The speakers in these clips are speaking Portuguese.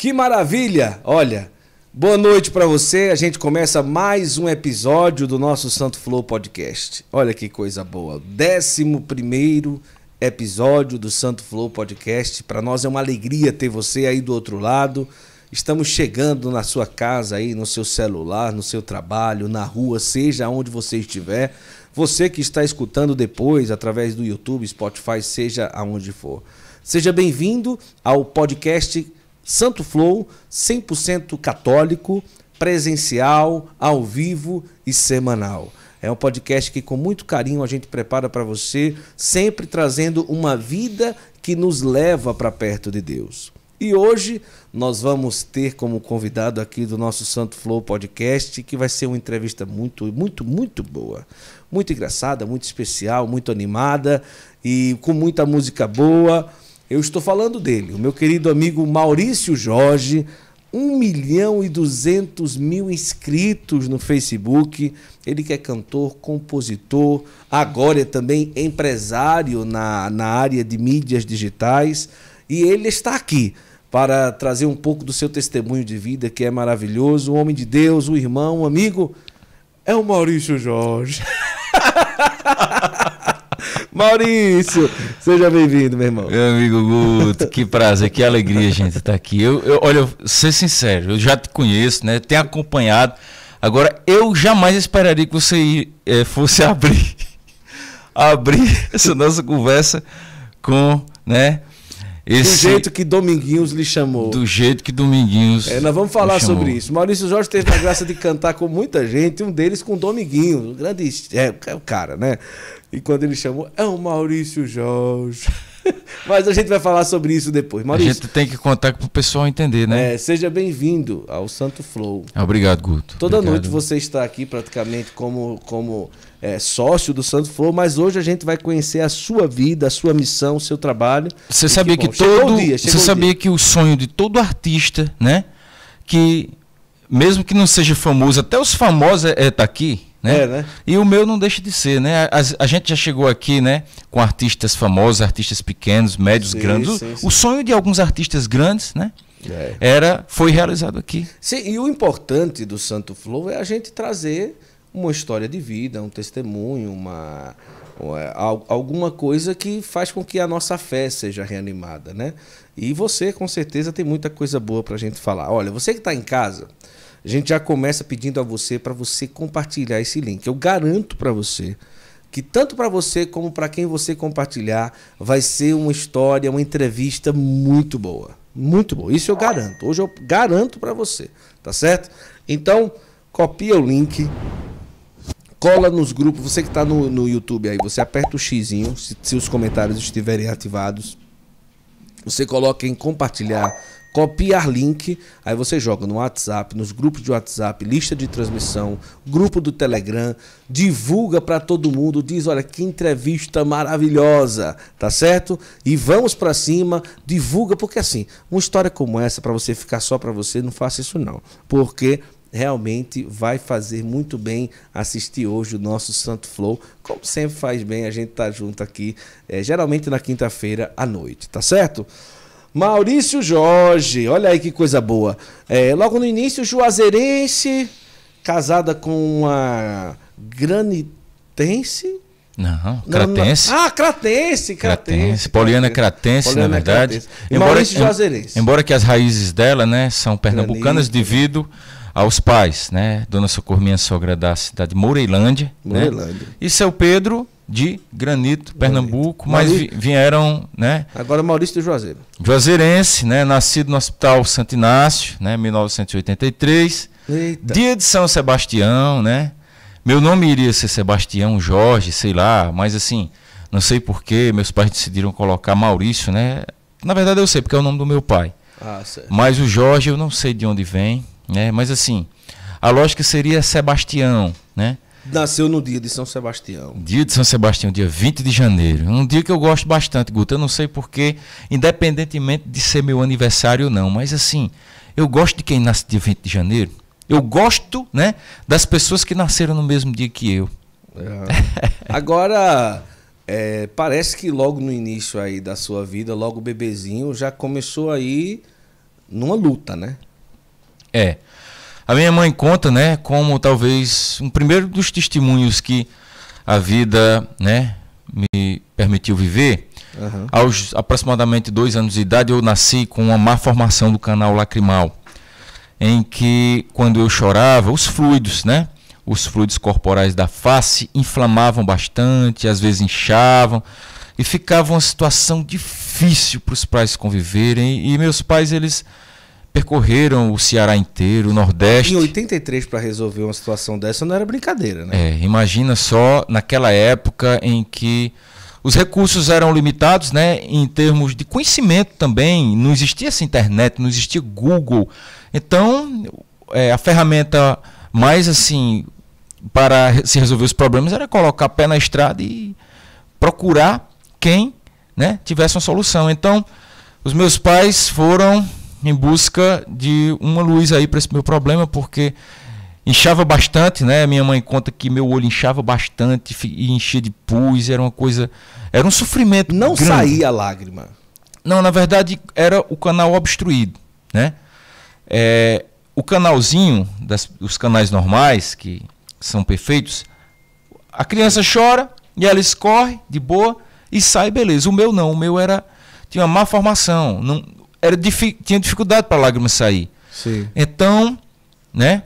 Que maravilha! Olha, boa noite para você. A gente começa mais um episódio do nosso Santo Flow Podcast. Olha que coisa boa. Décimo primeiro episódio do Santo Flow Podcast. Para nós é uma alegria ter você aí do outro lado. Estamos chegando na sua casa aí, no seu celular, no seu trabalho, na rua, seja onde você estiver. Você que está escutando depois através do YouTube, Spotify, seja aonde for. Seja bem-vindo ao podcast Santo Flow, 100% católico, presencial, ao vivo e semanal. É um podcast que com muito carinho a gente prepara para você, sempre trazendo uma vida que nos leva para perto de Deus. E hoje nós vamos ter como convidado aqui do nosso Santo Flow Podcast, que vai ser uma entrevista muito, muito, muito boa. Muito engraçada, muito especial, muito animada e com muita música boa. Eu estou falando dele, o meu querido amigo Maurício Jorge, 1 milhão e 200 mil inscritos no Facebook. Ele que é cantor, compositor, agora é também empresário na, na área de mídias digitais. E ele está aqui para trazer um pouco do seu testemunho de vida, que é maravilhoso. Um homem de Deus, um irmão, um amigo. É o Maurício Jorge. Maurício, seja bem-vindo, meu irmão. Meu amigo Guto, que prazer, que alegria, gente, estar tá aqui. Eu, eu, olha, ser sincero, eu já te conheço, né? Tenho acompanhado. Agora, eu jamais esperaria que você é, fosse abrir, abrir essa nossa conversa com, né? Esse... Do jeito que Dominguinhos lhe chamou. Do jeito que Dominguinhos. É, nós vamos falar sobre isso. Maurício Jorge teve a graça de cantar com muita gente, um deles com Dominguinhos. Um grande. É, é o cara, né? E quando ele chamou, é o Maurício Jorge. Mas a gente vai falar sobre isso depois. Maurício, a gente tem que contar para o pessoal entender, né? É, seja bem-vindo ao Santo Flow. Obrigado, Guto. Toda Obrigado. noite você está aqui praticamente como, como é, sócio do Santo Flor, mas hoje a gente vai conhecer a sua vida, a sua missão, o seu trabalho. Você sabia que, bom, todo, dia, você sabia que o sonho de todo artista, né, que mesmo que não seja famoso, até os famosos é, é tá aqui, né? É, né? E o meu não deixa de ser, né? A, a, gente já chegou aqui, né, com artistas famosos, artistas pequenos, médios, sim, grandes. Sim, sim. O sonho de alguns artistas grandes, né? É. Era, foi realizado aqui. Sim, e o importante do Santo Flow é a gente trazer uma história de vida, um testemunho, uma, alguma coisa que faz com que a nossa fé seja reanimada, né? E você, com certeza, tem muita coisa boa para a gente falar. Olha, você que está em casa, a gente já começa pedindo a você para você compartilhar esse link. Eu garanto para você que tanto para você como para quem você compartilhar vai ser uma história, uma entrevista muito boa, muito boa. Isso eu garanto. Hoje eu garanto para você, tá certo? Então copia o link, cola nos grupos. Você que está no, no YouTube aí, você aperta o xizinho, se, se os comentários estiverem ativados. Você coloca em compartilhar, copiar link, aí você joga no WhatsApp, nos grupos de WhatsApp, lista de transmissão, grupo do Telegram, divulga para todo mundo, diz, olha que entrevista maravilhosa, tá certo? E vamos para cima, divulga porque assim, uma história como essa para você ficar só para você, não faça isso não, porque realmente vai fazer muito bem assistir hoje o nosso Santo Flow. Como sempre faz bem a gente estar tá junto aqui, é, geralmente na quinta-feira à noite, tá certo? Maurício Jorge, olha aí que coisa boa. É, logo no início, Juazeirense, casada com uma granitense. Não, Cratense. Não, não. Ah, Cratense, Cratense. Cratense. Poliana é Cratense, Poliana na é verdade. Cratense. E embora, Maurício Juazeirense. Embora que as raízes dela né, são pernambucanas, Granito. devido aos pais, né? Dona Socorro, minha sogra da cidade de Moreilândia. Né? Moreilândia. Né? E seu Pedro de Granito, Pernambuco, Maurício. mas vi vieram, né? Agora Maurício de Juazeiro. Juazeirense, né? Nascido no Hospital Santo Inácio, né? 1983. Eita. Dia de São Sebastião, né? Meu nome iria ser Sebastião Jorge, sei lá, mas assim, não sei porquê, meus pais decidiram colocar Maurício, né? Na verdade eu sei, porque é o nome do meu pai. Ah, certo. mas o Jorge eu não sei de onde vem, né? Mas assim, a lógica seria Sebastião, né? Nasceu no dia de São Sebastião. Dia de São Sebastião, dia 20 de janeiro. Um dia que eu gosto bastante, Guto. Eu não sei porquê, independentemente de ser meu aniversário ou não, mas assim, eu gosto de quem nasce dia 20 de janeiro. Eu gosto, né, das pessoas que nasceram no mesmo dia que eu. É. Agora, é, parece que logo no início aí da sua vida, logo bebezinho, já começou aí numa luta, né? É. A minha mãe conta, né, como talvez um primeiro dos testemunhos que a vida, né, me permitiu viver. Uhum. Aos aproximadamente dois anos de idade, eu nasci com uma má formação do canal lacrimal, em que quando eu chorava, os fluidos, né, os fluidos corporais da face inflamavam bastante, às vezes inchavam e ficava uma situação difícil para os pais conviverem. E meus pais eles percorreram o Ceará inteiro, o Nordeste. Em 83, para resolver uma situação dessa, não era brincadeira, né? É, imagina só naquela época em que os recursos eram limitados, né? Em termos de conhecimento também, não existia essa internet, não existia Google. Então, é, a ferramenta mais assim para se resolver os problemas era colocar pé na estrada e procurar quem né, tivesse uma solução. Então, os meus pais foram em busca de uma luz aí para esse meu problema, porque inchava bastante, né? Minha mãe conta que meu olho inchava bastante e enchia de pus, era uma coisa, era um sofrimento. Não grande. saía lágrima. Não, na verdade era o canal obstruído, né? É, o canalzinho das, os canais normais que são perfeitos, a criança chora e ela escorre de boa e sai beleza. O meu não, o meu era tinha uma má formação, não era difi tinha dificuldade para a lágrima sair. Sim. Então, né?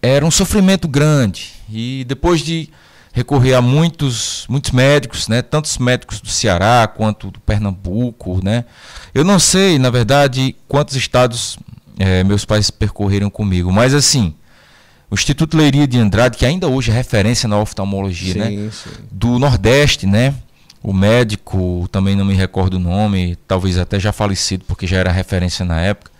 Era um sofrimento grande. E depois de recorrer a muitos, muitos médicos, né? Tantos médicos do Ceará quanto do Pernambuco, né? Eu não sei, na verdade, quantos estados é, meus pais percorreram comigo, mas assim, o Instituto Leiria de Andrade, que ainda hoje é referência na oftalmologia, sim, né? Sim. Do Nordeste, né? o médico, também não me recordo o nome, talvez até já falecido, porque já era referência na época,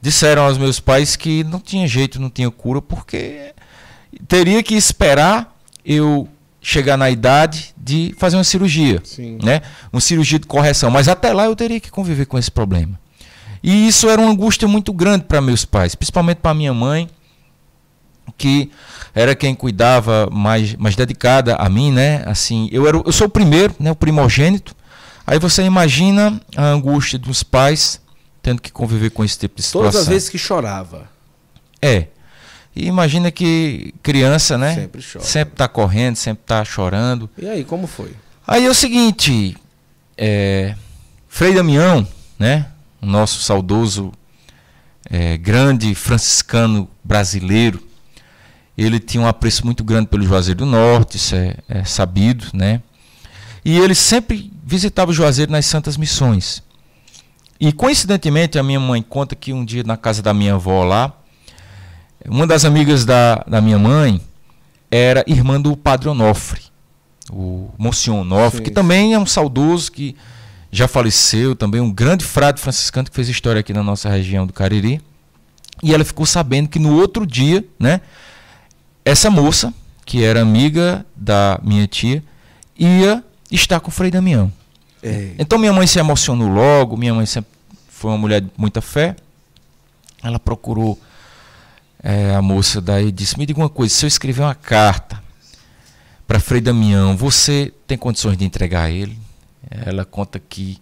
disseram aos meus pais que não tinha jeito, não tinha cura, porque teria que esperar eu chegar na idade de fazer uma cirurgia, né? Uma cirurgia de correção, mas até lá eu teria que conviver com esse problema. E isso era uma angústia muito grande para meus pais, principalmente para minha mãe, que era quem cuidava mais, mais dedicada a mim, né? Assim, eu era, eu sou o primeiro, né? O primogênito. Aí você imagina a angústia dos pais tendo que conviver com esse tipo de situação. Todas as vezes que chorava. É. E imagina que criança, né? Sempre chora. Sempre tá correndo, sempre tá chorando. E aí, como foi? Aí é o seguinte, é, Frei Damião, né? O nosso saudoso é, grande franciscano brasileiro, ele tinha um apreço muito grande pelo Juazeiro do Norte, isso é, é sabido, né? E ele sempre visitava o Juazeiro nas Santas Missões. E coincidentemente, a minha mãe conta que um dia na casa da minha avó lá, uma das amigas da, da minha mãe era irmã do Padre Onofre, o Monsenhor Onofre, sim, que também é um saudoso que já faleceu, também um grande frade franciscano que fez história aqui na nossa região do Cariri. E ela ficou sabendo que no outro dia, né, essa moça, que era amiga da minha tia, ia estar com o Frei Damião. É. Então minha mãe se emocionou logo, minha mãe sempre foi uma mulher de muita fé. Ela procurou é, a moça daí e disse: Me diga uma coisa, se eu escrever uma carta para Frei Damião, você tem condições de entregar a ele? Ela conta que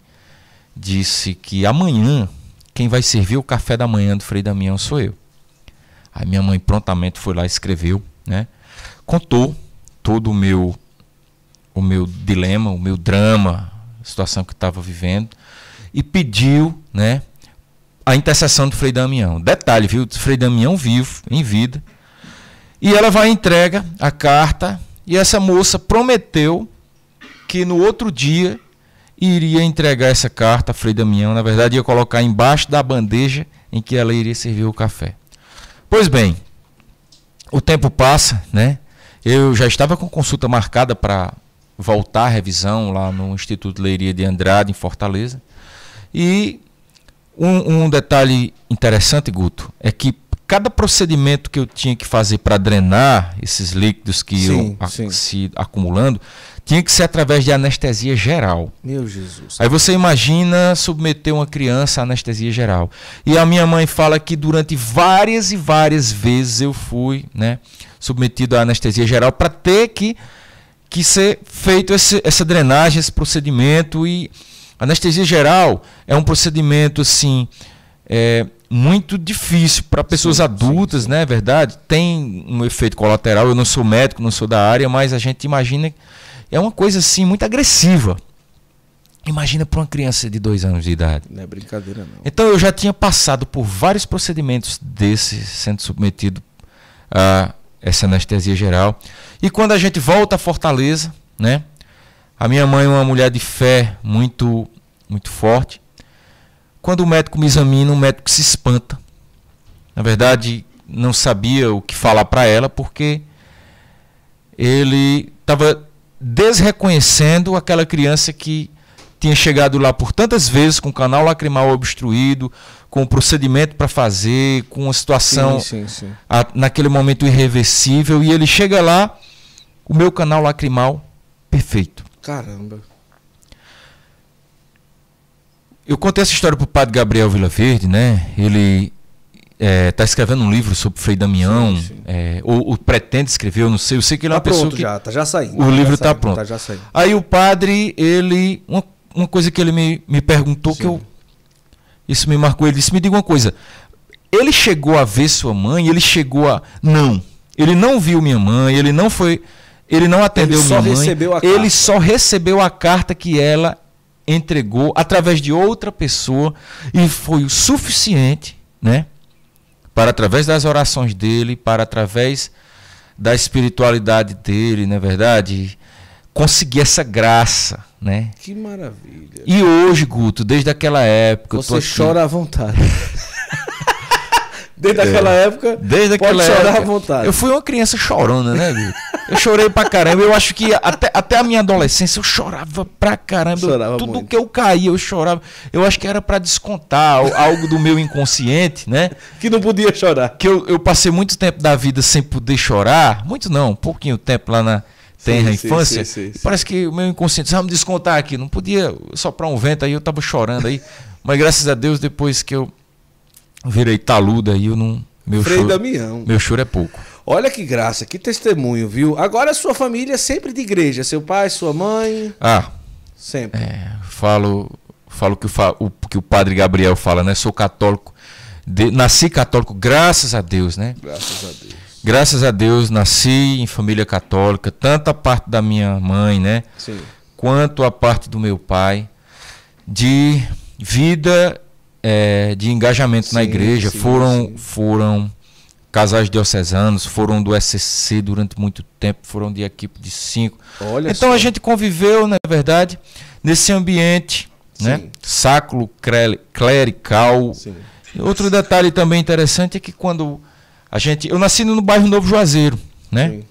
disse que amanhã quem vai servir o café da manhã do Frei Damião sou eu. Aí minha mãe prontamente foi lá e escreveu né? Contou todo o meu o meu dilema, o meu drama, a situação que estava vivendo e pediu, né, a intercessão do Frei Damião. Detalhe, viu? Frei Damião vivo, em vida. E ela vai entrega a carta e essa moça prometeu que no outro dia iria entregar essa carta a Frei Damião, na verdade ia colocar embaixo da bandeja em que ela iria servir o café. Pois bem, o tempo passa, né? Eu já estava com consulta marcada para voltar à revisão lá no Instituto Leiria de Andrade, em Fortaleza. E um, um detalhe interessante, Guto, é que cada procedimento que eu tinha que fazer para drenar esses líquidos que sim, eu ac sim. se acumulando, tinha que ser através de anestesia geral. Meu Jesus. Aí você imagina submeter uma criança à anestesia geral. E a minha mãe fala que durante várias e várias vezes eu fui, né, submetido à anestesia geral para ter que que ser feito esse, essa drenagem, esse procedimento e anestesia geral é um procedimento assim é, muito difícil para pessoas sim, adultas, sim, sim. né? É verdade, tem um efeito colateral. Eu não sou médico, não sou da área, mas a gente imagina é uma coisa assim muito agressiva. Imagina para uma criança de dois anos de idade. Não é brincadeira, não. Então eu já tinha passado por vários procedimentos desse, sendo submetido a essa anestesia geral. E quando a gente volta a Fortaleza, né? A minha mãe é uma mulher de fé muito, muito forte. Quando o médico me examina, o médico se espanta. Na verdade, não sabia o que falar para ela porque ele estava desreconhecendo aquela criança que tinha chegado lá por tantas vezes com o canal lacrimal obstruído, com o procedimento para fazer, com a situação sim, sim, sim. A, naquele momento irreversível e ele chega lá, o meu canal lacrimal perfeito. Caramba. Eu contei essa história para o padre Gabriel Vila Verde, né? Ele está é, tá escrevendo um livro sobre Frei Damião, sim, sim. É, ou, ou, pretende escrever, eu não sei, eu sei que ele é uma tá pessoa pronto, que... já, tá já saindo. O tá livro está pronto. Tá já saindo. Aí o padre, ele... Uma, uma coisa que ele me, me perguntou sim. que eu... Isso me marcou, ele disse, me diga uma coisa, ele chegou a ver sua mãe, ele chegou a... Não, ele não viu minha mãe, ele não foi... Ele não atendeu ele minha mãe, ele carta. só recebeu a carta que ela entregou através de outra pessoa e foi o suficiente, né? para através das orações dele, para através da espiritualidade dele, não é verdade? Conseguir essa graça, né? Que maravilha. E hoje, Guto, desde aquela época. Você chora à vontade. Desde é. aquela época, Desde pode aquela chorar época. à vontade. Eu fui uma criança chorona, né, bicho? Eu chorei pra caramba. Eu acho que até, até a minha adolescência eu chorava pra caramba. Chorava tudo muito. que eu caía, eu chorava. Eu acho que era para descontar algo do meu inconsciente, né? Que não podia chorar. Que eu, eu passei muito tempo da vida sem poder chorar. Muito não, um pouquinho tempo lá na, terra infância. Sim, sim, parece que o meu inconsciente, sabe, ah, me descontar aqui. Não podia soprar um vento aí, eu tava chorando aí. Mas graças a Deus, depois que eu virei taluda e eu não. Meu Frei choro, Damião. Meu choro é pouco. Olha que graça, que testemunho, viu? Agora a sua família é sempre de igreja, seu pai, sua mãe. Ah. Sempre. É, falo, falo que o, que o padre Gabriel fala, né? Sou católico, de, nasci católico, graças a Deus, né? Graças a Deus. Graças a Deus, nasci em família católica, tanto a parte da minha mãe, né? Sim. Quanto a parte do meu pai, de vida é, de engajamento sim, na igreja, sim, foram, sim. foram casais diocesanos, foram do SCC durante muito tempo, foram de equipe de cinco. Olha então só. a gente conviveu, na é verdade, nesse ambiente né? sacro clerical. Outro detalhe também interessante é que quando a gente. Eu nasci no bairro Novo Juazeiro, né?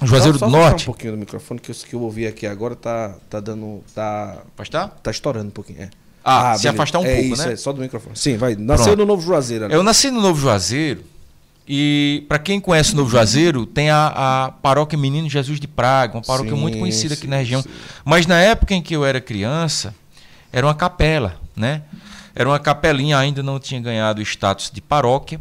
Juazeiro só, só do Norte. um pouquinho do microfone que eu, que eu ouvi aqui agora tá, tá dando. Tá, Pode estar? Tá? tá estourando um pouquinho. É. Ah, ah se beleza. afastar um é pouco, isso, né? É, só do microfone. Sim, vai. Nasceu Pronto. no Novo Juazeiro. Né? Eu nasci no Novo Juazeiro. E para quem conhece o Novo Juazeiro, tem a, a paróquia Menino Jesus de Praga, uma paróquia sim, muito conhecida sim, aqui na região. Sim. Mas na época em que eu era criança, era uma capela, né? Era uma capelinha, ainda não tinha ganhado o status de paróquia.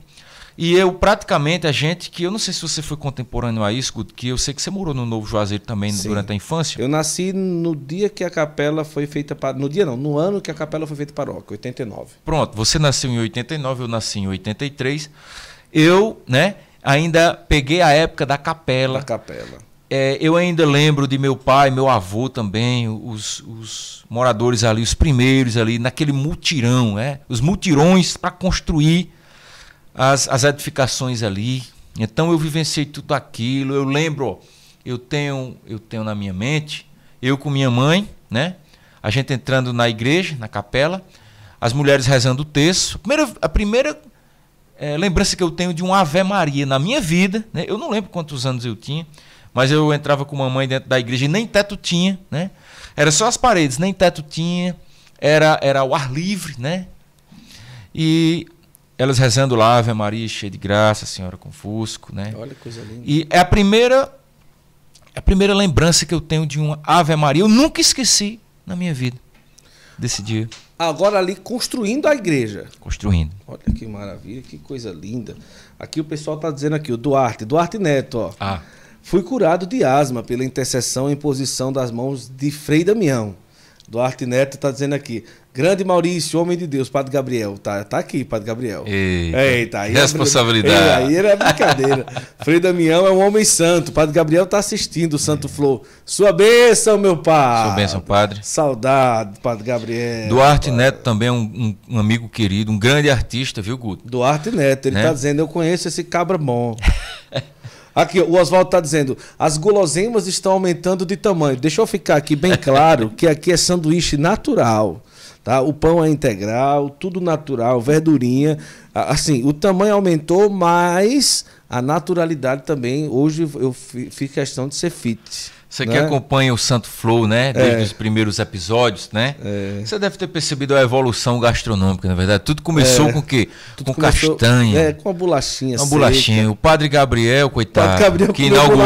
E eu, praticamente, a gente que. Eu não sei se você foi contemporâneo a isso, que eu sei que você morou no Novo Juazeiro também Sim. durante a infância. Eu nasci no dia que a capela foi feita para. No dia não, no ano que a capela foi feita paróquia, 89. Pronto, você nasceu em 89, eu nasci em 83. Eu, né, ainda peguei a época da capela. Da capela. É, eu ainda lembro de meu pai, meu avô também, os, os, moradores ali, os primeiros ali, naquele mutirão, né? Os mutirões para construir as, as edificações ali. Então eu vivenciei tudo aquilo. Eu lembro, eu tenho, eu tenho na minha mente, eu com minha mãe, né? A gente entrando na igreja, na capela, as mulheres rezando o texto A primeira, a primeira é, lembrança que eu tenho de um Ave Maria na minha vida, né? Eu não lembro quantos anos eu tinha, mas eu entrava com mamãe dentro da igreja e nem teto tinha, né? Era só as paredes, nem teto tinha, era, era o ar livre, né? E elas rezando lá, Ave Maria, cheia de graça, Senhora Confusco, né? Olha que coisa linda. E é a primeira é a primeira lembrança que eu tenho de uma Ave Maria, eu nunca esqueci na minha vida desse dia. Agora ali construindo a igreja. Construindo. Olha que maravilha, que coisa linda. Aqui o pessoal está dizendo aqui, o Duarte, Duarte Neto, ó. Ah. Fui curado de asma pela intercessão e imposição das mãos de Frei Damião. Duarte Neto está dizendo aqui. Grande Maurício, homem de Deus, Padre Gabriel. Tá, tá aqui, Padre Gabriel. Ei, Eita aí é responsabilidade. É, aí era brincadeira. Frei Damião é um homem santo. Padre Gabriel tá assistindo o Santo é. Flor. Sua bênção, meu pai. Sua bênção, padre. Saudade, Padre Gabriel. Duarte padre. Neto também é um, um, um, amigo querido, um grande artista, viu, Guto? Duarte Neto, ele né? tá dizendo, eu conheço esse cabra bom. Aqui, o Oswaldo está dizendo: as guloseimas estão aumentando de tamanho. Deixa eu ficar aqui bem claro que aqui é sanduíche natural tá? O pão é integral, tudo natural, verdurinha. Assim, o tamanho aumentou, mas a naturalidade também. Hoje eu fiz questão de ser fit. Você né? que acompanha o Santo Flow, né? É. Desde é. os primeiros episódios, né? É. Você deve ter percebido a evolução gastronômica, na verdade. Tudo começou é. com o quê? Tudo com começou, castanha. É, com a bolachinha. Uma bolachinha. O padre Gabriel, coitado, padre Gabriel que, inaugurou,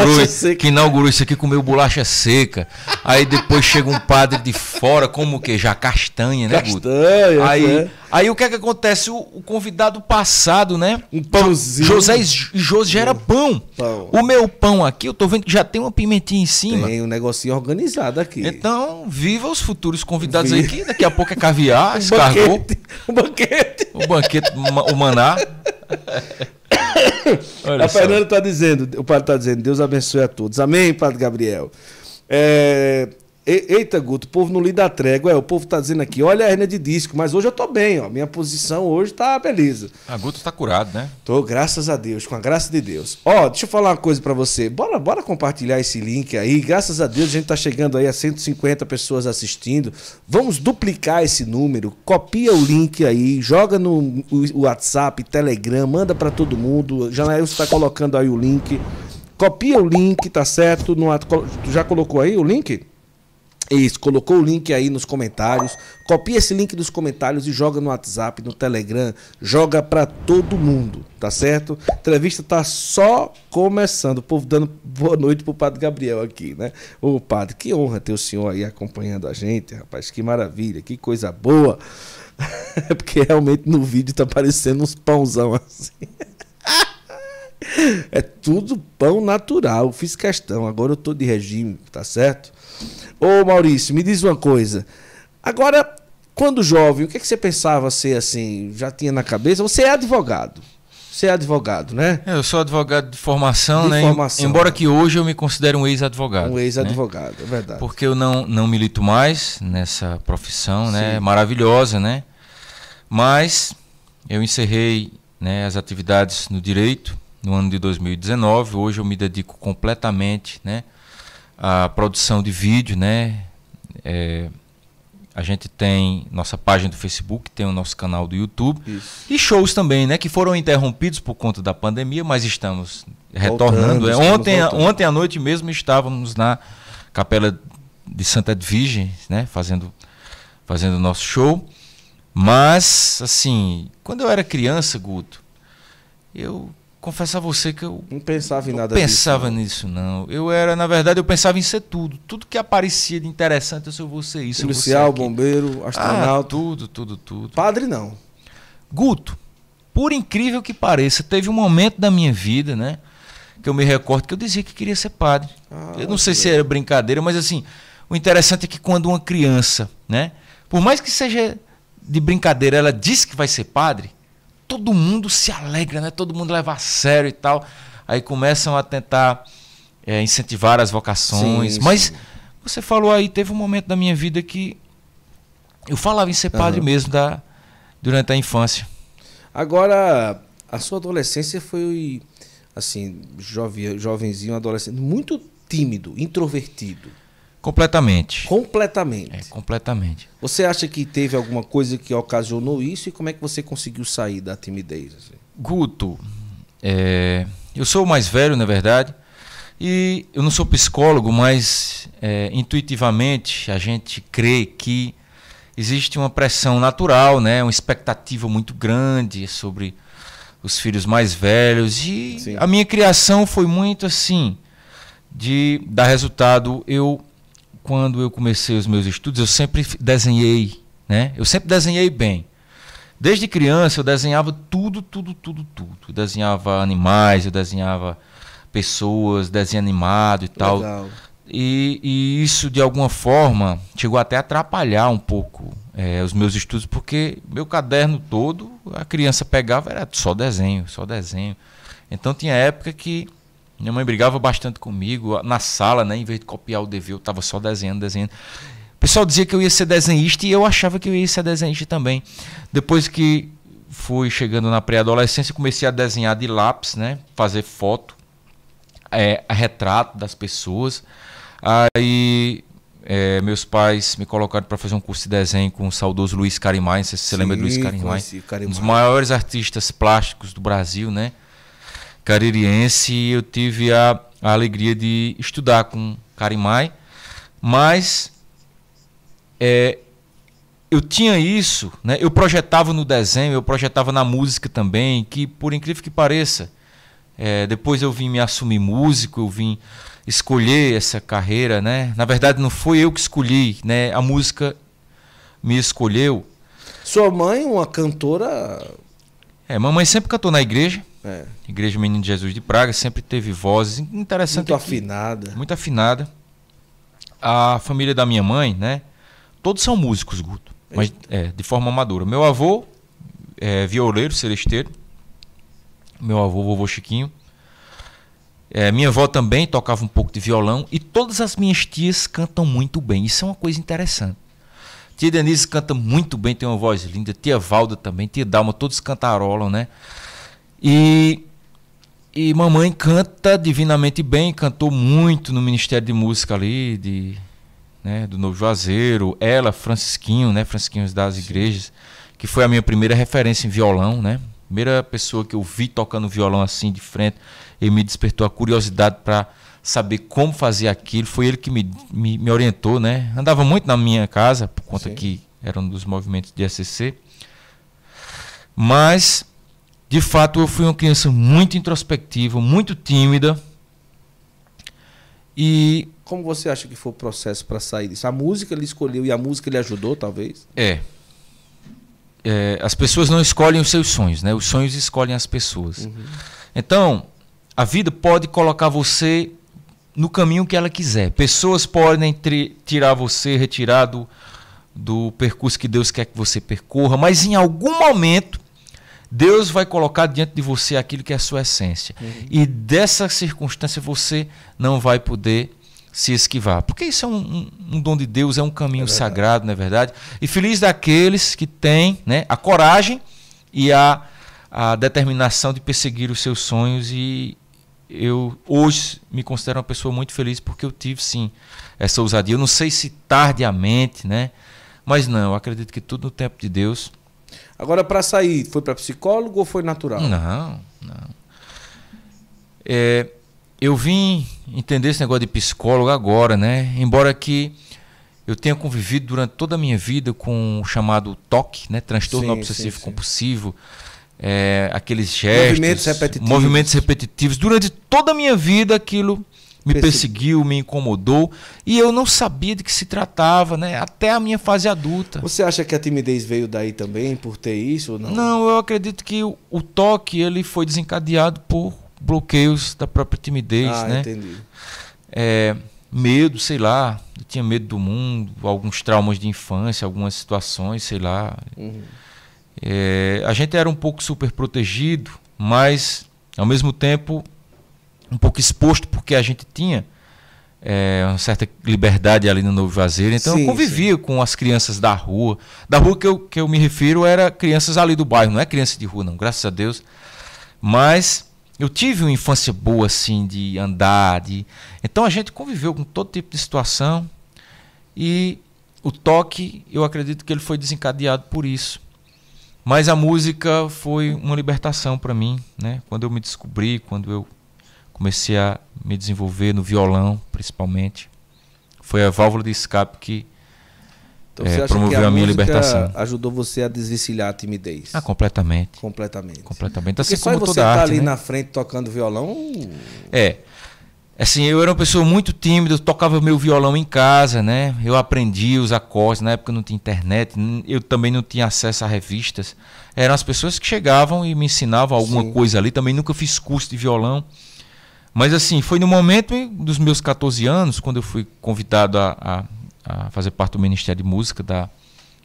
que inaugurou isso aqui, comeu bolacha seca. Aí depois chega um padre de fora, como o quê? Já castanha, né, Guto? Castanha, aí, é. aí o que é que acontece? O, o convidado passado, né? Um pãozinho. José, José era pão. pão. O meu pão aqui, eu tô vendo que já tem uma pimentinha em cima cima. Tem um negocinho organizado aqui. Então, viva os futuros convidados viva. aí, que daqui a pouco é caviar, o Banquete, o banquete. O banquete, o maná. Olha a Fernanda está dizendo, o padre está dizendo, Deus abençoe a todos. Amém, padre Gabriel. É, Eita, Guto, o povo não lhe dá trégua. É, o povo tá dizendo aqui, olha a hernia de disco, mas hoje eu tô bem, ó. Minha posição hoje tá beleza. A ah, Guto tá curado, né? Tô, graças a Deus, com a graça de Deus. Ó, deixa eu falar uma coisa para você. Bora, bora compartilhar esse link aí. Graças a Deus, a gente tá chegando aí a 150 pessoas assistindo. Vamos duplicar esse número. Copia o link aí, joga no WhatsApp, Telegram, manda para todo mundo. você está colocando aí o link. Copia o link, tá certo? No, já colocou aí o link? Isso, colocou o link aí nos comentários. Copia esse link dos comentários e joga no WhatsApp, no Telegram, joga para todo mundo, tá certo? A entrevista tá só começando. O povo dando boa noite pro Padre Gabriel aqui, né? Ô, Padre, que honra ter o senhor aí acompanhando a gente, rapaz. Que maravilha, que coisa boa. É Porque realmente no vídeo tá parecendo uns pãozão assim. É tudo pão natural, fiz questão. Agora eu tô de regime, tá certo? Ô Maurício, me diz uma coisa. Agora, quando jovem, o que, é que você pensava ser assim? Já tinha na cabeça? Você é advogado. Você é advogado, né? É, eu sou advogado de formação, de né? Formação. Embora que hoje eu me considere um ex-advogado. Um né? ex-advogado, né? é verdade. Porque eu não, não milito mais nessa profissão, né? Sim. né? Maravilhosa, né? Mas eu encerrei né, as atividades no direito no ano de 2019. Hoje eu me dedico completamente, né? a produção de vídeo, né? É, a gente tem nossa página do Facebook, tem o nosso canal do YouTube Isso. e shows também, né? Que foram interrompidos por conta da pandemia, mas estamos retornando. Voltando, é, ontem, voltando. ontem à noite mesmo estávamos na Capela de Santa Virgem, né? Fazendo fazendo nosso show. Mas assim, quando eu era criança, Guto, eu confesso a você que eu não pensava em nada. Não pensava disso, nisso não. Eu era, na verdade, eu pensava em ser tudo, tudo que aparecia de interessante, eu sou você isso. Policial, bombeiro, ah, astronauta, ah, tudo, tudo, tudo. Padre não. Guto, por incrível que pareça, teve um momento da minha vida, né, que eu me recordo que eu dizia que queria ser padre. Ah, eu não sei se era brincadeira, mas assim, o interessante é que quando uma criança, né, por mais que seja de brincadeira, ela diz que vai ser padre, todo mundo se alegra, né? Todo mundo leva a sério e tal. Aí começam a tentar é, incentivar as vocações. Sim, Mas sim. você falou aí, teve um momento da minha vida que eu falava em ser padre uhum. mesmo da, durante a infância. Agora, a sua adolescência foi assim, jove, jovenzinho, adolescente, muito tímido, introvertido. Completamente. Completamente. É, completamente. Você acha que teve alguma coisa que ocasionou isso e como é que você conseguiu sair da timidez? Assim? Guto, é, eu sou o mais velho, na é verdade, e eu não sou psicólogo, mas é, intuitivamente a gente crê que existe uma pressão natural, né? uma expectativa muito grande sobre os filhos mais velhos. E Sim. a minha criação foi muito assim, de dar resultado eu quando eu comecei os meus estudos, eu sempre desenhei, né? Eu sempre desenhei bem. Desde criança eu desenhava tudo, tudo, tudo, tudo. Eu desenhava animais, eu desenhava pessoas, desenho animado e tal. Legal. E, e isso, de alguma forma, chegou até a atrapalhar um pouco é, os meus estudos, porque meu caderno todo, a criança pegava, era só desenho, só desenho. Então tinha época que minha mãe brigava bastante comigo na sala, né? Em vez de copiar o dever, eu tava só desenhando, desenhando. O pessoal dizia que eu ia ser desenhista e eu achava que eu ia ser desenhista também. Depois que fui chegando na pré-adolescência, comecei a desenhar de lápis, né? Fazer foto, é, retrato das pessoas. Aí é, meus pais me colocaram para fazer um curso de desenho com o saudoso Luiz Carimães. você se lembra do Luiz Carimães? um dos maiores artistas plásticos do Brasil, né? caririense e eu tive a, a alegria de estudar com Carimai, mas é, eu tinha isso, né? eu projetava no desenho, eu projetava na música também, que por incrível que pareça, é, depois eu vim me assumir músico, eu vim escolher essa carreira, né? Na verdade, não foi eu que escolhi, né? A música me escolheu. Sua mãe, uma cantora. É, mamãe sempre cantou na igreja. É. Igreja Menino de Jesus de Praga sempre teve vozes interessantes. Muito afinada. Muito afinada. A família da minha mãe, né? Todos são músicos, Guto. Mas é, de forma madura. Meu avô é violeiro, celesteiro. Meu avô, vovô Chiquinho. É, minha avó também tocava um pouco de violão. E todas as minhas tias cantam muito bem. Isso é uma coisa interessante. Tia Denise canta muito bem, tem uma voz linda. Tia Valda também, tia Dalma, todos cantarolam, né? E, e mamãe canta divinamente bem, cantou muito no Ministério de Música ali, de, né, do Novo Juazeiro. Ela, Francisquinho, né, francisquinhos das Igrejas, que foi a minha primeira referência em violão, né? Primeira pessoa que eu vi tocando violão assim de frente e me despertou a curiosidade para saber como fazer aquilo. Foi ele que me, me, me, orientou, né? Andava muito na minha casa, por conta Sim. que era um dos movimentos de SCC. Mas de fato, eu fui uma criança muito introspectiva, muito tímida. E como você acha que foi o processo para sair disso? A música ele escolheu e a música ele ajudou, talvez? É. é. as pessoas não escolhem os seus sonhos, né? Os sonhos escolhem as pessoas. Uhum. Então, a vida pode colocar você no caminho que ela quiser. Pessoas podem tirar você, retirar do, do percurso que Deus quer que você percorra, mas em algum momento Deus vai colocar diante de você aquilo que é a sua essência. Uhum. E dessa circunstância você não vai poder se esquivar. Porque isso é um, um, um dom de Deus, é um caminho é sagrado, não é verdade? E feliz daqueles que têm né, a coragem e a, a determinação de perseguir os seus sonhos. E eu hoje me considero uma pessoa muito feliz porque eu tive sim essa ousadia. Eu não sei se tardiamente, né? Mas não, eu acredito que tudo no tempo de Deus Agora, para sair, foi para psicólogo ou foi natural? Não, não. É, eu vim entender esse negócio de psicólogo agora, né? Embora que eu tenha convivido durante toda a minha vida com o chamado TOC, né? Transtorno sim, obsessivo sim, compulsivo, É, aqueles gestos, movimentos repetitivos. movimentos repetitivos. Durante toda a minha vida, aquilo me perseguiu, me incomodou, e eu não sabia de que se tratava, né? Até a minha fase adulta. Você acha que a timidez veio daí também por ter isso ou não? Não, eu acredito que o, o toque ele foi desencadeado por bloqueios da própria timidez, ah, né? entendi. É, medo, sei lá, eu tinha medo do mundo, alguns traumas de infância, algumas situações, sei lá. Uhum. É, a gente era um pouco super protegido, mas ao mesmo tempo um pouco exposto porque a gente tinha é, uma certa liberdade ali no Novo vazio Então sim, eu convivia sim. com as crianças da rua. Da rua que eu, que eu me refiro era crianças ali do bairro, não é criança de rua, não, graças a Deus. Mas eu tive uma infância boa, assim, de andar. De... Então a gente conviveu com todo tipo de situação. E o toque, eu acredito que ele foi desencadeado por isso. Mas a música foi uma libertação para mim, né? Quando eu me descobri, quando eu comecei a me desenvolver no violão, principalmente. Foi a válvula de escape que então, é, promoveu a, a, minha libertação. Ajudou você a desvencilhar a timidez? Ah, completamente. Completamente. Completamente. Assim Porque só como você toda tá arte, ali né? na frente tocando violão. É. Assim, eu era uma pessoa muito tímida, eu tocava meu violão em casa, né? Eu aprendi os acordes, na época não tinha internet, eu também não tinha acesso a revistas. Eram as pessoas que chegavam e me ensinavam alguma Sim. coisa ali, também nunca fiz curso de violão. Mas assim, foi no momento dos meus 14 anos, quando eu fui convidado a, a, a fazer parte do Ministério de Música da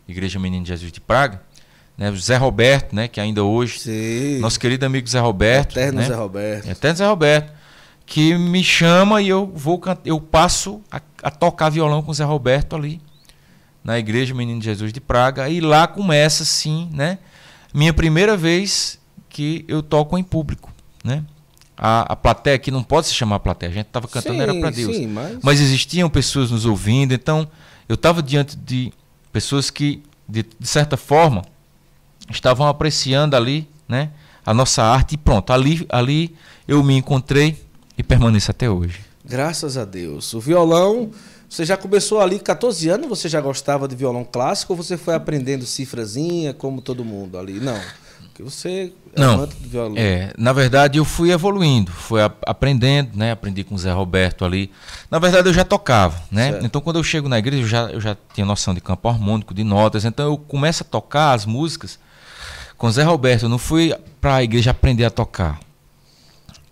Igreja Menino de Jesus de Praga, né, Zé Roberto, né, que ainda hoje, Sim. nosso querido amigo Zé Roberto, eterno né, Zé Roberto, eterno Zé Roberto, que me chama e eu vou eu passo a, a, tocar violão com o Zé Roberto ali na igreja Menino Jesus de Praga e lá começa sim, né, minha primeira vez que eu toco em público, né? a, a plateia, que não pode se chamar plateia, a gente estava cantando, sim, era para Deus. Sim, mas... mas... existiam pessoas nos ouvindo, então eu estava diante de pessoas que, de, de, certa forma, estavam apreciando ali né, a nossa arte e pronto, ali, ali eu me encontrei e permaneço até hoje. Graças a Deus. O violão, você já começou ali 14 anos, você já gostava de violão clássico ou você foi aprendendo cifrazinha como todo mundo ali? Não. Porque você não. É, na verdade, eu fui evoluindo, fui aprendendo, né? Aprendi com o Zé Roberto ali. Na verdade, eu já tocava, né? Certo. Então, quando eu chego na igreja, eu já, eu já tinha noção de campo harmônico, de notas. Então, eu começo a tocar as músicas com o Zé Roberto. Eu não fui para a igreja aprender a tocar.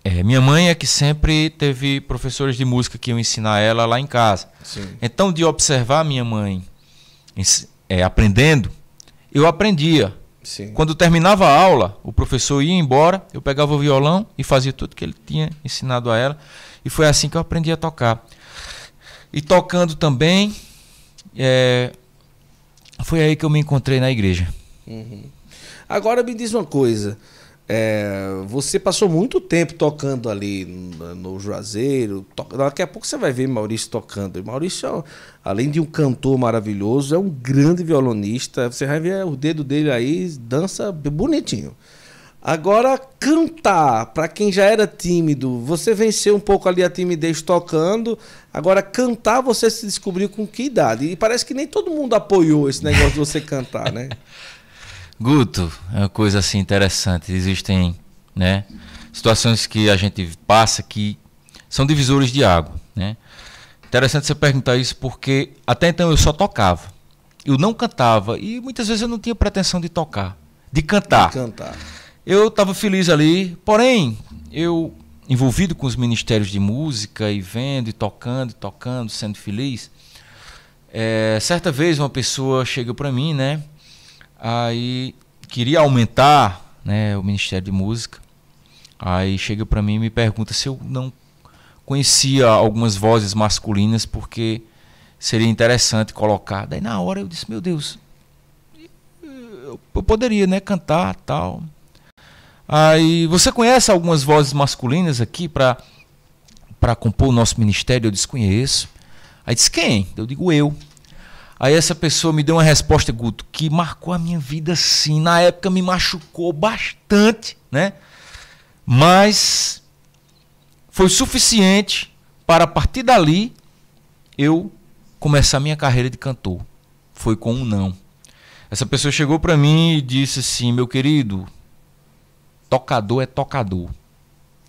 É, minha mãe é que sempre teve professores de música que iam ensinar ela lá em casa. Sim. Então, de observar minha mãe é, aprendendo, eu aprendia. Sim. Quando terminava a aula, o professor ia embora, eu pegava o violão e fazia tudo que ele tinha ensinado a ela. E foi assim que eu aprendi a tocar. E tocando também, é, foi aí que eu me encontrei na igreja. Uhum. Agora me diz uma coisa. É, você passou muito tempo tocando ali no Juazeiro. To... Daqui a pouco você vai ver Maurício tocando. Maurício, é além de um cantor maravilhoso, é um grande violonista. Você vai ver o dedo dele aí, dança bonitinho. Agora, cantar, para quem já era tímido, você venceu um pouco ali a timidez tocando. Agora, cantar, você se descobriu com que idade? E parece que nem todo mundo apoiou esse negócio de você cantar, né? Guto, é uma coisa assim interessante. Existem né, situações que a gente passa que são divisores de água. Né? Interessante você perguntar isso porque até então eu só tocava. Eu não cantava e muitas vezes eu não tinha pretensão de tocar, de cantar. De cantar. Eu estava feliz ali, porém, eu envolvido com os ministérios de música e vendo e tocando e tocando, sendo feliz. É, certa vez uma pessoa chega para mim, né? Aí queria aumentar né, o Ministério de Música. Aí chega para mim e me pergunta se eu não conhecia algumas vozes masculinas, porque seria interessante colocar. Daí na hora eu disse, meu Deus, eu poderia, né, cantar, tal. Aí você conhece algumas vozes masculinas aqui para para compor o nosso ministério? Eu disse conheço. Aí diz quem? Eu digo eu. Aí essa pessoa me deu uma resposta, Guto, que marcou a minha vida sim. Na época me machucou bastante, né? Mas foi suficiente para a partir dali eu começar minha carreira de cantor. Foi com um não. Essa pessoa chegou para mim e disse assim: "Meu querido, tocador é tocador".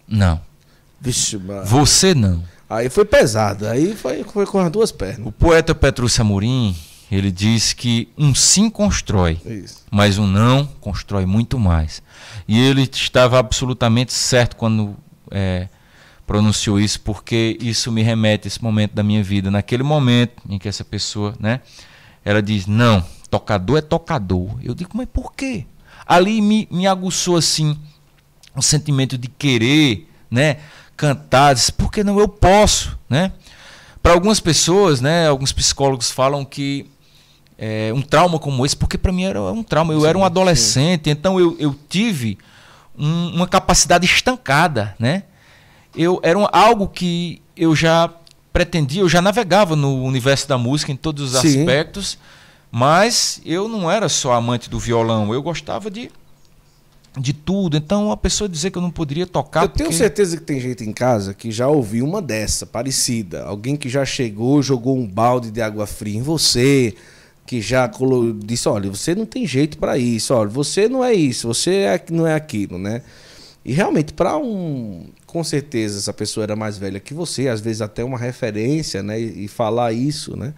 Não. Vixe, mano. Você não. Aí foi pesado, aí foi, foi com as duas pernas. O poeta Petrus Amorim, ele diz que um sim constrói, Isso. mas um não constrói muito mais. E ele estava absolutamente certo quando é, pronunciou isso, porque isso me remete a esse momento da minha vida. Naquele momento em que essa pessoa, né, ela diz: Não, tocador é tocador. Eu digo: Mas por quê? Ali me, me aguçou assim um sentimento de querer, né? cantar, porque não eu posso, né? Para algumas pessoas, né, alguns psicólogos falam que é, um trauma como esse, porque para mim era um trauma, eu sim, era um adolescente, sim. então eu, eu tive um, uma capacidade estancada, né? Eu era um, algo que eu já pretendia, eu já navegava no universo da música em todos os sim. aspectos, mas eu não era só amante do violão, eu gostava de de tudo. Então, a pessoa dizer que eu não poderia tocar. Eu porque... tenho certeza que tem gente em casa que já ouviu uma dessa, parecida. Alguém que já chegou, jogou um balde de água fria em você, que já colo... disse: olha, você não tem jeito para isso, olha, você não é isso, você é... não é aquilo, né? E realmente, para um. Com certeza, essa pessoa era mais velha que você, às vezes até uma referência, né? E falar isso, né?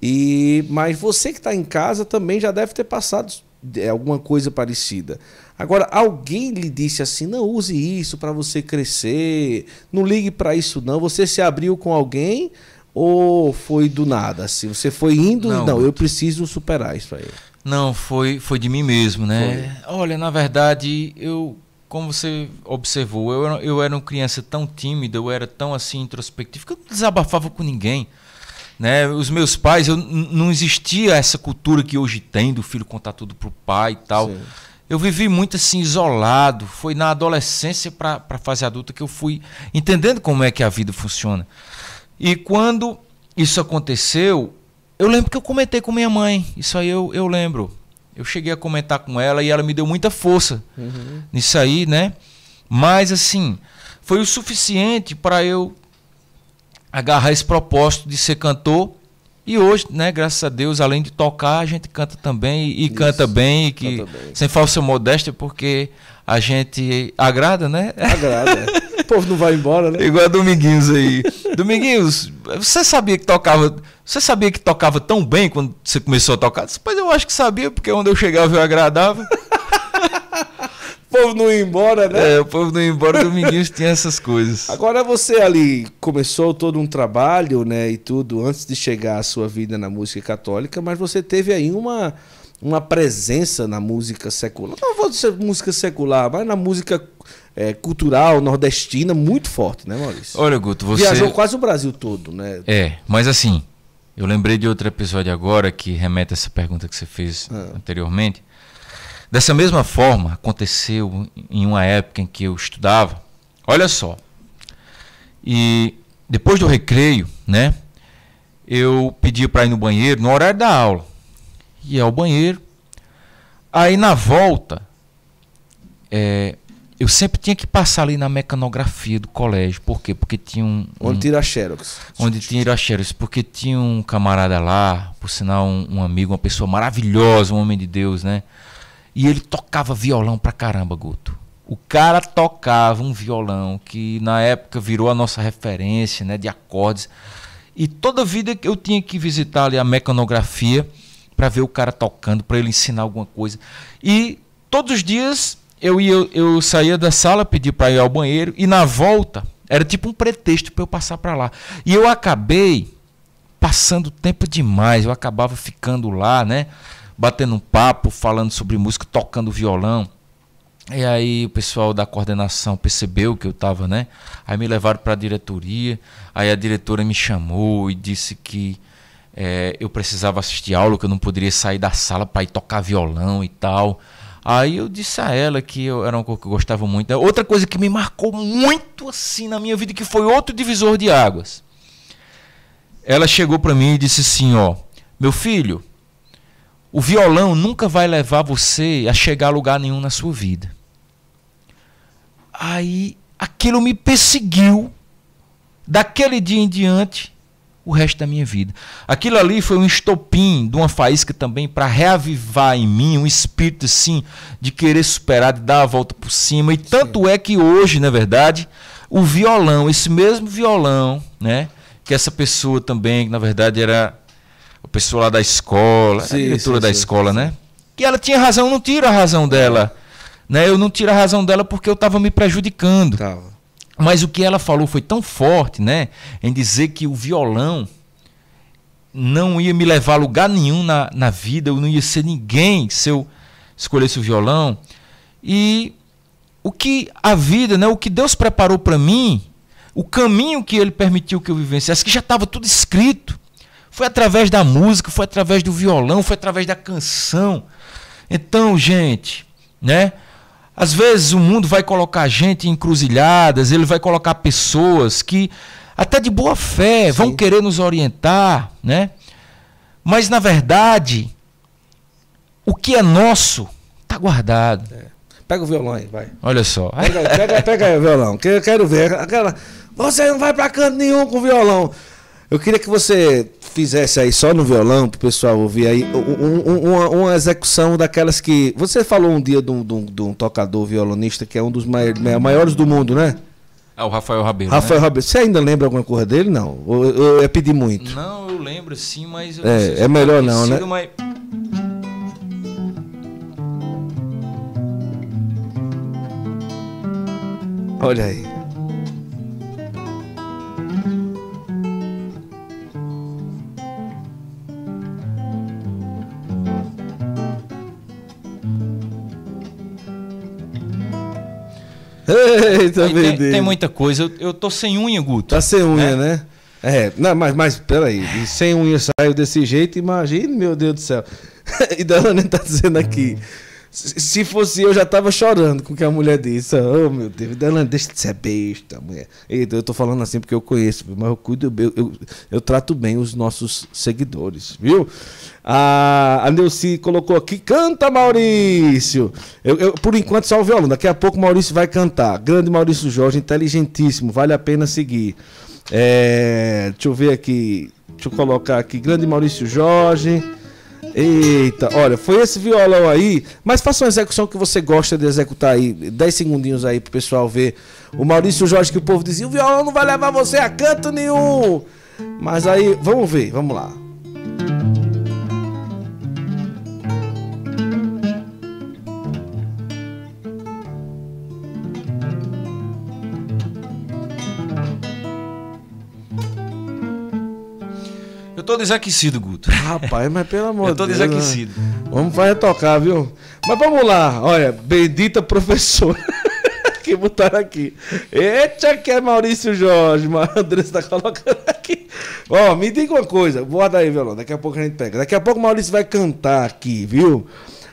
E... Mas você que está em casa também já deve ter passado é, alguma coisa parecida. Agora, alguém lhe disse assim: não use isso para você crescer, não ligue para isso, não. Você se abriu com alguém ou foi do nada? Assim, você foi indo, não, não eu preciso superar isso aí. Não, foi, foi de mim mesmo, né? Foi. Olha, na verdade, eu, como você observou, eu, eu era uma criança tão tímida, eu era tão assim introspectiva, que eu não desabafava com ninguém. Né? Os meus pais, eu, não existia essa cultura que hoje tem do filho contar tudo pro pai e tal. Sim. Eu vivi muito assim, isolado. Foi na adolescência para a fase adulta que eu fui entendendo como é que a vida funciona. E quando isso aconteceu, eu lembro que eu comentei com minha mãe. Isso aí eu, eu lembro. Eu cheguei a comentar com ela e ela me deu muita força uhum. nisso aí, né? Mas assim, foi o suficiente para eu agarrar esse propósito de ser cantor e hoje, né, graças a Deus, além de tocar, a gente canta também e Isso, canta bem, que canta bem. sem falsa modéstia, porque a gente agrada, né? Agrada. o povo não vai embora, né? Igual a Dominguinhos aí. Dominguinhos, você sabia que tocava, você sabia que tocava tão bem quando você começou a tocar? Pois eu acho que sabia, porque onde eu chegava eu agradava. O povo não ia embora, né? É, o povo não ia embora, Dominguinhos tinha essas coisas. Agora você ali começou todo um trabalho, né, e tudo, antes de chegar à sua vida na música católica, mas você teve aí uma, uma presença na música secular. Não vou dizer música secular, mas na música é, cultural nordestina muito forte, né, Maurício? Olha, Guto, você... Viajou quase o Brasil todo, né? É, mas assim, eu lembrei de outro episódio agora que remete a essa pergunta que você fez ah. anteriormente. Dessa mesma forma, aconteceu em uma época em que eu estudava. Olha só. E depois do recreio, né? Eu pedi para ir no banheiro no horário da aula. E ao banheiro. Aí na volta, é, eu sempre tinha que passar ali na mecanografia do colégio. Por quê? Porque tinha um. um onde tira Xerox. Onde tira Xerox. Porque tinha um camarada lá, por sinal, um, um amigo, uma pessoa maravilhosa, um homem de Deus, né? E ele tocava violão pra caramba, Guto. O cara tocava um violão que na época virou a nossa referência, né, de acordes. E toda vida que eu tinha que visitar ali a mecanografia para ver o cara tocando, para ele ensinar alguma coisa. E todos os dias eu ia, eu saía da sala, pedia para ir ao banheiro e na volta era tipo um pretexto para eu passar para lá. E eu acabei passando tempo demais, eu acabava ficando lá, né? batendo um papo, falando sobre música, tocando violão. E aí o pessoal da coordenação percebeu que eu estava, né? Aí me levaram para a diretoria. Aí a diretora me chamou e disse que é, eu precisava assistir aula, que eu não poderia sair da sala para ir tocar violão e tal. Aí eu disse a ela que eu, era uma coisa que eu gostava muito. Outra coisa que me marcou muito assim na minha vida, que foi outro divisor de águas. Ela chegou para mim e disse assim, ó, meu filho, o violão nunca vai levar você a chegar a lugar nenhum na sua vida. Aí aquilo me perseguiu daquele dia em diante o resto da minha vida. Aquilo ali foi um estopim de uma faísca também para reavivar em mim um espírito assim de querer superar, de dar a volta por cima. E tanto é que hoje, na verdade, o violão, esse mesmo violão, né, que essa pessoa também, que na verdade era o pessoal lá da escola, sim, a diretora sim, da sim, escola, né? Que ela tinha razão, eu não tiro a razão dela. Né? Eu não tiro a razão dela porque eu estava me prejudicando. Tava. Mas o que ela falou foi tão forte, né? Em dizer que o violão não ia me levar a lugar nenhum na, na vida, eu não ia ser ninguém se eu escolhesse o violão. E o que a vida, né? O que Deus preparou para mim, o caminho que Ele permitiu que eu vivesse, que já estava tudo escrito foi através da música, foi através do violão, foi através da canção. Então, gente, né? Às vezes o mundo vai colocar gente em encruzilhadas, ele vai colocar pessoas que até de boa fé Sim. vão querer nos orientar, né? Mas na verdade, o que é nosso está guardado. É. Pega o violão aí, vai. Olha só. Pega, pega, pega aí o violão, que eu quero ver. Aquela, você não vai para canto nenhum com o violão. Eu queria que você fizesse aí só no violão, pro pessoal ouvir aí, um, um, uma, uma, execução daquelas que. Você falou um dia de um, de um, de um tocador violonista que é um dos mai, né, maiores do mundo, né? Ah, o Rafael Rabelo. Rafael né? Rabelo. Você ainda lembra alguma coisa dele? Não. Eu, ia pedir muito. Não, eu lembro sim, mas. é, se é melhor não, né? Mas... Olha aí. Eita, Aí tem, tem muita coisa. Eu, eu tô sem unha, Guto. Tá sem unha, né? né? É, não, mas, mas peraí, e sem unha saiu desse jeito, imagina, meu Deus do céu. e Delane tá dizendo aqui. Hum. Se fosse eu, já tava chorando com o que a mulher disse. Oh, meu Deus, ela deixa de ser besta, mulher. Eita, eu tô falando assim porque eu conheço, mas eu cuido bem, eu, eu, eu trato bem os nossos seguidores, viu? A, a Neuci colocou aqui, canta, Maurício! Eu, eu, por enquanto, só o violão. Daqui a pouco Maurício vai cantar. Grande Maurício Jorge, inteligentíssimo, vale a pena seguir. É, deixa eu ver aqui, deixa eu colocar aqui, grande Maurício Jorge. Eita, olha, foi esse violão aí, mas faça uma execução que você gosta de executar aí, 10 segundinhos aí pro pessoal ver. O Maurício Jorge que o povo dizia, o violão não vai levar você a canto nenhum. Mas aí, vamos ver, vamos lá. tô desaquecido, Guto. Rapaz, mas pelo amor de Deus. Eu tô Deus, né? desaquecido. Né? Vamos vai tocar, viu? Mas vamos lá. Olha, bendita professora. que botaram aqui. Eita, que é Maurício Jorge, mas André tá colocando aqui. Ó, me diga uma coisa, guarda aí, violão, daqui a pouco a gente pega. Daqui a pouco o Maurício vai cantar aqui, viu?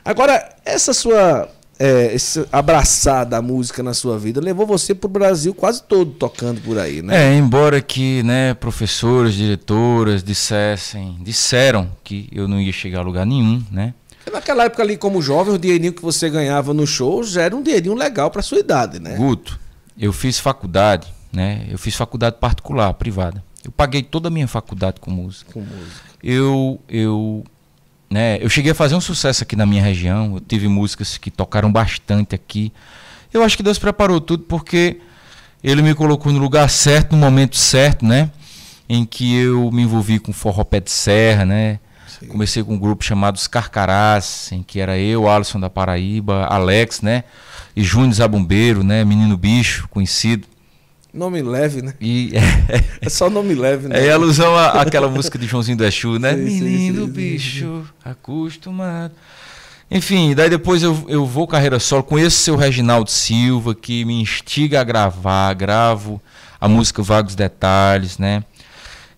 Agora, essa sua é, esse abraçar da música na sua vida levou você para o Brasil quase todo tocando por aí, né? É, embora que né, professores, diretoras dissessem, disseram que eu não ia chegar a lugar nenhum, né? É, naquela época ali, como jovem, o dinheirinho que você ganhava no show já era um dinheirinho legal para sua idade, né? Guto, eu fiz faculdade, né? Eu fiz faculdade particular, privada. Eu paguei toda a minha faculdade com música. Com música. Eu, eu né? Eu cheguei a fazer um sucesso aqui na minha região, eu tive músicas que tocaram bastante aqui. Eu acho que Deus preparou tudo porque ele me colocou no lugar certo, no momento certo, né? Em que eu me envolvi com forró pé de serra, né? Sim. Comecei com um grupo chamado Os Carcarás, em que era eu, Alisson da Paraíba, Alex, né? E Júnior Zabumbeiro, né? Menino Bicho, conhecido. Nome leve, né? E... é só nome leve, né? É alusão àquela música de Joãozinho do Exu, né? Sim, Menino, sim, sim, bicho, acostumado. Enfim, daí depois eu, eu vou carreira solo, conheço o seu Reginaldo Silva, que me instiga a gravar, gravo a música Vagos Detalhes, né?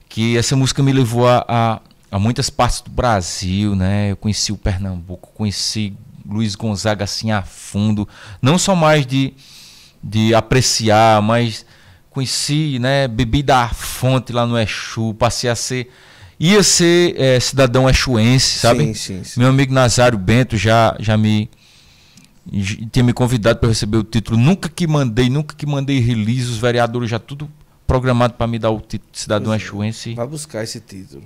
Que essa música me levou a, a, a muitas partes do Brasil, né? Eu conheci o Pernambuco, conheci Luiz Gonzaga assim a fundo, não só mais de, de apreciar, mas conheci né, bebi da fonte lá no Exu, passei a ser. Ia ser é, cidadão exuense, sabe? Sim, sim, sim. Meu amigo Nazário Bento já, já me tinha me convidado para receber o título. Nunca que mandei, nunca que mandei release, os vereadores já tudo programado para me dar o título de cidadão pois é. exuense. É. Vai buscar esse título.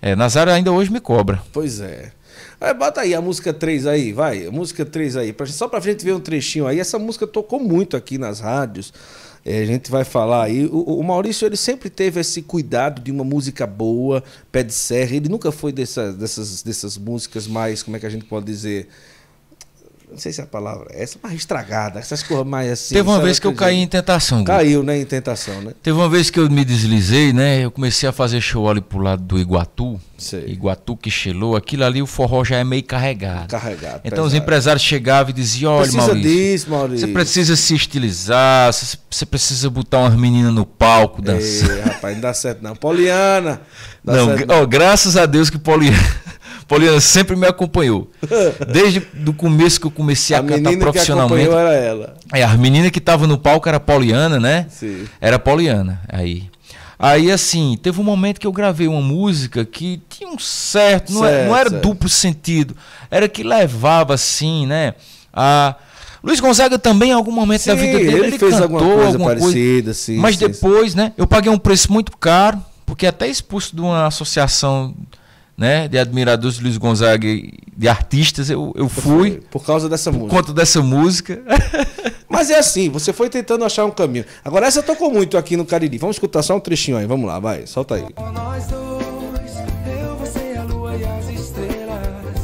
É, Nazário ainda hoje me cobra. Pois é. é bota aí a música 3 aí, vai. A música 3 aí. Só para gente ver um trechinho aí. Essa música tocou muito aqui nas rádios. É, a gente vai falar aí. O, o, Maurício ele sempre teve esse cuidado de uma música boa, pé de serra. Ele nunca foi dessa, dessas, dessas músicas mais, como é que a gente pode dizer? não sei se é a palavra é essa, mais estragada, essas coisas mais assim. Teve uma vez que eu caí em tentação. Caiu, né, em tentação, né? Teve uma vez que eu me deslizei, né? Eu comecei a fazer show ali pro lado do Iguatu. Sei. Iguatu que chelou, aquilo ali o forró já é meio carregado. Carregado. Então pesado. os empresários chegavam e diziam: olha, precisa Maurício, disso, Maurício. Você precisa se estilizar, você precisa botar umas meninas no palco dançando. Ei, rapaz, não dá certo não. Poliana! Não, não. Ó, graças a Deus que Poliana. Pauliana sempre me acompanhou. Desde o começo que eu comecei a, a cantar profissionalmente. Que era ela. É, a menina que estava no palco era Pauliana, né? Sim. Era Pauliana. Aí. Aí, assim, teve um momento que eu gravei uma música que tinha um certo. Não, é, era, não era certo. duplo sentido. Era que levava, assim, né? A. Luiz Gonzaga também, em algum momento Sim, da vida dele, ele, ele fez cantou alguma coisa alguma parecida, coisa, sim, mas sim, depois, sim. né? Eu paguei um preço muito caro, porque até expulso de uma associação né, de admiradores de Luiz Gonzaga de artistas, eu, eu fui. Por causa dessa por música. Por conta dessa música. Mas é assim, você foi tentando achar um caminho. Agora, essa tocou muito aqui no Cariri. Vamos escutar só um trechinho aí. Vamos lá, vai, solta aí.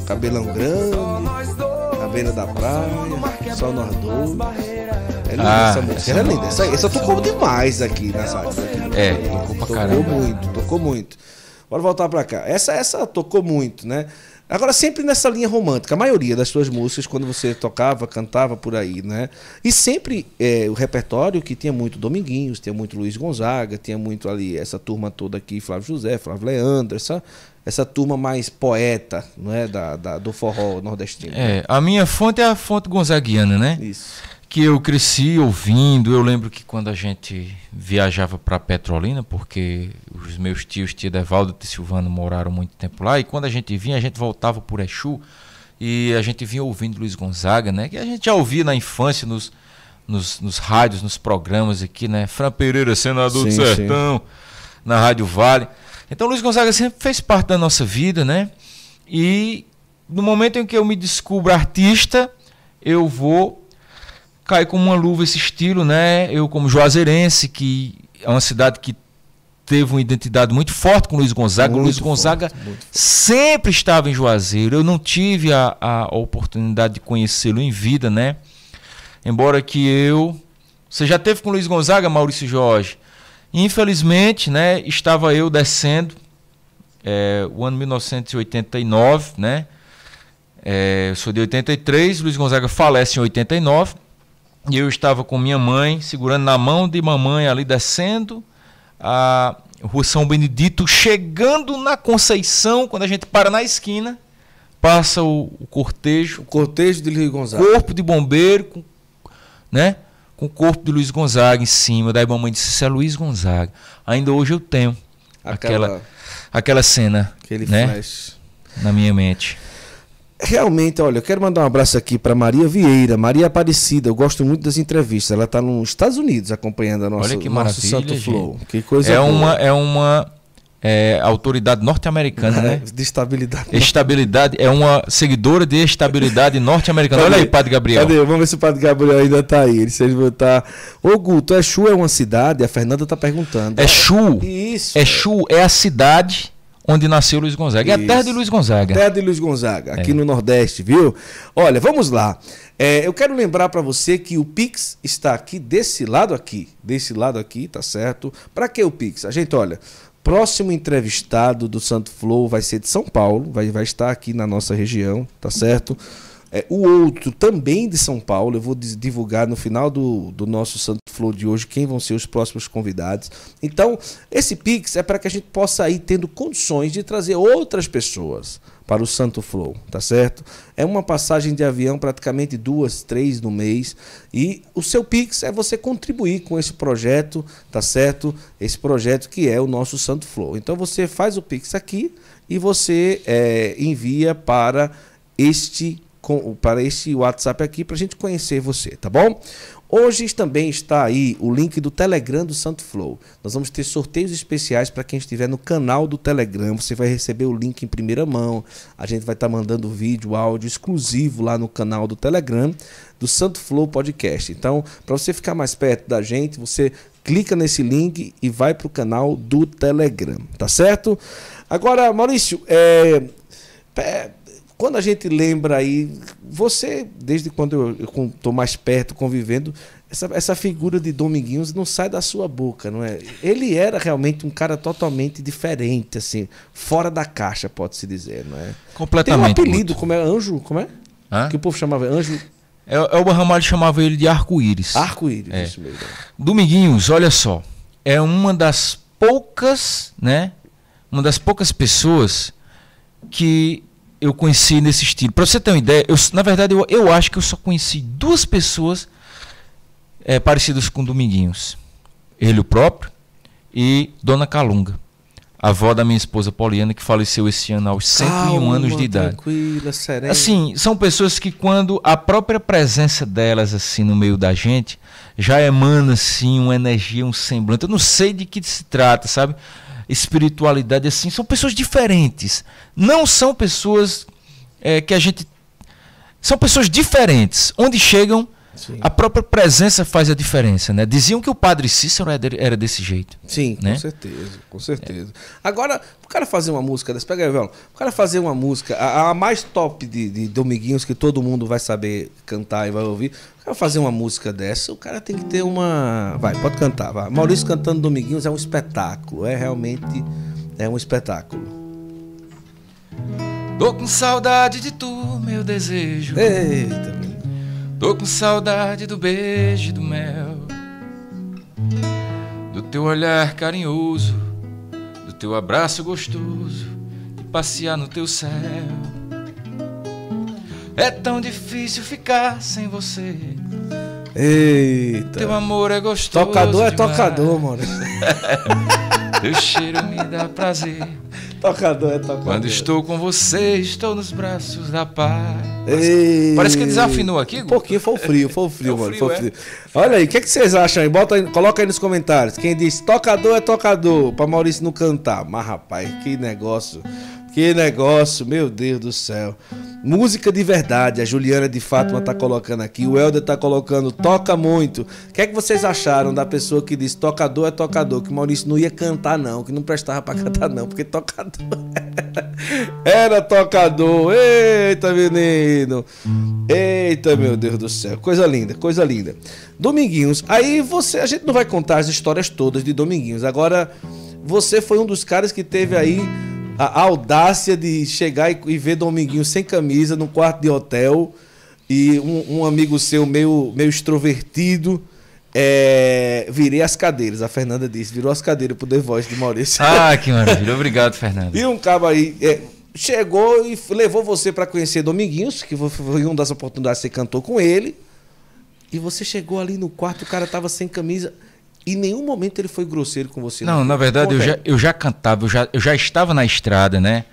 Cabelão grande, na da praia, só nós dois. É linda ah, essa música, essa é linda. Essa, ah, essa é tocou demais aqui na área. É, tocou pra caramba. Tocou muito, tocou muito. Bora voltar para cá. Essa, essa tocou muito, né? Agora, sempre nessa linha romântica, a maioria das suas músicas, quando você tocava, cantava por aí, né? E sempre é, o repertório que tinha muito Dominguinhos, tinha muito Luiz Gonzaga, tinha muito ali essa turma toda aqui, Flávio José, Flávio Leandro, essa, essa turma mais poeta, não é? Da, da do forró nordestino. É, a minha fonte é a fonte gonzaguiana, né? Isso que eu cresci ouvindo. Eu lembro que quando a gente viajava para Petrolina, porque os meus tios, tia Devaldo e Silvano, moraram muito tempo lá, e quando a gente vinha, a gente voltava por Exu e a gente vinha ouvindo Luiz Gonzaga, né? Que a gente já ouvia na infância nos, nos, nos rádios, nos programas aqui, né? Fran Pereira, senador sim, do Sertão, sim. na Rádio Vale. Então Luiz Gonzaga sempre fez parte da nossa vida, né? E no momento em que eu me descubro artista, eu vou cai como uma luva esse estilo, né? Eu como juazeirense, que é uma cidade que teve uma identidade muito forte com Luiz Gonzaga. Muito Luiz Gonzaga forte, sempre estava em Juazeiro. Eu não tive a, a oportunidade de conhecê-lo em vida, né? Embora que eu. Você já teve com Luiz Gonzaga, Maurício Jorge? Infelizmente, né? Estava eu descendo. É, o ano 1989, né? É, eu sou de 83, Luiz Gonzaga falece em 89. E eu estava com minha mãe, segurando na mão de mamãe ali, descendo a Rua São Benedito, chegando na Conceição, quando a gente para na esquina, passa o, o cortejo. O cortejo de Luiz Gonzaga. Corpo de bombeiro, com, né? Com o corpo de Luiz Gonzaga em cima. Daí mamãe disse: Isso é Luiz Gonzaga. Ainda hoje eu tenho aquela, aquela, aquela cena. Que ele né? faz. Na minha mente realmente, olha, eu quero mandar um abraço aqui para Maria Vieira, Maria Aparecida. Eu gosto muito das entrevistas. Ela está nos Estados Unidos acompanhando a nossa olha que nosso Santo Flow. Que coisa é boa. uma é uma é, autoridade norte-americana, né? De estabilidade. Estabilidade, é uma seguidora de estabilidade norte-americana. Olha aí, Padre Gabriel. Cadê? Vamos ver se o Padre Gabriel ainda está aí. Ele, se ele botar. Tá. Ô, Guto, é Exu é uma cidade? A Fernanda está perguntando. É Exu. Isso. É Exu é a cidade onde nasceu Luiz Gonzaga. Isso. a é terra de Luiz Gonzaga. Terra de Luiz Gonzaga, aqui é. no Nordeste, viu? Olha, vamos lá. É, eu quero lembrar para você que o Pix está aqui desse lado aqui. Desse lado aqui, tá certo? Para que o Pix? A gente, olha, próximo entrevistado do Santo Flow vai ser de São Paulo, vai, vai estar aqui na nossa região, tá certo? É, o outro, também de São Paulo, eu vou divulgar no final do, do nosso Santo Flor de hoje quem vão ser os próximos convidados. Então, esse Pix é para que a gente possa ir tendo condições de trazer outras pessoas para o Santo Flow, tá certo? É uma passagem de avião, praticamente duas, três no mês. E o seu Pix é você contribuir com esse projeto, tá certo? Esse projeto que é o nosso Santo Flow. Então você faz o Pix aqui e você é, envia para este com, para esse WhatsApp aqui para a gente conhecer você, tá bom? Hoje também está aí o link do Telegram do Santo Flow. Nós vamos ter sorteios especiais para quem estiver no canal do Telegram. Você vai receber o link em primeira mão. A gente vai estar tá mandando vídeo, áudio exclusivo lá no canal do Telegram do Santo Flow Podcast. Então, para você ficar mais perto da gente, você clica nesse link e vai para o canal do Telegram, tá certo? Agora, Maurício, é... é quando a gente lembra aí, você, desde quando eu estou mais perto, convivendo, essa, essa figura de Dominguinhos não sai da sua boca, não é? Ele era realmente um cara totalmente diferente, assim, fora da caixa, pode-se dizer, não é? Completamente. Tem um apelido, muito. como é? Anjo, como é? Hã? Que o povo chamava anjo. É, é o Ramalho chamava ele de arco-íris. Arco-íris, é. isso mesmo. Dominguinhos, olha só, é uma das poucas, né? Uma das poucas pessoas que eu conheci nesse estilo. Para você ter uma ideia, eu, na verdade eu, eu acho que eu só conheci duas pessoas é, parecidas com Dominguinhos. Ele o próprio e Dona Calunga. A avó da minha esposa Poliana, que faleceu esse ano aos Calma, 101 anos de idade. Tranquila, serena. Assim, são pessoas que quando a própria presença delas assim no meio da gente já emana assim uma energia, um semblante. Eu não sei de que se trata, sabe? espiritualidade assim, são pessoas diferentes. Não são pessoas é, que a gente. São pessoas diferentes. Onde chegam, Sim. A própria presença faz a diferença, né? Diziam que o padre Cícero era desse jeito. Sim, né? com certeza, com certeza. É. Agora, o cara fazer uma música dessa, pega aí, velho. O cara fazer uma música, a, a mais top de, de, Dominguinhos que todo mundo vai saber cantar e vai ouvir. O cara fazer uma música dessa, o cara tem que ter uma. Vai, pode cantar, vai. Maurício cantando Dominguinhos é um espetáculo, é realmente é um espetáculo. Tô com saudade de tu, meu desejo. Eita. Tô com saudade do beijo e do mel, do teu olhar carinhoso, do teu abraço gostoso, de passear no teu céu. É tão difícil ficar sem você. Eita. Teu amor é gostoso. Tocador é demais. é tocador, mano. teu cheiro me dá prazer. Tocador é tocador. Quando estou com você, estou nos braços da paz. Ei. Parece que desafinou aqui, Gu. Um pouquinho, foi o frio, foi o frio, é mano. Frio, foi é? frio. É? Olha aí, o que, é que, vocês acham aí? Bota aí, Coloca aí nos comentários. Quem diz tocador é tocador, pra Maurício não cantar. Mas, rapaz, que negócio. Que negócio, meu Deus do céu. Música de verdade, a Juliana de Fátima tá colocando aqui, o Helder tá colocando, toca muito. O que é que vocês acharam da pessoa que disse tocador é tocador? Que Maurício não ia cantar, não, que não prestava pra cantar, não, porque tocador era, era tocador. Eita, menino! Eita, meu Deus do céu, coisa linda, coisa linda. Dominguinhos, aí você. A gente não vai contar as histórias todas de Dominguinhos. Agora, você foi um dos caras que teve aí a audácia de chegar e, e, ver Dominguinho sem camisa no quarto de hotel e um, um amigo seu meio, meio extrovertido. É, virei as cadeiras, a Fernanda disse, virou as cadeiras pro The Voice de Maurício. Ah, que maravilha, obrigado, Fernanda. E um cabo aí é, chegou e levou você para conhecer Dominguinhos, que foi uma das oportunidades que você cantou com ele. E você chegou ali no quarto, o cara tava sem camisa. Em nenhum momento ele foi grosseiro com você. Não, não né? na verdade eu já, eu já cantava, eu já, eu já estava na estrada, né?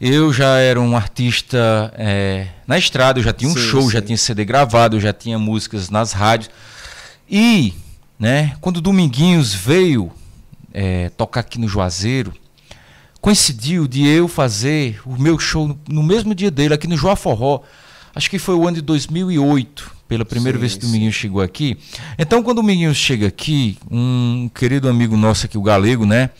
Eu já era um artista é, na estrada, eu já tinha um sim, show, sim. já tinha CD gravado, eu já tinha músicas nas rádios. E, né, quando o Dominguinhos veio é, tocar aqui no Juazeiro, coincidiu de eu fazer o meu show no mesmo dia dele, aqui no Joá Forró. Acho que foi o ano de 2008 pela primeira sim, vez que o Miguinho chegou aqui. Então, quando o Miguinho chega aqui, um querido amigo nosso aqui, o Galego, né?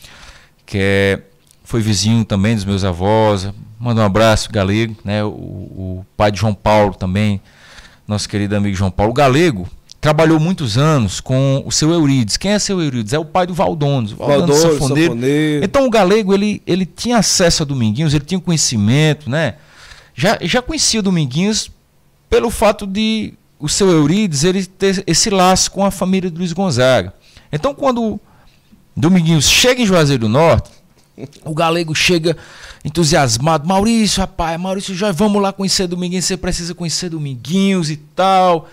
Que é, foi vizinho também dos meus avós. Manda um abraço, Galego, né? O, o pai de João Paulo também, nosso querido amigo João Paulo. O Galego trabalhou muitos anos com o seu Eurides. Quem é seu Eurides? É o pai do Valdones. Valdones, Valdones Então, o Galego, ele, ele tinha acesso a Dominguinhos, ele tinha conhecimento, né? Já, já conhecia Dominguinhos pelo fato de o seu Eurides ele ter esse laço com a família de Luiz Gonzaga. Então, quando Dominguinhos chega em Juazeiro do Norte, o galego chega entusiasmado. Maurício, rapaz, Maurício Jorge, vamos lá conhecer Dominguinhos. Você precisa conhecer Dominguinhos e tal,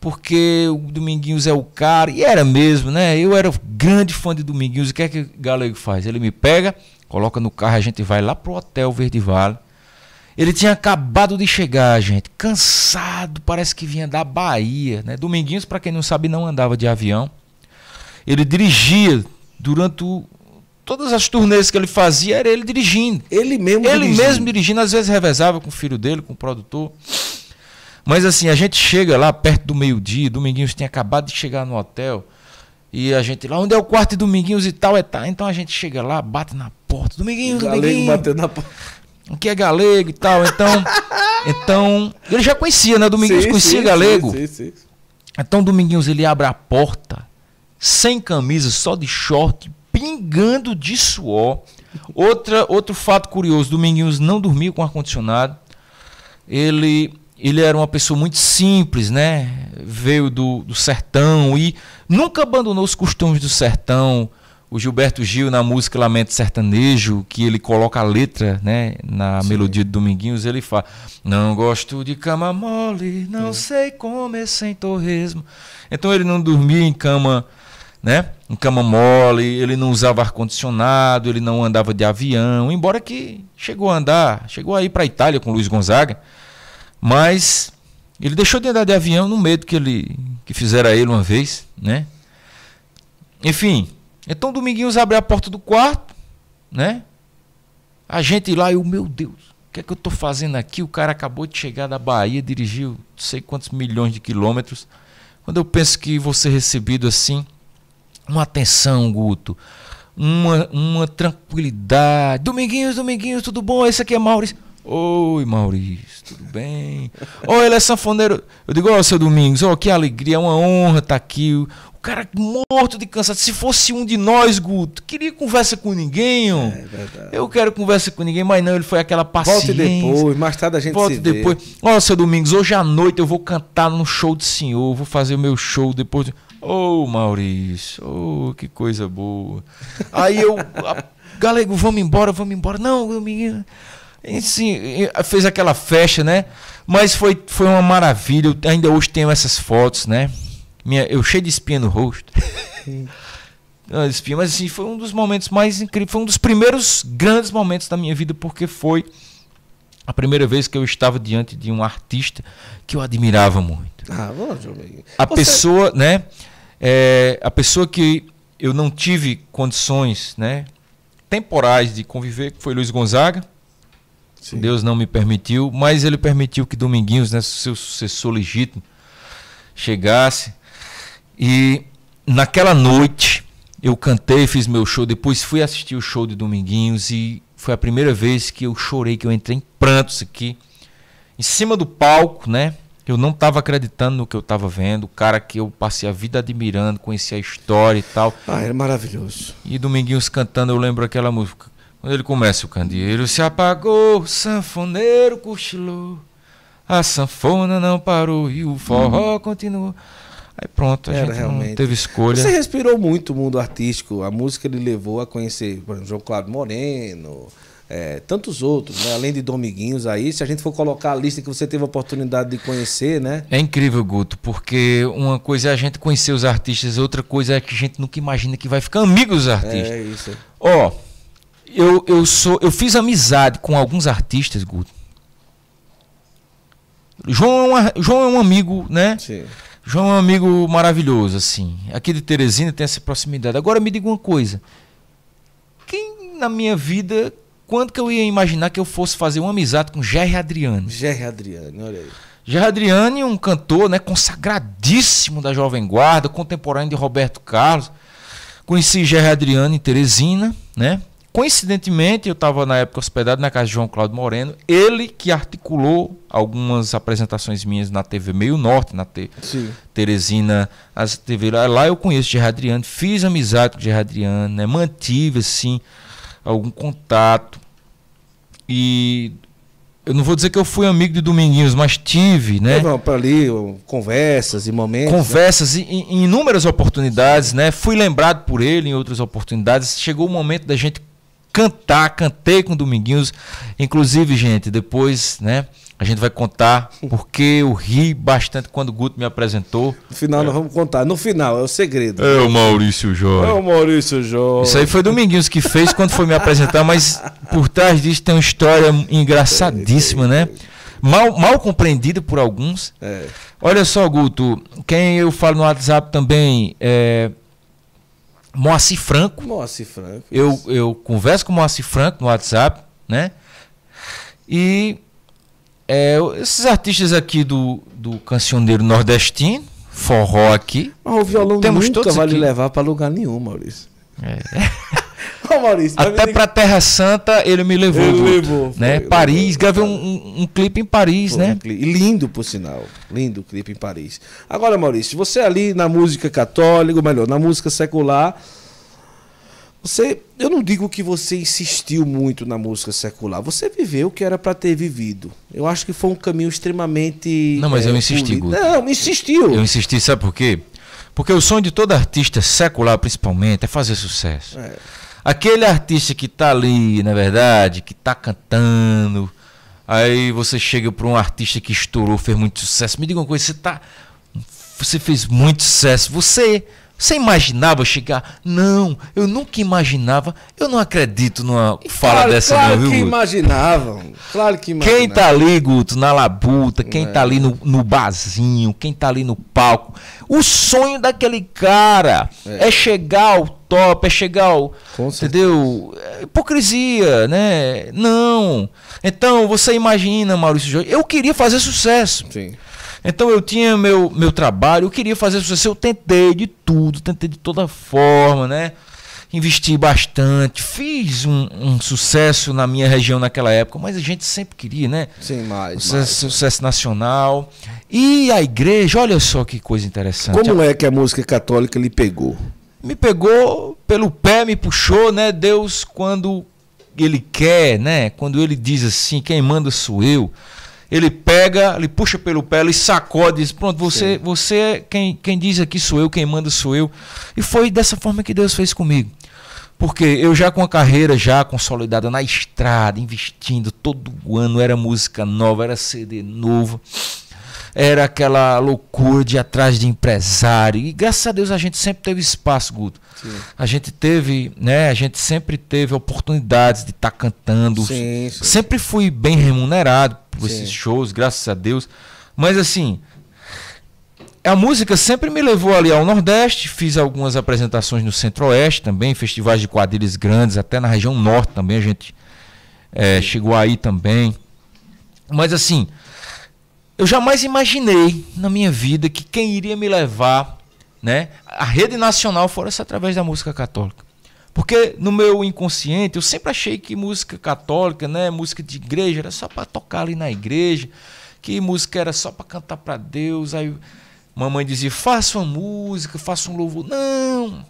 porque o Dominguinhos é o cara. E era mesmo, né? Eu era grande fã de Dominguinhos. o que é que o galego faz? Ele me pega, coloca no carro, a gente vai lá pro Hotel Verde Vale. Ele tinha acabado de chegar, gente, cansado, parece que vinha da Bahia. Né? Dominguinhos, para quem não sabe, não andava de avião. Ele dirigia durante o, todas as turnês que ele fazia, era ele dirigindo. Ele mesmo Ele dirigindo. mesmo dirigindo, às vezes revezava com o filho dele, com o produtor. Mas assim, a gente chega lá perto do meio-dia, Dominguinhos tinha acabado de chegar no hotel. E a gente lá, onde é o quarto de Dominguinhos e tal, é tal. Tá. Então a gente chega lá, bate na porta. Dominguinhos, Dominguinhos. bateu na porta que é galego e tal. Então, então ele já conhecia, né? Dominguinhos sim, conhecia sim, galego. Sim, sim, Então, Dominguinhos ele abre a porta, sem camisa, só de short, pingando de suor. Outra, outro fato curioso: Dominguinhos não dormia com ar-condicionado. Ele, ele era uma pessoa muito simples, né? Veio do, do sertão e nunca abandonou os costumes do sertão o Gilberto Gil na música Lamento Sertanejo, que ele coloca a letra, né, na Sim. melodia de Dominguinhos, ele fala: "Não gosto de cama mole, não é. sei comer sem torresmo". Então ele não dormia em cama, né, em cama mole, ele não usava ar condicionado, ele não andava de avião, embora que chegou a andar, chegou aí para a Itália com Luiz Gonzaga, mas ele deixou de andar de avião no medo que ele que fizeram a ele uma vez, né? Enfim, então Dominguinhos abre a porta do quarto, né? A gente lá e o meu Deus, o que é que eu estou fazendo aqui? O cara acabou de chegar da Bahia, dirigiu não sei quantos milhões de quilômetros. Quando eu penso que vou ser recebido assim, uma atenção, Guto, uma, uma tranquilidade. Dominguinhos, Dominguinhos, tudo bom? Esse aqui é Maurício. Oi, Maurício, tudo bem? Oi, ele é sanfoneiro. Eu digo, ó, oh, seu Domingos, ó, oh, que alegria, uma honra estar tá aqui. O cara é morto de cansado. Se fosse um de nós, Guto, queria conversa com ninguém, ó. É verdade. Eu quero conversa com ninguém, mas não, ele foi aquela paciência. Volte depois, mais tarde a gente Volte se depois. Ó, seu Domingos, hoje à noite eu vou cantar no show do senhor, vou fazer o meu show depois. Ô, oh, Maurício, ô, oh, que coisa boa. Aí eu, a, galego, vamos embora, vamos embora. Não, menino sim, fez aquela festa, né? Mas foi, foi uma maravilha. Eu ainda hoje tenho essas fotos, né? Minha, eu cheio de espinha no rosto. Ah, espinha, mas assim, foi um dos momentos mais incríveis. Foi um dos primeiros grandes momentos da minha vida, porque foi a primeira vez que eu estava diante de um artista que eu admirava muito. Ah, bom, a Você... pessoa, né? É, a pessoa que eu não tive condições, né? Temporais de conviver, que foi Luiz Gonzaga Sim. Deus não me permitiu, mas ele permitiu que Dominguinhos, né, seu sucessor legítimo, chegasse. E naquela noite eu cantei, fiz meu show, depois fui assistir o show de Dominguinhos e foi a primeira vez que eu chorei, que eu entrei em prantos aqui, em cima do palco, né? Eu não estava acreditando no que eu estava vendo, o cara que eu passei a vida admirando, conhecia a história e tal. Ah, era é maravilhoso. E Dominguinhos cantando, eu lembro aquela música. Quando ele começa, o candeeiro se apagou, o sanfoneiro cochilou, a sanfona não parou e o forró hum. continuou. Aí pronto, a Era, gente realmente. não teve escolha. Você respirou muito o mundo artístico, a música ele levou a conhecer, por exemplo, João Cláudio Moreno, é, tantos outros, né? além de Dominguinhos aí, se a gente for colocar a lista que você teve a oportunidade de conhecer, né? É incrível, Guto, porque uma coisa é a gente conhecer os artistas, outra coisa é que a gente nunca imagina que vai ficar amigo dos é artistas. É isso. Ó, oh, eu, eu, sou, eu fiz amizade com alguns artistas, Guto. João é, um, João é um amigo, né? Sim. João é um amigo maravilhoso, assim. Aqui de Teresina tem essa proximidade. Agora me diga uma coisa. Quem na minha vida, quando que eu ia imaginar que eu fosse fazer uma amizade com Jerry Adriano? Jerry Adriano, olha aí. Gerard Adriani, um cantor né, consagradíssimo da Jovem Guarda, contemporâneo de Roberto Carlos. Conheci Gerard Adriani em Teresina, né? Coincidentemente, eu estava na época hospedado na casa de João Cláudio Moreno, ele que articulou algumas apresentações minhas na TV Meio Norte, na te Sim. Teresina, as TV lá, lá eu conheço o Adriano, fiz amizade com o Adriano, né? mantive assim algum contato. E eu não vou dizer que eu fui amigo de Dominguinhos, mas tive, né? para ali, conversas e momentos. Né? Conversas né? em, inúmeras oportunidades, né? Fui lembrado por ele em outras oportunidades. Chegou o momento da gente cantar, cantei com Dominguinhos. Inclusive, gente, depois, né? A gente vai contar porque eu ri bastante quando o Guto me apresentou. No final é. nós vamos contar. No final, é o segredo. É o Maurício Jorge. É o Maurício Jorge. Isso aí foi Dominguinhos que fez quando foi me apresentar, mas por trás disso tem uma história engraçadíssima, né? Mal, mal compreendida por alguns. É. Olha só, Guto, quem eu falo no WhatsApp também é, Moacir Franco. Moacir Franco. Eu, eu converso com o Moacir Franco no WhatsApp, né? E é, esses artistas aqui do, do cancioneiro nordestino, forró aqui. Mas o violão Temos nunca vale vai aqui. levar para lugar nenhum, Maurício. É. Ô, Maurício, Até para Terra Santa ele me levou. Ele levou. Né? Foi, Paris, gravei um, um, um, clipe em Paris, né? Um lindo, por sinal. Lindo clipe em Paris. Agora, Maurício, você ali na música católica, ou melhor, na música secular. Você, eu não digo que você insistiu muito na música secular. Você viveu o que era para ter vivido. Eu acho que foi um caminho extremamente. Não, mas é, eu insisti. Guto. Não, insistiu. Eu insisti, sabe por quê? Porque o sonho de todo artista secular, principalmente, é fazer sucesso. É. Aquele artista que tá ali, na verdade, que tá cantando, aí você chega para um artista que estourou, fez muito sucesso. Me diga uma coisa, você tá você fez muito sucesso, você você imaginava chegar? Não, eu nunca imaginava. Eu não acredito numa fala claro, dessa, claro não, viu? Claro que imaginavam. Claro que imaginavam. Quem tá ali, Guto, na labuta, quem é. tá ali no, no barzinho, quem tá ali no palco. O sonho daquele cara é, é chegar ao top, é chegal. Com entendeu? É hipocrisia, né? Não. Então, você imagina, Maurício Jorge, eu queria fazer sucesso. Sim. Então eu tinha meu, meu trabalho, eu queria fazer sucesso, eu tentei de tudo, tentei de toda forma, né? Investi bastante, fiz um, um sucesso na minha região naquela época, mas a gente sempre queria, né? Sim, mais. Sucesso, mais. sucesso nacional. E a igreja, olha só que coisa interessante. Como é que a música católica lhe pegou? me pegou pelo pé, me puxou, né? Deus, quando ele quer, né? Quando ele diz assim, quem manda sou eu. Ele pega, ele puxa pelo pé, ele sacode, diz, pronto, você, Sim. você é quem, quem diz aqui sou eu, quem manda sou eu. E foi dessa forma que Deus fez comigo. Porque eu já com a carreira já consolidada na estrada, investindo todo ano, era música nova, era CD novo era aquela loucura de atrás de empresário. E graças a Deus a gente sempre teve espaço, Guto. Sim. A gente teve, né? A gente sempre teve oportunidades de estar tá cantando. Sim, sim. Sempre fui bem remunerado por esses shows, graças a Deus. Mas assim, a música sempre me levou ali ao Nordeste, fiz algumas apresentações no Centro-Oeste também, festivais de quadrilhas grandes, até na região Norte também a gente é, chegou aí também. Mas assim, eu jamais imaginei na minha vida que quem iria me levar, né, a rede nacional fosse através da música católica. Porque no meu inconsciente eu sempre achei que música católica, né, música de igreja era só para tocar ali na igreja, que música era só para cantar para Deus. Aí mamãe dizia: "Faça uma música, faça um louvor". Não.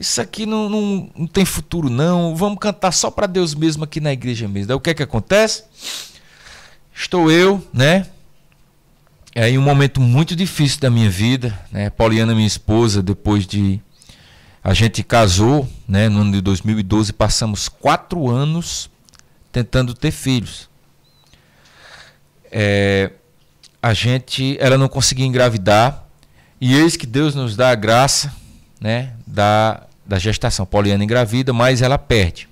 Isso aqui não, não, não tem futuro não. Vamos cantar só para Deus mesmo aqui na igreja mesmo. Daí o que é que acontece? Estou eu, né, é um momento muito difícil da minha vida, né? Poliana, minha esposa, depois de a gente casou, né? No ano de 2012 passamos quatro anos tentando ter filhos. É, a gente, ela não conseguia engravidar e eis que Deus nos dá a graça, né? Da da gestação. Poliana engravida, mas ela perde,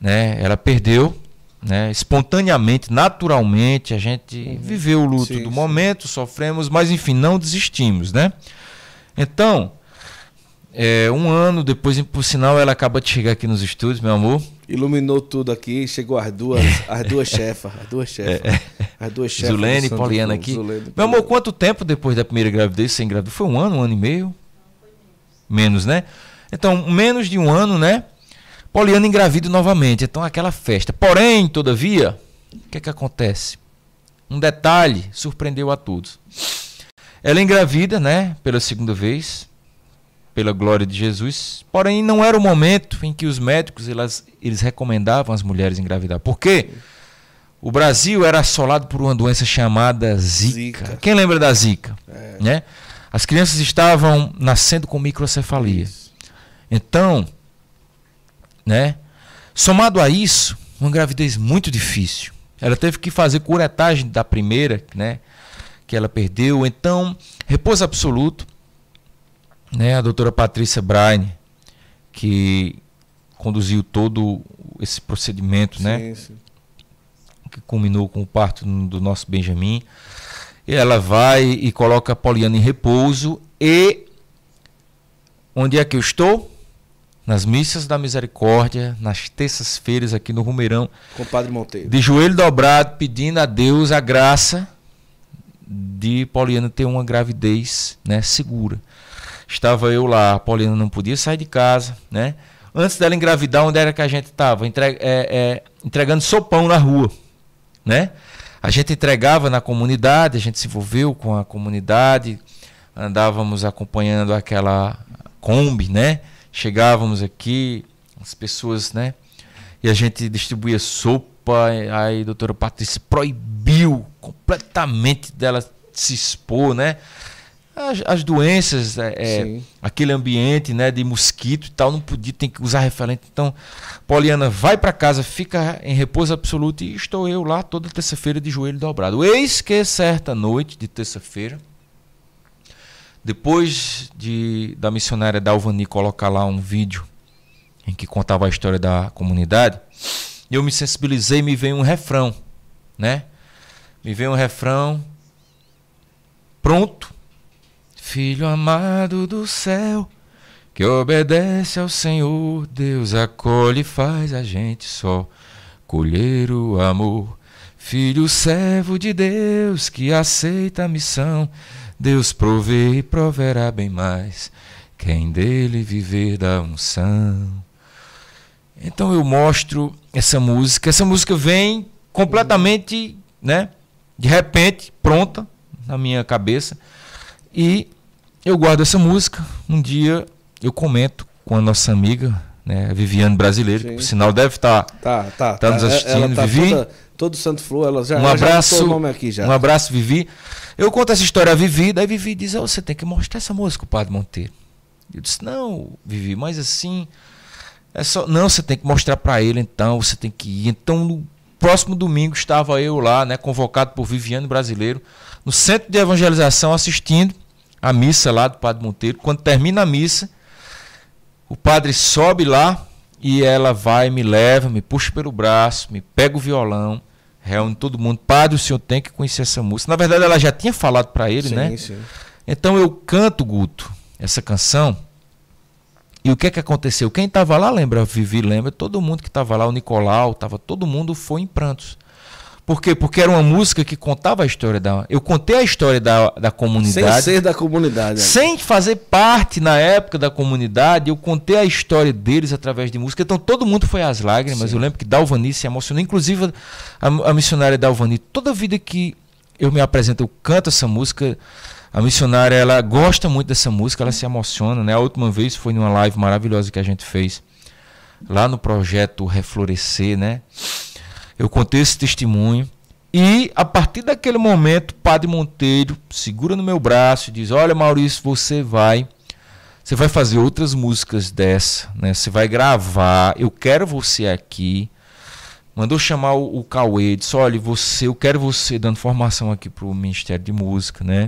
né? Ela perdeu né? espontaneamente, naturalmente, a gente uhum. viveu o luto sim, do sim. momento, sofremos, mas enfim, não desistimos, né? Então, é, um ano depois, por sinal, ela acaba de chegar aqui nos estúdios, meu amor. Iluminou tudo aqui, chegou as duas, as duas chefas, as duas chefas, é, é. as duas chefas. Zulene e Poliana aqui. Zulene, meu amor, quanto tempo depois da primeira gravidez sem engravidou? Foi um ano, um ano e meio? Menos, né? Então, menos de um ano, né? Poliana engravida novamente, então aquela festa. Porém, todavia, o que é que acontece? Um detalhe surpreendeu a todos. Ela é engravida, né, pela segunda vez, pela glória de Jesus. Porém, não era o momento em que os médicos elas, eles recomendavam as mulheres engravidar. Por quê? O Brasil era assolado por uma doença chamada Zika. Zika. Quem lembra da Zika? É. Né? As crianças estavam nascendo com microcefalia. Isso. Então, né? Somado a isso, uma gravidez muito difícil. Ela teve que fazer curetagem da primeira, né? Que ela perdeu. Então, repouso absoluto, né? A doutora Patrícia Braine, que conduziu todo esse procedimento, né, sim, né? Sim. Que culminou com o parto do nosso Benjamin. Ela vai e coloca a Poliana em repouso e onde é que eu estou? nas missas da misericórdia, nas terças-feiras aqui no Rumeirão. Com o Padre Monteiro. De joelho dobrado, pedindo a Deus a graça de Poliana ter uma gravidez né, segura. Estava eu lá, a Poliana não podia sair de casa, né? Antes dela engravidar, onde era que a gente estava? é, é, entregando sopão na rua, né? A gente entregava na comunidade, a gente se envolveu com a comunidade, andávamos acompanhando aquela Kombi, né? chegávamos aqui, as pessoas, né? E a gente distribuía sopa, aí a doutora Patrícia proibiu completamente dela se expor, né? As, as doenças, é, é aquele ambiente né, de mosquito e tal, não podia, tem que usar referente. Então, Poliana vai para casa, fica em repouso absoluto e estou eu lá toda terça-feira de joelho dobrado. Eis que é certa noite de terça-feira, depois de da missionária Dalvani colocar lá um vídeo em que contava a história da comunidade, eu me sensibilizei e me veio um refrão, né? Me veio um refrão pronto. Filho amado do céu, que obedece ao Senhor, Deus acolhe e faz a gente só colher o amor. Filho servo de Deus, que aceita a missão Deus provê e proverá bem mais quem dele viver da unção. Então eu mostro essa música. Essa música vem completamente, né? De repente, pronta na minha cabeça. E eu guardo essa música. Um dia eu comento com a nossa amiga, né, Viviane Brasileira, que por sinal deve estar tá, tá, tá, tá, nos tá. É, assistindo. Ela tá Vivi, toda, todo Santo Flor, ela já Um abraço, já aqui já. Um abraço, Vivi. Eu conto essa história a Vivi, daí Vivi diz: oh, você tem que mostrar essa música, o Padre Monteiro. Eu disse: não, Vivi, mas assim. É só, não, você tem que mostrar para ele, então, você tem que ir. Então, no próximo domingo estava eu lá, né, convocado por Viviane Brasileiro, no centro de evangelização, assistindo a missa lá do Padre Monteiro. Quando termina a missa, o padre sobe lá e ela vai, me leva, me puxa pelo braço, me pega o violão reúne todo mundo. Padre, o senhor tem que conhecer essa música. Na verdade, ela já tinha falado para ele, sim, né? Sim. Então eu canto, Guto, essa canção. E o que é que aconteceu? Quem estava lá lembra, Vivi lembra, todo mundo que estava lá, o Nicolau, tava todo mundo foi em prantos. Por quê? Porque era uma música que contava a história da. Eu contei a história da, da comunidade. Sem ser da comunidade. É. Sem fazer parte na época da comunidade, eu contei a história deles através de música. Então todo mundo foi às lágrimas. Sim. Eu lembro que Dalvani se emocionou. Inclusive a, a missionária Dalvani, toda vida que eu me apresento, eu canto essa música. A missionária, ela gosta muito dessa música, ela se emociona, né? A última vez foi numa live maravilhosa que a gente fez lá no projeto Reflorescer, né? Eu contei esse testemunho. E a partir daquele momento, Padre Monteiro segura no meu braço e diz: Olha, Maurício, você vai. Você vai fazer outras músicas dessa, né? Você vai gravar. Eu quero você aqui. Mandou chamar o, o Cauê, disse: Olha, você, eu quero você dando formação aqui pro Ministério de Música, né?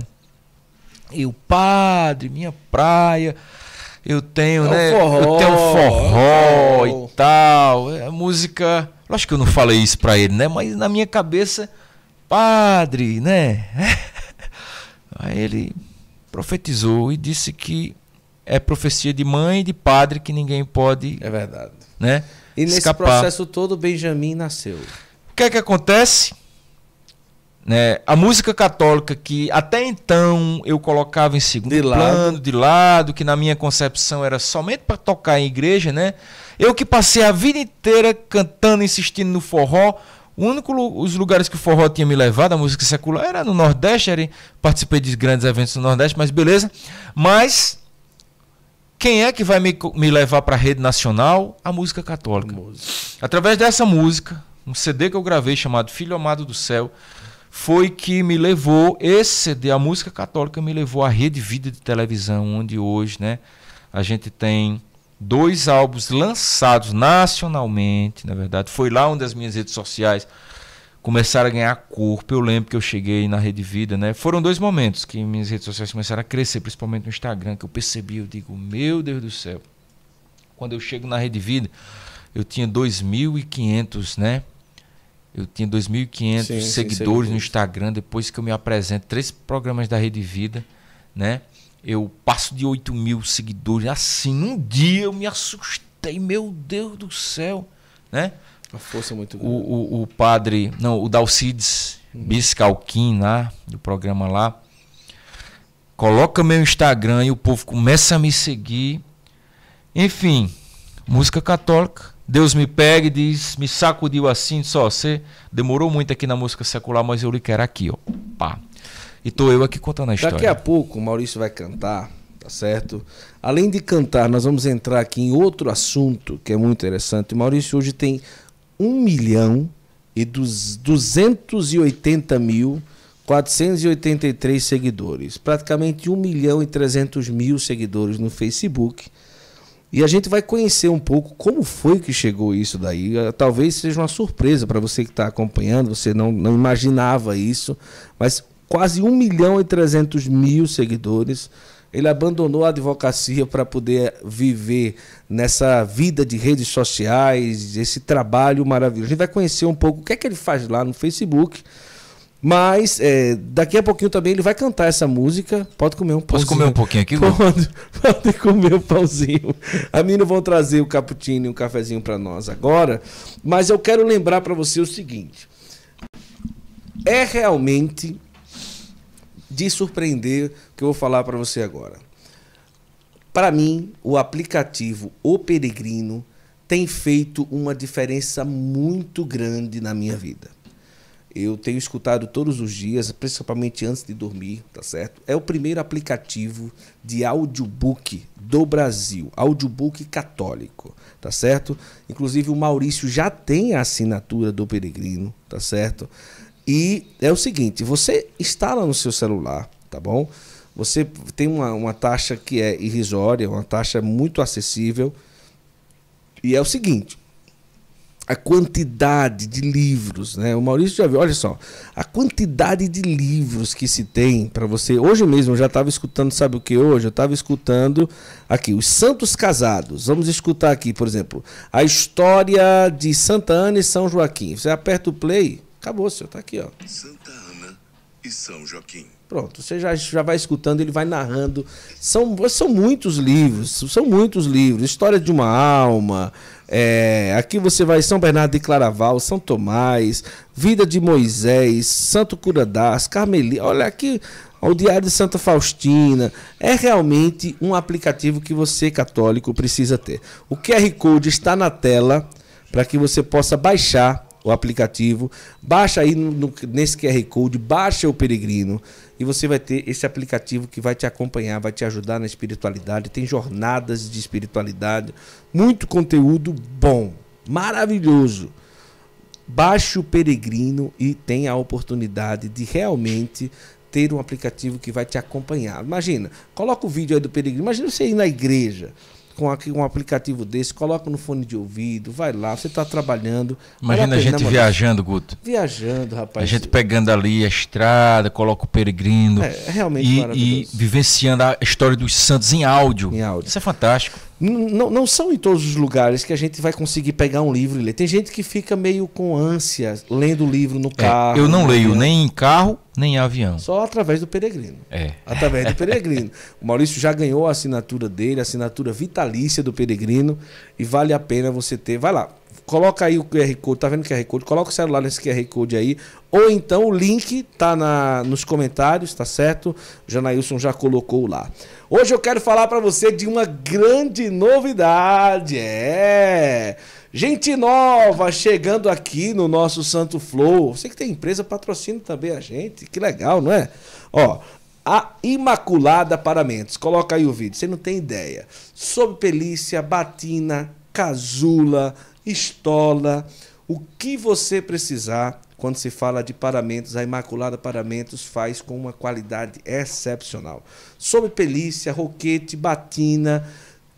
E o padre, minha praia eu tenho, é né? Forró, eu tenho forró e tal. É, música. Lógico que eu não falei isso pra ele, né? Mas na minha cabeça, padre, né? Aí ele profetizou e disse que é profecia de mãe e de padre que ninguém pode. É verdade. Né? E nesse escapar. processo todo, Benjamin nasceu. O que é que acontece? Né? A música católica que até então eu colocava em segundo de plano, de lado, que na minha concepção era somente para tocar em igreja, né? Eu que passei a vida inteira cantando, insistindo no forró, o único os lugares que o forró tinha me levado, a música secular, era no Nordeste, era, participei de grandes eventos no Nordeste, mas beleza. Mas quem é que vai me, me levar para a rede nacional? A música católica. Música. Através dessa música, um CD que eu gravei chamado Filho Amado do Céu, foi que me levou, esse CD, a música católica me levou à Rede Vida de televisão, onde hoje, né, a gente tem dois álbuns lançados nacionalmente, na verdade. Foi lá onde as minhas redes sociais começaram a ganhar corpo. Eu lembro que eu cheguei na Rede Vida, né? Foram dois momentos que minhas redes sociais começaram a crescer, principalmente no Instagram, que eu percebi, eu digo, meu Deus do céu. Quando eu chego na Rede Vida, eu tinha 2.500, né? Eu tinha 2.500 seguidores sim, no é. Instagram, depois que eu me apresento, três programas da Rede Vida, né? Eu passo de 8 mil seguidores. Assim, um dia eu me assustei, meu Deus do céu, né? A força é muito grande. O, o, o padre, não, o Dalcides uhum. Biscalquim, lá, do programa lá, coloca meu Instagram e o povo começa a me seguir. Enfim, música católica Deus me pega e diz, me sacudiu assim, Só você demorou muito aqui na música secular, mas eu lhe quero aqui, ó. Pá. E tô eu aqui contando a história. Daqui a pouco o Maurício vai cantar, tá certo? Além de cantar, nós vamos entrar aqui em outro assunto que é muito interessante. O Maurício hoje tem 1 milhão e dos 280 mil 483 seguidores. Praticamente 1 milhão e 300 mil seguidores no Facebook e a gente vai conhecer um pouco como foi que chegou isso daí. Eh, talvez seja uma surpresa para você que está acompanhando, você não, não imaginava isso, mas quase 1 milhão e 300 mil seguidores. Ele abandonou a advocacia para poder viver nessa vida de redes sociais, esse trabalho maravilhoso. A gente vai conhecer um pouco o que é que ele faz lá no Facebook mas é, daqui a pouquinho também ele vai cantar essa música. Pode comer um pãozinho. Posso comer um pouquinho aqui, Lu? Pode, pode comer um pãozinho. A menina vão trazer o cappuccino e um cafezinho para nós agora. Mas eu quero lembrar para você o seguinte. É realmente de surpreender o que eu vou falar para você agora. Para mim, o aplicativo O Peregrino tem feito uma diferença muito grande na minha vida. Eu tenho escutado todos os dias, principalmente antes de dormir, tá certo? É o primeiro aplicativo de audiobook do Brasil, audiobook católico, tá certo? Inclusive o Maurício já tem a assinatura do Peregrino, tá certo? E é o seguinte, você instala no seu celular, tá bom? Você tem uma, uma taxa que é irrisória, uma taxa muito acessível. E é o seguinte, a quantidade de livros, né? O Maurício já viu, olha só, a quantidade de livros que se tem para você. Hoje mesmo eu já estava escutando, sabe o que hoje? Eu estava escutando aqui os Santos Casados. Vamos escutar aqui, por exemplo, a história de Santa Ana e São Joaquim. Você aperta o play, acabou, senhor, tá aqui, ó. Santa e São Joaquim. Pronto, você já, já vai escutando, ele vai narrando. São, são muitos livros, são muitos livros. História de uma alma. É, aqui você vai São Bernardo de Claraval, São Tomás, Vida de Moisés, Santo Curadás, Carmelita. Olha aqui ao Diário de Santa Faustina. É realmente um aplicativo que você, católico, precisa ter. O QR Code está na tela para que você possa baixar o aplicativo. Baixa aí no, no, nesse QR Code, baixa o Peregrino e você vai ter esse aplicativo que vai te acompanhar, vai te ajudar na espiritualidade. Tem jornadas de espiritualidade, muito conteúdo bom, maravilhoso. Baixe o Peregrino e tem a oportunidade de realmente ter um aplicativo que vai te acompanhar. Imagina, coloca o vídeo aí do Peregrino. Imagina você ir na igreja com aqui um aplicativo desse, coloca no fone de ouvido, vai lá, você está trabalhando. Imagina a, a gente viajando, Guto. Viajando, rapaz. A gente pegando ali a estrada, coloca o peregrino. É, é realmente e, e vivenciando a história dos santos em áudio. Em áudio. Isso é fantástico. Não, não são em todos os lugares que a gente vai conseguir pegar um livro e ler. Tem gente que fica meio com ânsia lendo o livro no é, carro. É, eu não né? leio avião. nem em carro, nem em avião. Só através do Peregrino. É. Através do Peregrino. o Maurício já ganhou a assinatura dele, a assinatura vitalícia do Peregrino. E vale a pena você ter. Vai lá, Coloca aí o QR Code, tá vendo o QR Code? Coloca o celular nesse QR Code aí. Ou então o link tá na, nos comentários, tá certo? O Janailson já colocou lá. Hoje eu quero falar para você de uma grande novidade. É! Gente nova chegando aqui no nosso Santo Flow. Você que tem empresa, patrocina também a gente. Que legal, não é? Ó, a Imaculada Paramentos. Coloca aí o vídeo, você não tem ideia. Sob pelícia, batina, casula, estola, o que você precisar. Quando se fala de paramentos, a Imaculada Paramentos faz com uma qualidade excepcional. Sobre pelícia, roquete, batina,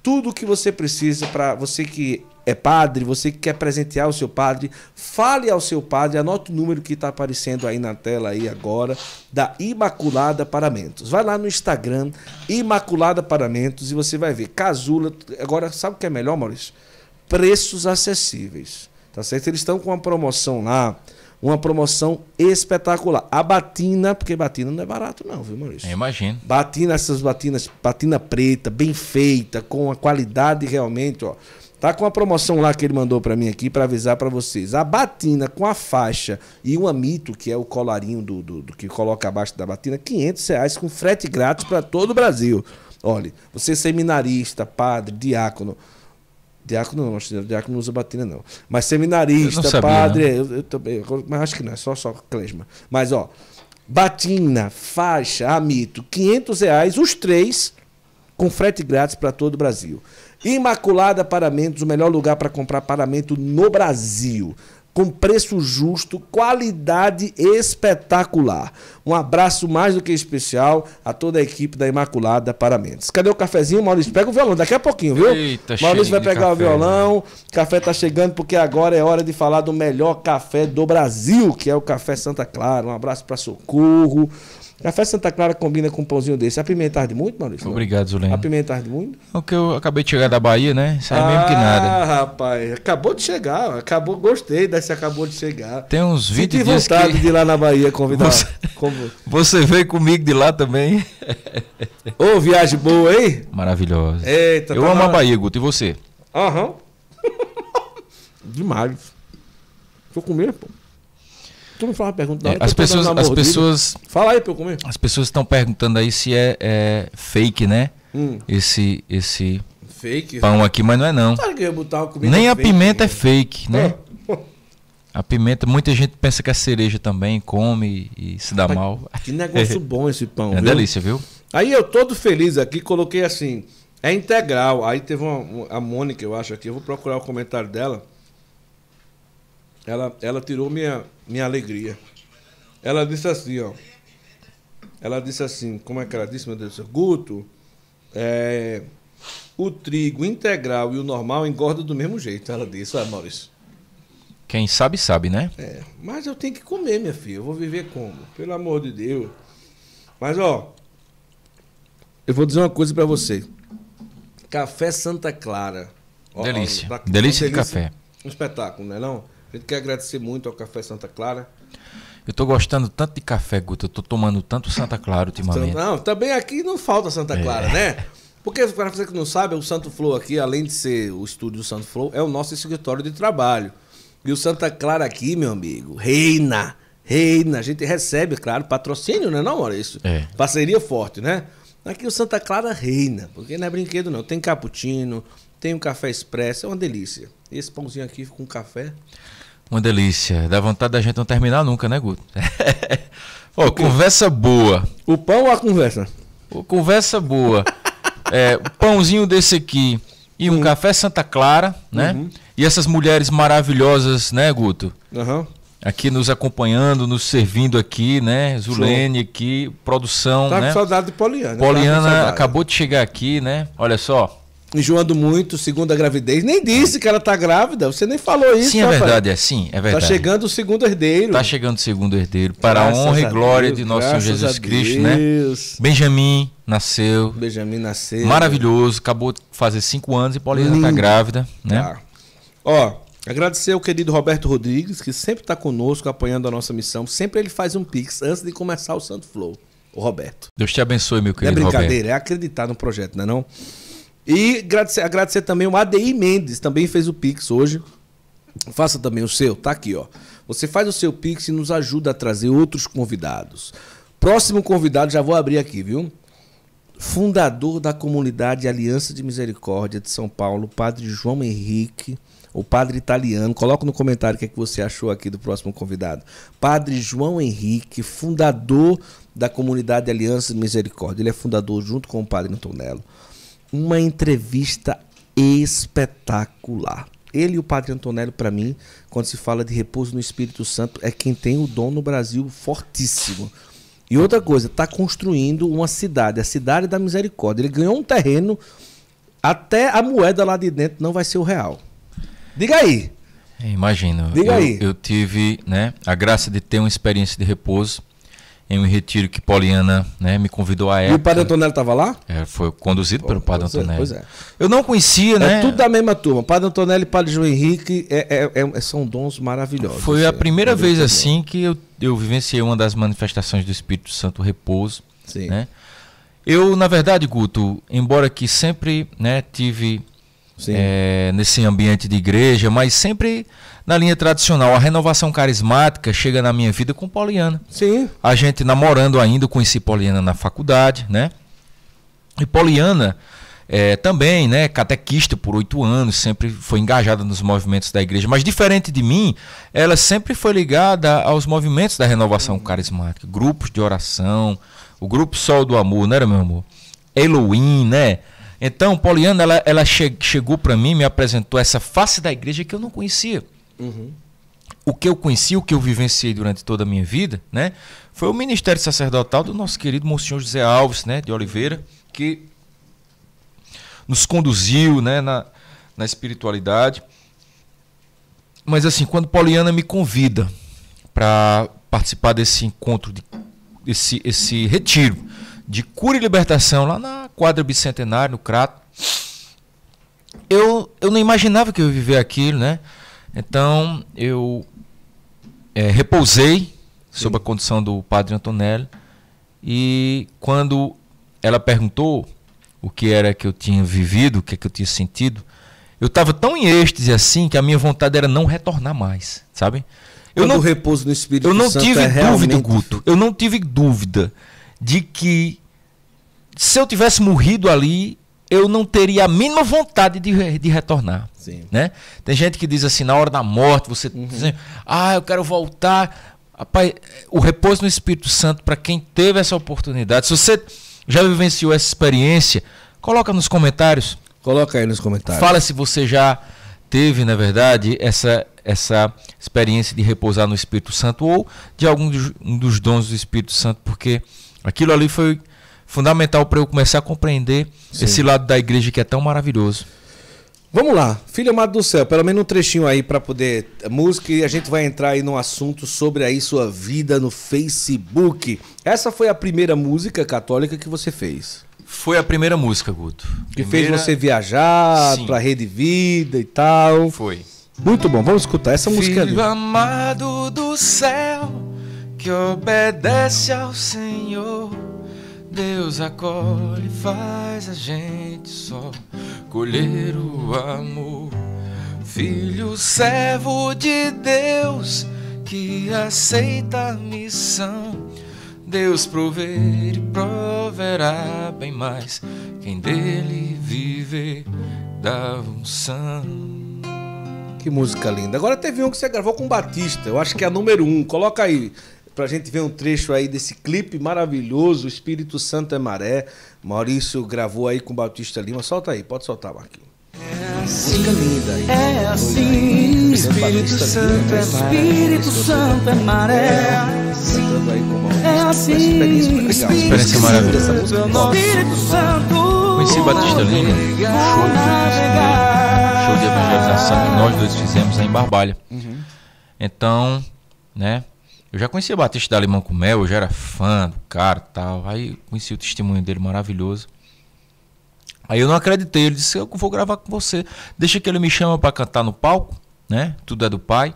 tudo o que você precisa para você que é padre, você que quer presentear o seu padre, fale ao seu padre, anote o número que está aparecendo aí na tela aí agora, da Imaculada Paramentos. Vai lá no Instagram, Imaculada Paramentos, e você vai ver. Casula, agora sabe o que é melhor, Maurício? preços acessíveis. Tá certo? Eles estão com uma promoção lá, uma promoção espetacular. A batina, porque batina não é barato não, viu, Maurício? Eu imagino. Batina, essas batinas, batina preta, bem feita, com a qualidade realmente, ó. Tá com a promoção lá que ele mandou para mim aqui para avisar para vocês. A batina com a faixa e o amito, que é o colarinho do, do, do que coloca abaixo da batina, 500 reais com frete grátis para todo o Brasil. Olha, você é seminarista, padre, diácono, Diácono não, diácono não usa batina, não. Mas seminarista, não padre, né? Eu, eu também, mas acho que não, é só, só clesma. Mas, ó, batina, faixa, amito, 500 reais, os três, com frete grátis para todo o Brasil. Imaculada Paramentos, o melhor lugar para comprar paramento no Brasil com preço justo, qualidade espetacular. Um abraço mais do que especial a toda a equipe da Imaculada Paramentos. Cadê o cafezinho, Maurício? Pega o violão daqui a pouquinho, viu? Eita, Maurício vai pegar café, o violão. Né? Café tá chegando porque agora é hora de falar do melhor café do Brasil, que é o Café Santa Clara. Um abraço para Socorro. Café Santa Clara combina com um pãozinho desse. Apimentar de muito, Maurício? Obrigado, Zulene. Apimentar de muito? É o que eu acabei de chegar da Bahia, né? Sai ah, é mesmo que ah, nada. Ah, rapaz. Acabou de chegar. Acabou, gostei dessa acabou de chegar. Tem uns 20 Senti dias vontade que... de ir lá na Bahia convidar. Você, Como... você veio comigo de lá também. Ô, oh, viagem boa, hein? Maravilhosa. Eita, eu tá amo lá... a Bahia, Guto. E você? Aham. Demais. Tô com medo, pô. Tu não faz uma pergunta é, as pessoas, as pessoas. Fala aí pra eu comer. As pessoas estão perguntando aí se é, é fake, né? Hum. Esse, esse fake, pão aqui, mas não é não. Claro que eu ia botar comida Nem a fake, pimenta né? é fake, né? É. A pimenta, muita gente pensa que é cereja também, come e se dá mal. Que negócio bom esse pão. É viu? delícia, viu? Aí eu todo feliz aqui, coloquei assim, é integral. Aí teve uma, a Mônica, eu acho aqui, eu vou procurar o comentário dela. Ela, ela tirou minha, minha alegria. Ela disse assim, ó. Ela disse assim, como é que ela disse, meu Deus do céu? Guto, é, o trigo integral e o normal engorda do mesmo jeito. Ela disse, olha, Maurício. Quem sabe, sabe, né? É, mas eu tenho que comer, minha filha. Eu vou viver como? Pelo amor de Deus. Mas, ó, eu vou dizer uma coisa para você. Café Santa Clara. Ó, delícia. Ó, pra... delícia, delícia de café. Um espetáculo, né, não é não? A gente quer agradecer muito ao Café Santa Clara. Eu estou gostando tanto de café, Guto. Eu estou tomando tanto Santa Clara ultimamente. Não, também aqui não falta Santa é. Clara, é. né? Porque, para você que não sabe, o Santo Flow aqui, além de ser o estúdio do Santo Flow, é o nosso escritório de trabalho. E o Santa Clara aqui, meu amigo, reina, reina. A gente recebe, claro, patrocínio, né, não, Maurício? É. Parceria forte, né? Aqui o Santa Clara reina, porque não é brinquedo, não. Tem cappuccino, tem um café expresso, é uma delícia. E esse pãozinho aqui com café. Uma delícia. Dá vontade da gente não terminar nunca, né, Guto? conversa boa. O pão ou a conversa? Pô, conversa boa. é, pãozinho desse aqui e um hum. café Santa Clara, né? Uhum. E essas mulheres maravilhosas, né, Guto? Uhum. Aqui nos acompanhando, nos servindo aqui, né? Zulene aqui, produção, tá né? com saudade de Poliana. Poliana acabou de chegar aqui, né? Olha só, enjoando muito, segunda gravidez. Nem disse que ela tá grávida, você nem falou isso. Sim, é rapaz. verdade, é sim, é tá verdade. Tá chegando o segundo herdeiro. Tá chegando o segundo herdeiro, para graças a honra e glória de nosso Senhor Jesus Cristo, né? Benjamin nasceu. Benjamin nasceu. Maravilhoso, acabou de fazer cinco anos e Paulina tá grávida, né? Tá. Ó, agradecer ao querido Roberto Rodrigues, que sempre está conosco, apoiando a nossa missão. Sempre ele faz um pix antes de começar o Santo Flow. O Roberto. Deus te abençoe, meu querido. Não é brincadeira, Roberto. é acreditar no projeto, não é não? E agradecer, agradecer também o ADI Mendes, também fez o Pix hoje. Faça também o seu, tá aqui, ó. Você faz o seu Pix e nos ajuda a trazer outros convidados. Próximo convidado, já vou abrir aqui, viu? Fundador da comunidade Aliança de Misericórdia de São Paulo, Padre João Henrique, o padre italiano. Coloca no comentário o que, é que você achou aqui do próximo convidado. Padre João Henrique, fundador da comunidade Aliança de Misericórdia. Ele é fundador junto com o Padre Antonello uma entrevista espetacular. Ele e o Padre Antonello, para mim, quando se fala de repouso no Espírito Santo, é quem tem o dom no Brasil fortíssimo. E outra coisa, está construindo uma cidade, a cidade da misericórdia. Ele ganhou um terreno, até a moeda lá de dentro não vai ser o real. Diga aí. Imagino. Diga eu, aí. Eu tive né, a graça de ter uma experiência de repouso em um retiro que Poliana né, me convidou a época. E o Padre Antonello estava lá? É, foi conduzido pelo Padre é, Antonelli. É, pois é. Eu não conhecia, é né? É tudo da mesma turma. Padre Antonelli e Padre João Henrique é, é, são dons maravilhosos. Foi a primeira vez assim que eu, eu vivenciei uma das manifestações do Espírito Santo Repouso. Sim. Né? Eu, na verdade, Guto, embora que sempre né, tive é, nesse ambiente de igreja, mas sempre na linha tradicional. A renovação carismática chega na minha vida com Poliana. Sim. A gente namorando ainda, conheci Poliana na faculdade, né? E Poliana é, também, né, catequista por oito anos, sempre foi engajada nos movimentos da igreja, mas diferente de mim, ela sempre foi ligada aos movimentos da renovação carismática, grupos de oração, o grupo Sol do Amor, não né, era, meu amor? Elohim, né? Então, Poliana, ela, ela che chegou para mim, me apresentou essa face da igreja que eu não conhecia. Uhum. O que eu conheci, o que eu vivenciei durante toda a minha vida, né? Foi o ministério sacerdotal do nosso querido Monsenhor José Alves, né? De Oliveira, que nos conduziu, né? Na, na espiritualidade. Mas assim, quando Poliana me convida para participar desse encontro, de, esse retiro, de cura e libertação lá na quadra bicentenária, no Crato. Eu, eu não imaginava que eu ia viver aquilo, né? Então eu é, repousei sob a condição do padre Antonelli e quando ela perguntou o que era que eu tinha vivido, o que, é que eu tinha sentido, eu estava tão em êxtase assim que a minha vontade era não retornar mais, sabe? Eu Quando não, o repouso no Espírito Eu não Santo tive é dúvida, realmente... Guto. Eu não tive dúvida de que se eu tivesse morrido ali, eu não teria a mínima vontade de, de retornar. Sim. Né? Tem gente que diz assim, na hora da morte, você uhum. diz, assim, ah, eu quero voltar. Rapaz, o repouso no Espírito Santo, para quem teve essa oportunidade, se você já vivenciou essa experiência, coloca nos comentários. Coloca aí nos comentários. Fala se você já teve, na verdade, essa, essa experiência de repousar no Espírito Santo ou de algum dos, dos dons do Espírito Santo, porque Aquilo ali foi fundamental para eu começar a compreender Sim. esse lado da igreja que é tão maravilhoso. Vamos lá, filho amado do céu, pelo menos um trechinho aí para poder música e a gente vai entrar aí num assunto sobre aí sua vida no Facebook. Essa foi a primeira música católica que você fez? Foi a primeira música, Guto. Que primeira... fez você viajar para Rede Vida e tal. Foi. Muito bom, vamos escutar essa é filho música ali. Filho amado do céu, que obedece ao Senhor, Deus acolhe faz a gente só colher o amor. Filho servo de Deus que aceita a missão, Deus prover e proverá bem mais quem dele viver da unção. Que música linda. Agora teve um que você gravou com Batista, eu acho que é a número um. Coloca aí para a gente ver um trecho aí desse clipe maravilhoso, Espírito Santo é Maré. Maurício gravou aí com Batista Lima. Solta aí, pode soltar, Marquinhos. É assim, É assim, Espírito Santo é maré. Espírito Santo é maré. É assim, experiência é assim, é maravilhosa. Espírito Santo. Conheci Batista Lima, show de, show de evangelização que nós dois fizemos em Barbalha. Uhum. Então, né? Eu já conhecia Batista da Limão com Mel, eu já era fã do cara e tal. Aí conheci o testemunho dele maravilhoso. Aí eu não acreditei, ele disse: Eu vou gravar com você. Deixa que ele me chama para cantar no palco, né? Tudo é do pai.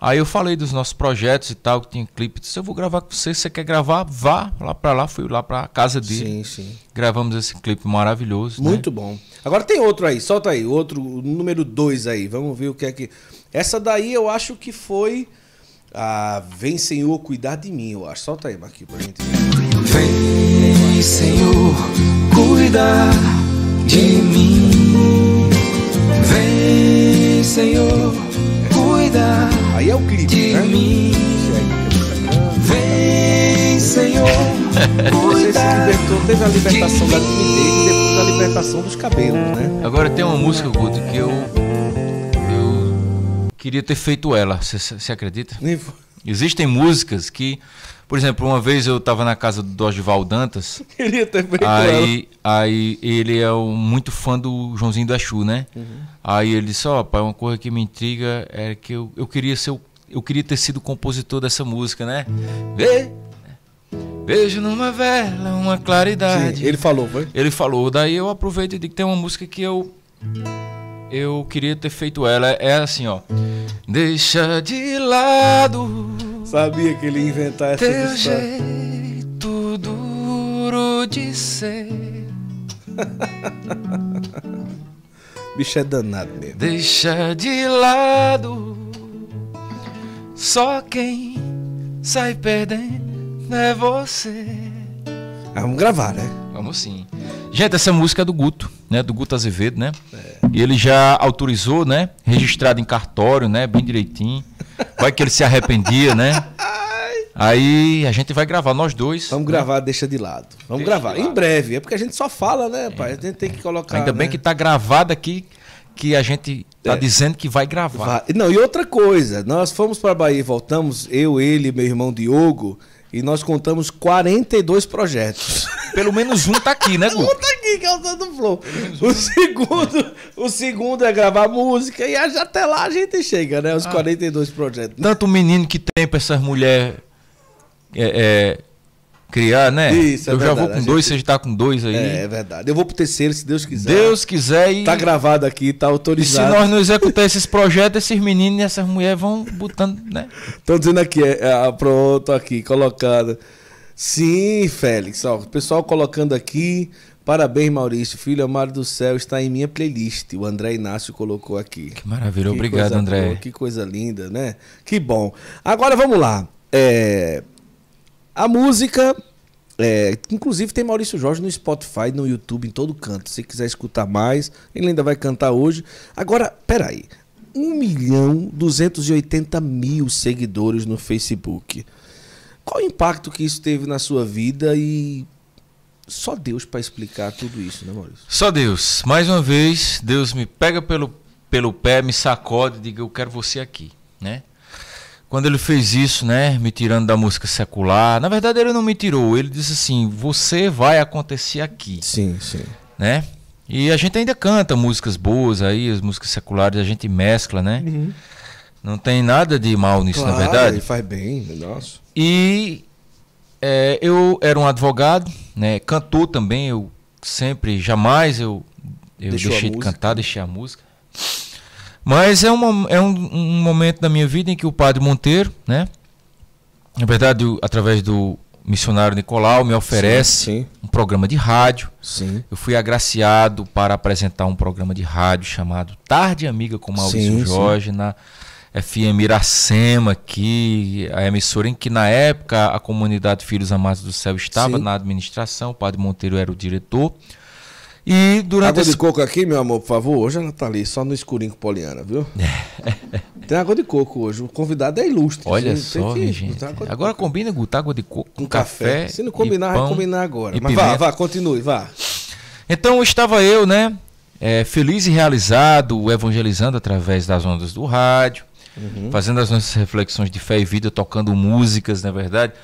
Aí eu falei dos nossos projetos e tal, que tinha clipe. Disse: Eu vou gravar com você, você quer gravar? Vá lá para lá. Fui lá para casa dele. Sim, sim. Gravamos esse clipe maravilhoso. Né? Muito né? bom. Agora tem outro aí, solta aí, outro, número dois aí. Vamos ver o que é que. Essa daí eu acho que foi ah, vem Senhor cuidar de mim, eu acho. Solta aí, Marquinhos, pra gente ver. Vem Senhor cuidar de mim. Vem Senhor cuidar aí é o clipe, de né? mim. Vem Senhor cuidar de mim. Você se libertou, teve a libertação da timidez e depois a libertação dos cabelos, né? Agora tem uma música, Guto, que eu queria ter feito ela, você acredita? Existem músicas que, por exemplo, uma vez eu estava na casa do Dorival Dantas. Queria ter feito aí, ela. Aí ele é um, muito fã do Joãozinho da Chu, né? Uhum. Aí ele disse: Ó, oh, pai, uma coisa que me intriga é que eu, eu queria ser eu queria ter sido o compositor dessa música, né? Vê! Vejo numa vela uma claridade. Sim, ele falou, foi? Ele falou. Daí eu aproveito e digo: tem uma música que eu eu queria ter feito ela. É assim, ó. Deixa de lado. Sabia que ele ia inventar essa Teu jeito duro de ser. Bicho é danado mesmo. Deixa de lado. Só quem sai perdendo é você. vamos gravar, né? Vamos sim. Gente, essa música é do Guto né, do Guto Azevedo, né? É. E ele já autorizou, né? Registrado em cartório, né? Bem direitinho. Vai que ele se arrependia, né? Aí a gente vai gravar, nós dois. Vamos né? gravar, deixa de lado. Vamos deixa gravar. Lado. Em breve. É porque a gente só fala, né, pai? A gente tem que colocar. Ainda né? bem que tá gravado aqui que a gente tá é. dizendo que vai gravar. Vai. Não, e outra coisa, nós fomos para Bahia voltamos, eu, ele, meu irmão Diogo. E nós contamos 42 projetos. Pelo menos um tá aqui, né, Guto? um tá aqui, que é o do Flow. O segundo, o segundo é gravar música e até lá a gente chega, né? Os ah, 42 projetos. Tanto menino que tem pra essas mulheres é, é, criar, né? Isso, é Eu verdade. já vou com dois, gente... você já tá com dois aí. É, é, verdade. Eu vou pro terceiro, se Deus quiser. Deus quiser e. Tá gravado aqui, tá autorizado. E se nós não executar esses projetos, esses meninos e essas mulheres vão botando, né? Estão dizendo aqui, é, é, pronto, aqui, colocado. Sim, Félix, ó, o pessoal colocando aqui. Parabéns, Maurício. Filho amado do céu, está em minha playlist. O André Inácio colocou aqui. Que maravilha, que obrigado, André. Boa, que coisa linda, né? Que bom. Agora vamos lá. É, a música. É, inclusive tem Maurício Jorge no Spotify, no YouTube, em todo canto. Se quiser escutar mais, ele ainda vai cantar hoje. Agora, peraí. 1 milhão 280 mil seguidores no Facebook. Qual o impacto que isso teve na sua vida e só Deus para explicar tudo isso, né, Maurício? Só Deus. Mais uma vez, Deus me pega pelo, pelo pé, me sacode e diga: Eu quero você aqui, né? quando ele fez isso, né, me tirando da música secular, na verdade ele não me tirou, ele disse assim, você vai acontecer aqui. Sim, sim. Né? E a gente ainda canta músicas boas aí, as músicas seculares, a gente mescla, né? Uhum. Não tem nada de mal nisso, claro, na verdade. Ele faz bem, nosso. E é, eu era um advogado, né? Cantor também, eu sempre, jamais eu, eu deixei de cantar, deixei a música. Mas é, uma, é um, um, momento da minha vida em que o padre Monteiro, né? Na verdade, através do missionário Nicolau, me oferece sim, sim. um programa de rádio. Sim. Eu fui agraciado para apresentar um programa de rádio chamado Tarde Amiga com Maurício Jorge na FM Iracema, que é a emissora em que na época a comunidade Filhos Amados do Céu estava na administração, o padre Monteiro era o diretor. E durante água esse... de coco aqui, meu amor, por favor, hoje ela tá ali, só no escurinho com Poliana, viu? tem água de coco hoje. O convidado é ilustre. Olha só, que... gente. Agora coco. combina, Guto, água de coco com um café. café. Se não combinar, vai combinar agora. Mas vá, vá, continue, vá. Então estava eu, né? É, feliz e realizado, evangelizando através das ondas do rádio, uhum. fazendo as nossas reflexões de fé e vida, tocando músicas, na é verdade.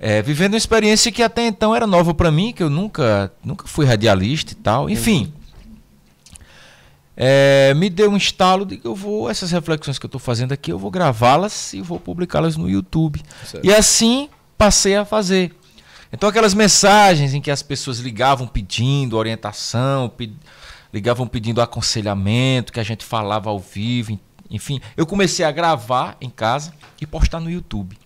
É, vivendo uma experiência que até então era nova para mim, que eu nunca, nunca fui radialista e tal. Enfim, é, me deu um estalo de que eu vou, essas reflexões que eu estou fazendo aqui, eu vou gravá-las e vou publicá-las no YouTube. Certo. E assim passei a fazer. Então, aquelas mensagens em que as pessoas ligavam pedindo orientação, ligavam pedindo aconselhamento, que a gente falava ao vivo, enfim, eu comecei a gravar em casa e postar no YouTube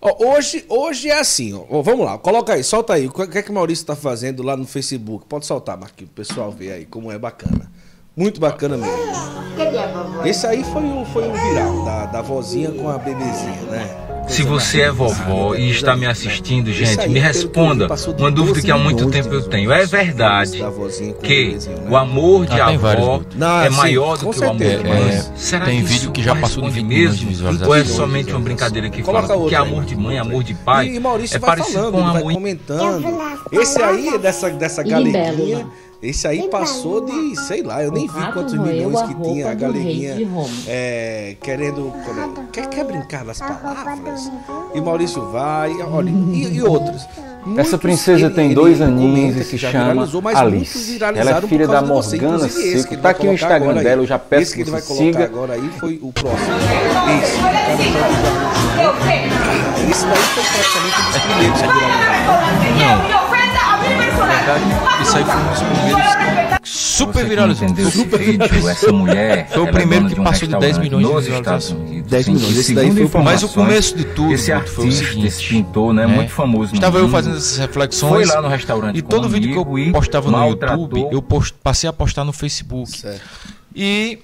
hoje, hoje é assim, ó. vamos lá, coloca aí, solta aí. O que é que o Maurício está fazendo lá no Facebook? Pode soltar, Marquinhos, o pessoal ver aí como é bacana. Muito bacana mesmo. Esse aí foi um, foi um viral da, da vozinha com a bebezinha, né? Se você é vovó e está me assistindo, gente, me é responda uma dúvida que há muito tempo eu tenho. É verdade né? que o amor ah, de avó ah, é maior do que o amor de mãe? É, será tem vídeo que já passou de mesmo? Ou é somente uma brincadeira que fala que é amor de mãe, amor de pai é parecido com amor... Esse aí, dessa, dessa galerinha né? Esse aí passou de, sei lá, eu nem vi quantos milhões que tinha a galerinha é, querendo. Quer, quer brincar nas palavras? E Maurício vai, olha, e, e outros. Muitos, Essa princesa ele, tem dois aninhos e se chama Alice. Ela é filha da Morgana Seco. Tá aqui o Instagram dela, eu já peço que, que você siga. agora aí foi o próximo. isso Isso daí foi praticamente um dos primeiros que viraram. Não isso aí foi um dos primeiros super viralizou. Super vídeo, essa mulher foi o é primeiro que passou de 10 milhões nos de Estados Unidos. 10 milhões. esse daí foi o Mas o começo de tudo, esse artista, esse pintor, né, é muito é. famoso. Estava eu fazendo essas reflexões. Foi lá no restaurante. E todo vídeo que eu postava no YouTube, eu passei a postar no Facebook. Certo. E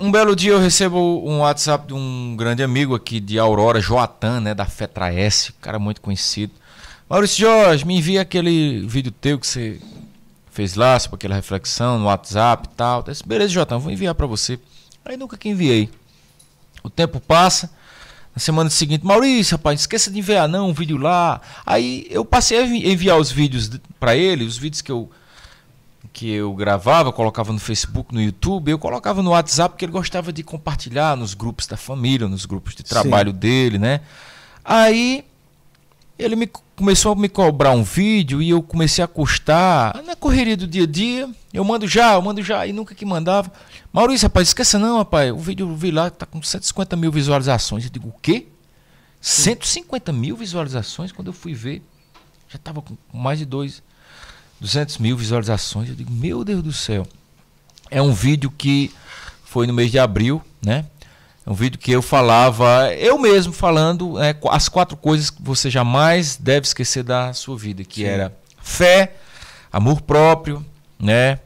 um belo dia eu recebo um WhatsApp de um grande amigo aqui de Aurora, Joatan, né, da Fetra S, cara muito conhecido. Maurício Jorge, me envia aquele vídeo teu que você fez lá, sobre aquela reflexão no WhatsApp e tal. disse, Beleza, Jotão, vou enviar para você. Aí nunca que enviei. O tempo passa. Na semana seguinte, Maurício, rapaz, esqueça de enviar não um vídeo lá. Aí eu passei a enviar os vídeos para ele, os vídeos que eu que eu gravava, colocava no Facebook, no YouTube, eu colocava no WhatsApp porque ele gostava de compartilhar nos grupos da família, nos grupos de trabalho Sim. dele, né? Aí ele me começou a me cobrar um vídeo e eu comecei a custar na correria do dia a dia. Eu mando já, eu mando já, e nunca que mandava. Maurício, rapaz, esqueça não, rapaz. O vídeo eu vi lá, tá com 150 mil visualizações. Eu digo, o quê? 150 mil visualizações? Quando eu fui ver, já tava com mais de dois, 200 mil visualizações. Eu digo, meu Deus do céu. É um vídeo que foi no mês de abril, né? um vídeo que eu falava, eu mesmo falando é, as quatro coisas que você jamais deve esquecer da sua vida, que Sim. era fé, amor próprio, né?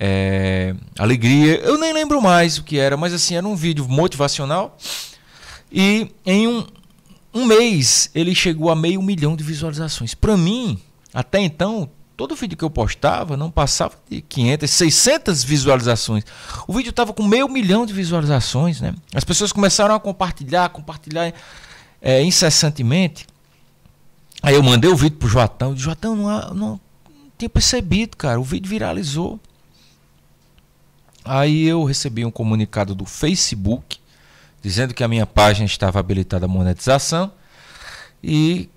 É, alegria. Eu nem lembro mais o que era, mas assim, era um vídeo motivacional. E em um, um mês ele chegou a meio milhão de visualizações. Para mim, até então, Todo vídeo que eu postava não passava de 500, 600 visualizações. O vídeo estava com meio milhão de visualizações, né? As pessoas começaram a compartilhar, compartilhar é, incessantemente. Aí eu mandei o vídeo pro Joatão. O disse, Joatão, não, não, não tinha percebido, cara. O vídeo viralizou. Aí eu recebi um comunicado do Facebook dizendo que a minha página estava habilitada à monetização e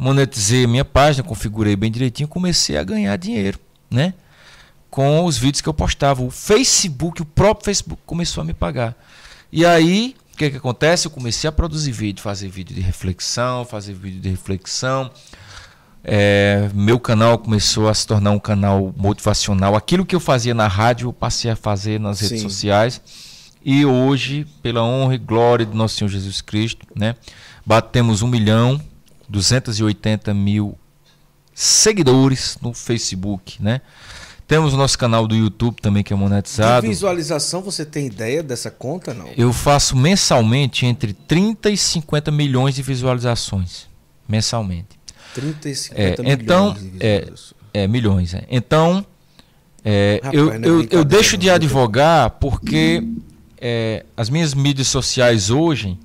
monetizei a minha página, configurei bem direitinho, comecei a ganhar dinheiro, né? Com os vídeos que eu postava. O Facebook, o próprio Facebook começou a me pagar. E aí, o que, que acontece? Eu comecei a produzir vídeo, fazer vídeo de reflexão, fazer vídeo de reflexão. É, meu canal começou a se tornar um canal motivacional. Aquilo que eu fazia na rádio, eu passei a fazer nas redes Sim. sociais. E hoje, pela honra e glória de nosso Senhor Jesus Cristo, né, batemos um milhão 280 mil seguidores no Facebook, né? Temos o nosso canal do YouTube também que é monetizado. De visualização, você tem ideia dessa conta, não? Eu faço mensalmente entre 30 e 50 milhões de visualizações. Mensalmente. 30 e 50 é, milhões então, de é, visualizações. É, é milhões. É. Então, é, Rapaz, eu, é eu, eu, deixo de advogar porque hum. as minhas mídias sociais hoje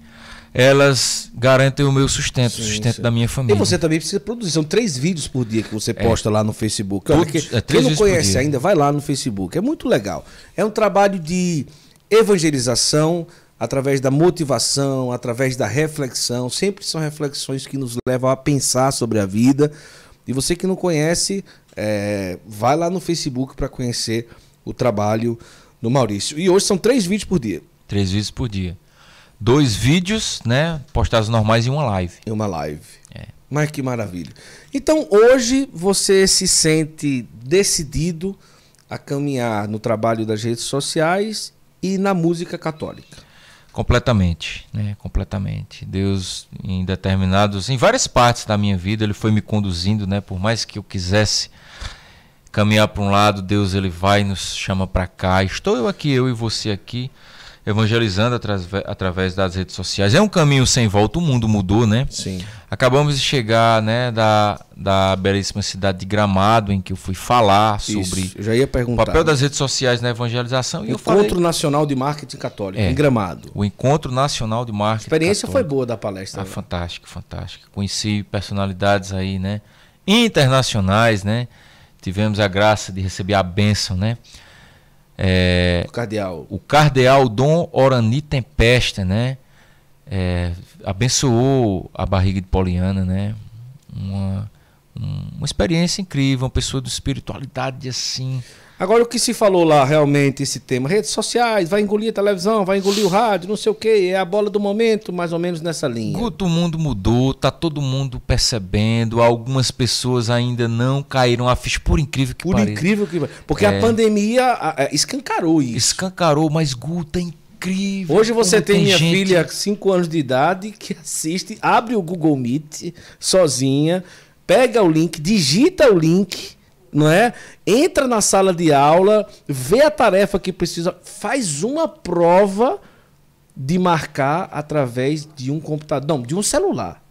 elas garantem o meu sustento, sim, o sustento sim. da minha família. E você também precisa produzir. São três vídeos por dia que você é. posta é, lá no Facebook. Olha, é quem não conhece ainda, vai lá no Facebook. É muito legal. É um trabalho de evangelização através da motivação, através da reflexão. Sempre são reflexões que nos levam a pensar sobre a vida. E você que não conhece, é, vai lá no Facebook para conhecer o trabalho do Maurício. E hoje são três vídeos por dia. Três vídeos por dia dois vídeos, né? Postados normais e uma live. E uma live. É. Mas que maravilha. Então hoje você se sente decidido a caminhar no trabalho das redes sociais e na música católica. Completamente, né? Completamente. Deus, em determinados, em várias partes da minha vida, ele foi me conduzindo, né? Por mais que eu quisesse caminhar para um lado, Deus ele vai nos chama para cá. Estou eu aqui, eu e você aqui evangelizando através das redes sociais. É um caminho sem volta, o mundo mudou, né? Sim. Acabamos de chegar, né, da, da belíssima cidade de Gramado, em que eu fui falar Isso, sobre já ia perguntar, o papel né? das redes sociais na evangelização. o Encontro falei... Nacional de Marketing Católico, é, em Gramado. O Encontro Nacional de Marketing A experiência Católico. foi boa da palestra. Ah, né? fantástico, fantástico. Conheci personalidades aí, né, internacionais, né? Tivemos a graça de receber a bênção, né? É, o cardeal. O cardeal Dom Orani Tempesta, né? É, abençoou a barriga de Poliana, né? Uma, uma experiência incrível, uma pessoa de espiritualidade assim. Agora, o que se falou lá realmente, esse tema? Redes sociais, vai engolir a televisão, vai engolir o rádio, não sei o quê, é a bola do momento, mais ou menos nessa linha. Guto, o mundo mudou, tá todo mundo percebendo, algumas pessoas ainda não caíram a ficha, por incrível que por pareça. Por incrível que pareça Porque é. a pandemia é, escancarou isso. Escancarou, mas Guto é incrível. Hoje você tem, tem, minha gente... filha, 5 anos de idade, que assiste, abre o Google Meet sozinha, pega o link, digita o link não é? Entra na sala de aula, vê a tarefa que precisa, faz uma prova de marcar através de um computador, não, de um celular.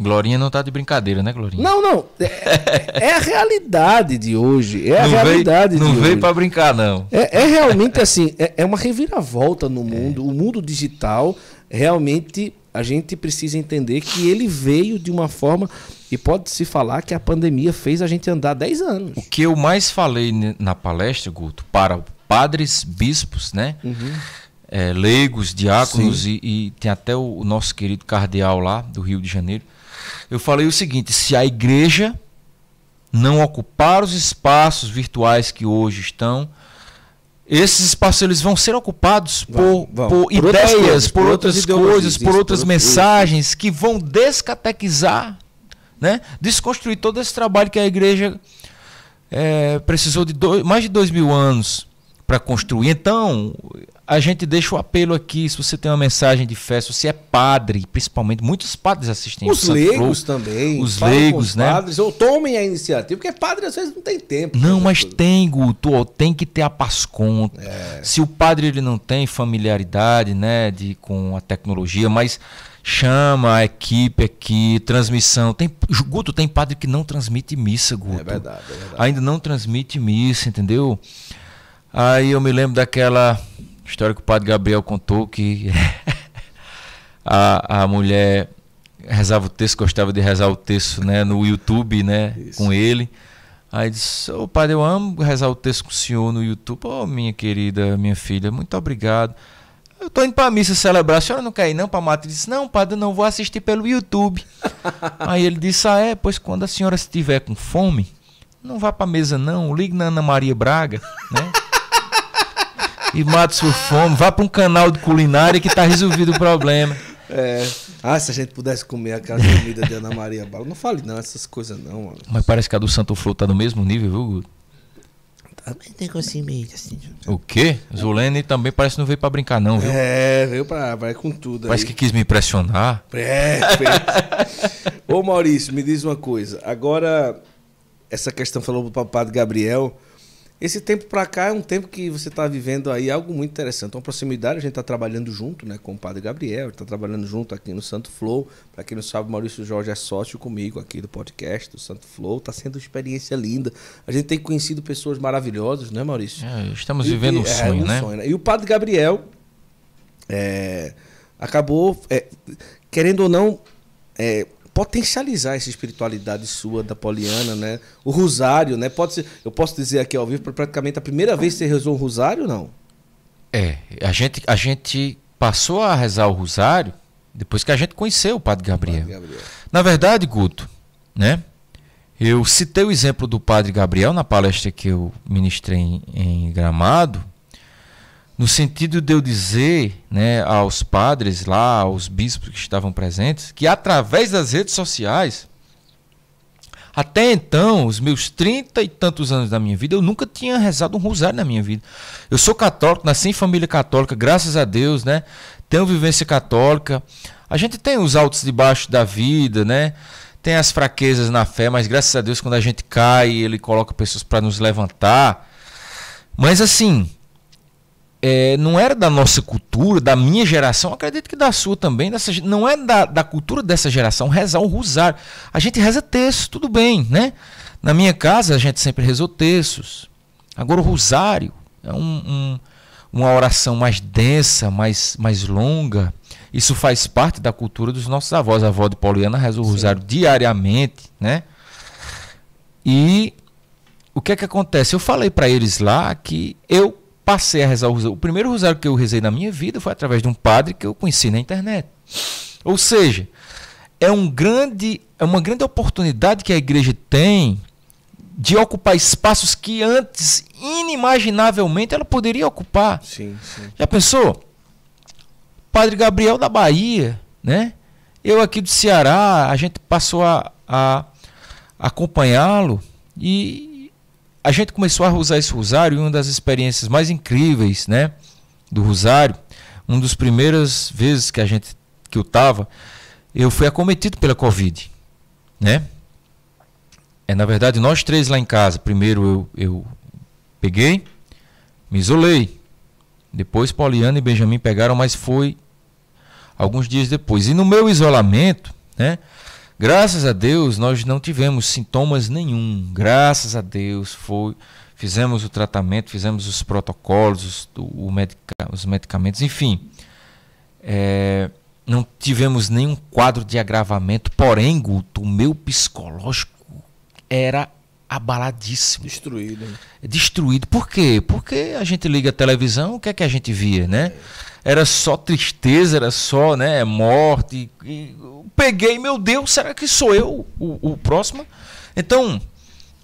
Glorinha não tá de brincadeira, né, Glorinha? Não, não. É, é, é a realidade de hoje. É a não realidade veio, de não hoje. Não veio para brincar, não. É, é realmente assim, é, é, uma reviravolta no mundo. O mundo digital, realmente, a gente precisa entender que ele veio de uma forma e pode-se falar que a pandemia fez a gente andar 10 anos. O que eu mais falei na palestra, Guto, para padres, bispos, né? Uhum. É, leigos, diáconos e, e, tem até o, nosso querido cardeal lá do Rio de Janeiro. Eu falei o seguinte: se a igreja não ocupar os espaços virtuais que hoje estão, esses espaços eles vão ser ocupados por, por, por ideias, coisas, por, outras, coisas, por outras, coisas, por outras mensagens que vão descatequizar né? Desconstruir todo esse trabalho que a igreja é, precisou de dois, mais de dois mil anos para construir. Então, a gente deixa o apelo aqui, se você tem uma mensagem de fé, se você é padre, principalmente, muitos padres assistem. Os leigos também. Os leigos, os né? Padres, ou tomem a iniciativa, porque padre às vezes não tem tempo. Não, mas coisa. tem, Guto, ó, tem que ter a pascon. É. Se o padre ele não tem familiaridade, né, de, com a tecnologia, mas chama a equipe aqui, transmissão. Tem, Guto, tem padre que não transmite missa, Guto. É verdade, é verdade. Ainda não transmite missa, entendeu? Aí eu me lembro daquela história que o padre Gabriel contou que a, a mulher rezava o texto, gostava de rezar o texto né, no YouTube né, com ele. Aí disse, ô oh, padre, eu amo rezar o texto com o senhor no YouTube. Ô oh, minha querida, minha filha, muito obrigado. Eu tô indo pra missa celebrar, a senhora não quer ir não pra matriz? Disse, não, padre, eu não vou assistir pelo YouTube. Aí ele disse, ah é, pois quando a senhora estiver com fome, não vá pra mesa não, ligue na Ana Maria Braga, né? E mate sua fome, vá pra um canal de culinária que tá resolvido o problema. É. Ah, se a gente pudesse comer aquela comida de Ana Maria Bala. Não fale não, essas coisas não, mano. Mas parece que a do Santo Flor tá no mesmo nível, viu, Guto? também tem assim. O quê? Zulene também parece que não veio pra brincar, não, viu? É, veio pra. Vai com tudo. Parece aí. que quis me impressionar. É, Ô Maurício, me diz uma coisa. Agora, essa questão falou do papado Gabriel. Esse tempo para cá é um tempo que você está vivendo aí algo muito interessante. Uma proximidade, a gente está trabalhando junto né, com o Padre Gabriel, está trabalhando junto aqui no Santo Flow. Para quem não sabe, Maurício Jorge é sócio comigo aqui do podcast do Santo Flow. Está sendo uma experiência linda. A gente tem conhecido pessoas maravilhosas, né, Maurício? É, estamos e, vivendo e, um é, é sonho, é, um né? sonho, né? E o Padre Gabriel é, acabou, é, querendo ou não, potencializar essa espiritualidade sua da Poliana, né? O rosário, né? Pode ser, eu posso dizer aqui ao vivo, praticamente a primeira vez que você rezou um rosário, não? É, a gente, a gente passou a rezar o rosário depois que a gente conheceu o Padre Gabriel. Padre Gabriel. Na verdade, Guto, né? Eu citei o exemplo do Padre Gabriel na palestra que eu ministrei em, em Gramado, no sentido de eu dizer né, aos padres lá, aos bispos que estavam presentes, que através das redes sociais, até então, os meus trinta e tantos anos da minha vida, eu nunca tinha rezado um rosário na minha vida. Eu sou católico, nasci em família católica, graças a Deus, né? Tenho vivência católica. A gente tem os altos e baixos da vida, né? Tem as fraquezas na fé, mas graças a Deus, quando a gente cai, ele coloca pessoas para nos levantar. Mas assim, é, não era da nossa cultura, da minha geração, acredito que da sua também, dessa, não é da, da cultura dessa geração rezar o rosar. A gente reza texto, tudo bem, né? Na minha casa a gente sempre rezou textos. Agora o rosário é um, um, uma oração mais densa, mais, mais longa. Isso faz parte da cultura dos nossos avós. A avó de Pauliana reza o Sim. rosário diariamente, né? E o que é que acontece? Eu falei para eles lá que eu passei a rezar o rosário. O primeiro rosário que eu rezei na minha vida foi através de um padre que eu conheci na internet. Ou seja, é, um grande, é uma grande oportunidade que a igreja tem de ocupar espaços que antes, inimaginavelmente, ela poderia ocupar. Sim, sim. Já pensou? Padre Gabriel da Bahia, né? Eu aqui do Ceará, a gente passou a, a acompanhá-lo e a gente começou a usar esse rosário e uma das experiências mais incríveis, né, do rosário, uma das primeiras vezes que a gente que eu tava, eu fui acometido pela COVID, né? É na verdade nós três lá em casa, primeiro eu, eu peguei, me isolei. Depois Pauliana e Benjamin pegaram, mas foi alguns dias depois. E no meu isolamento, né, Graças a Deus nós não tivemos sintomas nenhum. Graças a Deus foi, fizemos o tratamento, fizemos os protocolos, os, o medica, os medicamentos, enfim. É, não tivemos nenhum quadro de agravamento, porém, Guto, o meu psicológico era abaladíssimo. Destruído. Hein? Destruído. Por quê? Porque a gente liga a televisão, o que é que a gente via, né? Era só tristeza, era só né, morte. E, peguei, meu Deus, será que sou eu o, o próximo? Então,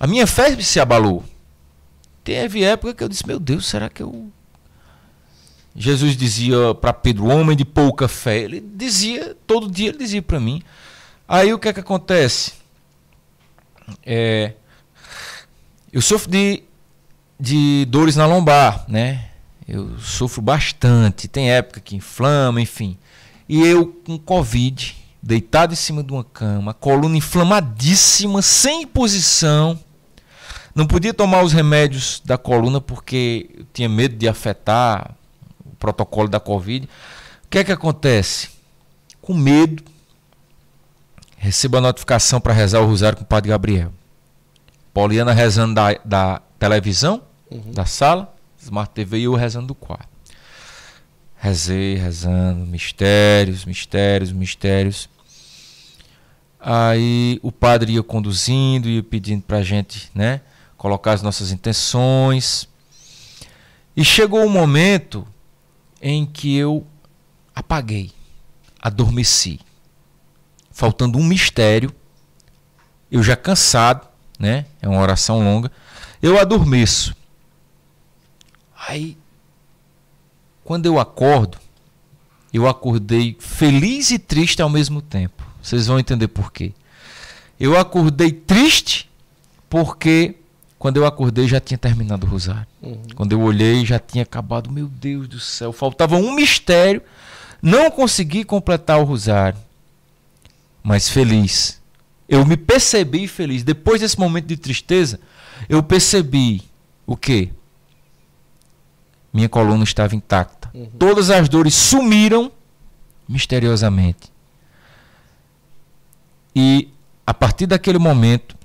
a minha fé se abalou. Teve época que eu disse, meu Deus, será que eu... Jesus dizia para Pedro, homem de pouca fé. Ele dizia, todo dia ele dizia para mim. Aí o que é que acontece? É, eu sofro de, de dores na lombar, né? Eu sofro bastante. Tem época que inflama, enfim. E eu com Covid, deitado em cima de uma cama, coluna inflamadíssima, sem posição. Não podia tomar os remédios da coluna porque eu tinha medo de afetar o protocolo da Covid. O que é que acontece? Com medo, recebo a notificação para rezar o rosário com o Padre Gabriel. Poliana rezando da, da televisão, uhum. da sala, Smart TV e eu rezando do quarto. Rezei, rezando, mistérios, mistérios, mistérios. Aí o padre ia conduzindo, ia pedindo para a gente né, colocar as nossas intenções. E chegou o um momento em que eu apaguei, adormeci. Faltando um mistério, eu já cansado, né? É uma oração longa. Eu adormeço. Aí, quando eu acordo, eu acordei feliz e triste ao mesmo tempo. Vocês vão entender por quê. Eu acordei triste porque quando eu acordei já tinha terminado o rosário. Uhum. Quando eu olhei já tinha acabado. Meu Deus do céu, faltava um mistério. Não consegui completar o rosário, mas feliz eu me percebi feliz. Depois desse momento de tristeza, eu percebi o quê? Minha coluna estava intacta. Uhum. Todas as dores sumiram misteriosamente. E a partir daquele momento,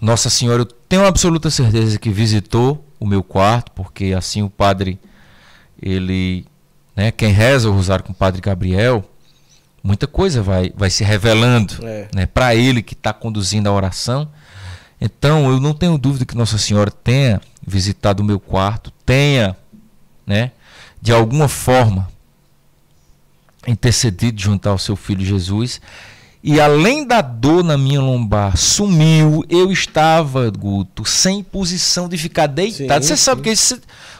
Nossa Senhora, eu tenho absoluta certeza que visitou o meu quarto, porque assim o padre, ele, né, quem reza o rosário com o padre Gabriel, muita coisa vai, vai se revelando é. né, para ele que está conduzindo a oração. Então, eu não tenho dúvida que Nossa Senhora tenha visitado o meu quarto, tenha, né, de alguma forma, intercedido junto ao seu filho Jesus. E além da dor na minha lombar, sumiu. Eu estava, Guto, sem posição de ficar deitado. Sim, você sim. sabe que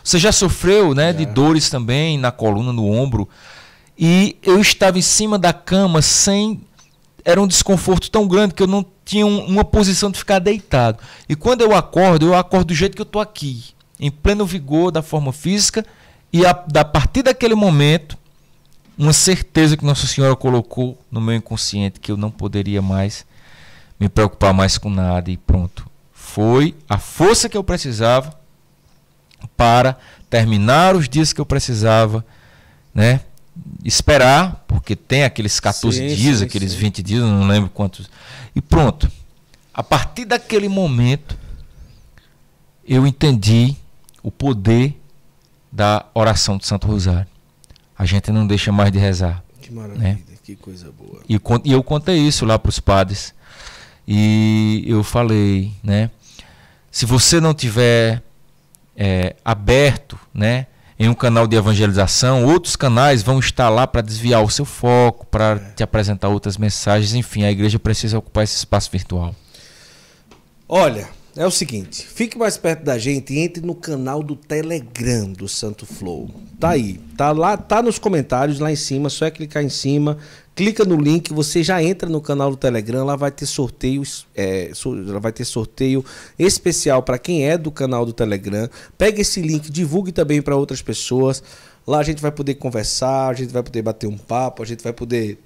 você já sofreu né, já. de dores também na coluna, no ombro. E eu estava em cima da cama sem. Era um desconforto tão grande que eu não tinha um, uma posição de ficar deitado. E quando eu acordo, eu acordo do jeito que eu estou aqui, em pleno vigor da forma física. E a, a partir daquele momento, uma certeza que Nossa Senhora colocou no meu inconsciente que eu não poderia mais me preocupar mais com nada e pronto. Foi a força que eu precisava para terminar os dias que eu precisava, né? esperar, porque tem aqueles 14 sim, dias, sim, aqueles sim. 20 dias, não lembro quantos. E pronto. A partir daquele momento, eu entendi o poder da oração do Santo Rosário. A gente não deixa mais de rezar. Que né? maravilha, né? que coisa boa. E, e eu contei isso lá para os padres. E eu falei, né? Se você não tiver é, aberto, né? em um canal de evangelização, outros canais vão estar lá para desviar o seu foco, para é. te apresentar outras mensagens, enfim, a igreja precisa ocupar esse espaço virtual. Olha, é o seguinte, fique mais perto da gente e entre no canal do Telegram do Santo Flow. Tá aí, tá lá, tá nos comentários lá em cima, só é clicar em cima, clica no link, você já entra no canal do Telegram, lá vai ter sorteio, é, vai ter sorteio especial para quem é do canal do Telegram. Pega esse link, divulgue também para outras pessoas. Lá a gente vai poder conversar, a gente vai poder bater um papo, a gente vai poder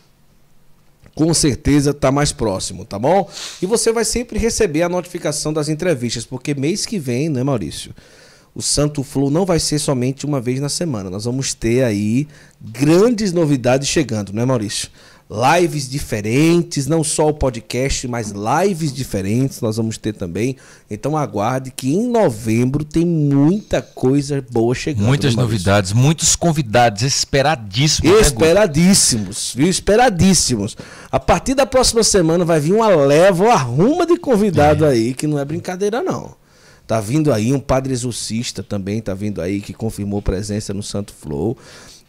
com certeza tá mais próximo, tá bom? E você vai sempre receber a notificação das entrevistas, porque mês que vem, né, Maurício? o Santo Flow não vai ser somente uma vez na semana. Nós vamos ter aí grandes novidades chegando, não é, Maurício? Lives diferentes, não só o podcast, mas lives diferentes nós vamos ter também. Então aguarde que em novembro tem muita coisa boa chegando. Né, Muitas novidades, muitos convidados esperadíssimos. Né, esperadíssimos, né, viu? Esperadíssimos. A partir da próxima semana vai vir uma leva, uma arruma de convidado é. aí que não é brincadeira não. Tá vindo aí um padre exorcista também, tá vindo aí, que confirmou presença no Santo Flow.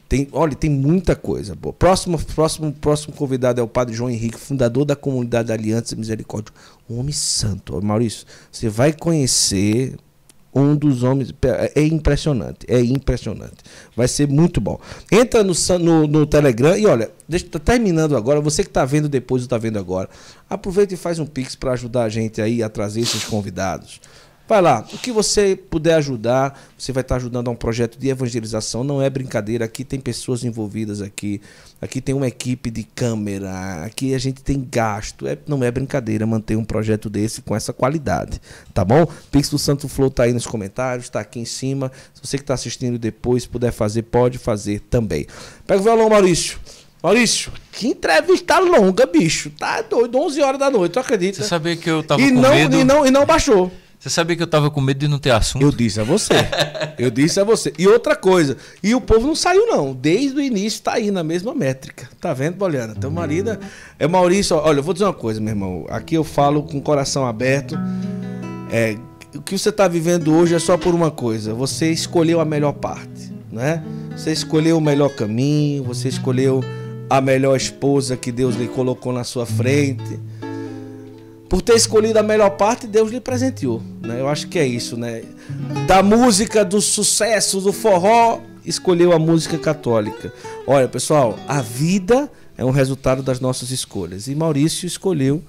Tem, olha, tem muita coisa boa. Próximo, próximo, próximo convidado é o Padre João Henrique, fundador da comunidade Aliança Misericórdia. Um homem santo. Maurício, você vai conhecer um dos homens. É, é impressionante, é impressionante. Vai ser muito bom. Entra no, no, no Telegram e olha, deixa, tá terminando agora. Você que está vendo depois ou está vendo agora, aproveita e faz um pix para ajudar a gente aí a trazer esses convidados. Vai lá, o que você puder ajudar, você vai estar ajudando a um projeto de evangelização. Não é brincadeira, aqui tem pessoas envolvidas aqui, aqui tem uma equipe de câmera, aqui a gente tem gasto. É, não é brincadeira manter um projeto desse com essa qualidade, tá bom? Pix do Santo Flow tá aí nos comentários, tá aqui em cima. Se você que está assistindo depois puder fazer, pode fazer também. Pega o violão, Maurício. Maurício, que entrevista longa, bicho. Tá doido, 11 horas da noite, tu acredita? Você sabia que eu tava e com não, medo? E não, e não baixou. Você sabia que eu tava com medo de não ter assunto? Eu disse a você. eu disse a você. E outra coisa, e o povo não saiu não. Desde o início tá aí na mesma métrica. Tá vendo, Boliana? Teu então, marido é Maurício. Olha, eu vou dizer uma coisa, meu irmão. Aqui eu falo com o coração aberto. É, o que você tá vivendo hoje é só por uma coisa. Você escolheu a melhor parte, né? Você escolheu o melhor caminho, você escolheu a melhor esposa que Deus lhe colocou na sua frente por ter escolhido a melhor parte, Deus lhe presenteou. Né? Eu acho que é isso, né? Da música, do sucesso, do forró, escolheu a música católica. Olha, pessoal, a vida é um resultado das nossas escolhas. E Maurício escolheu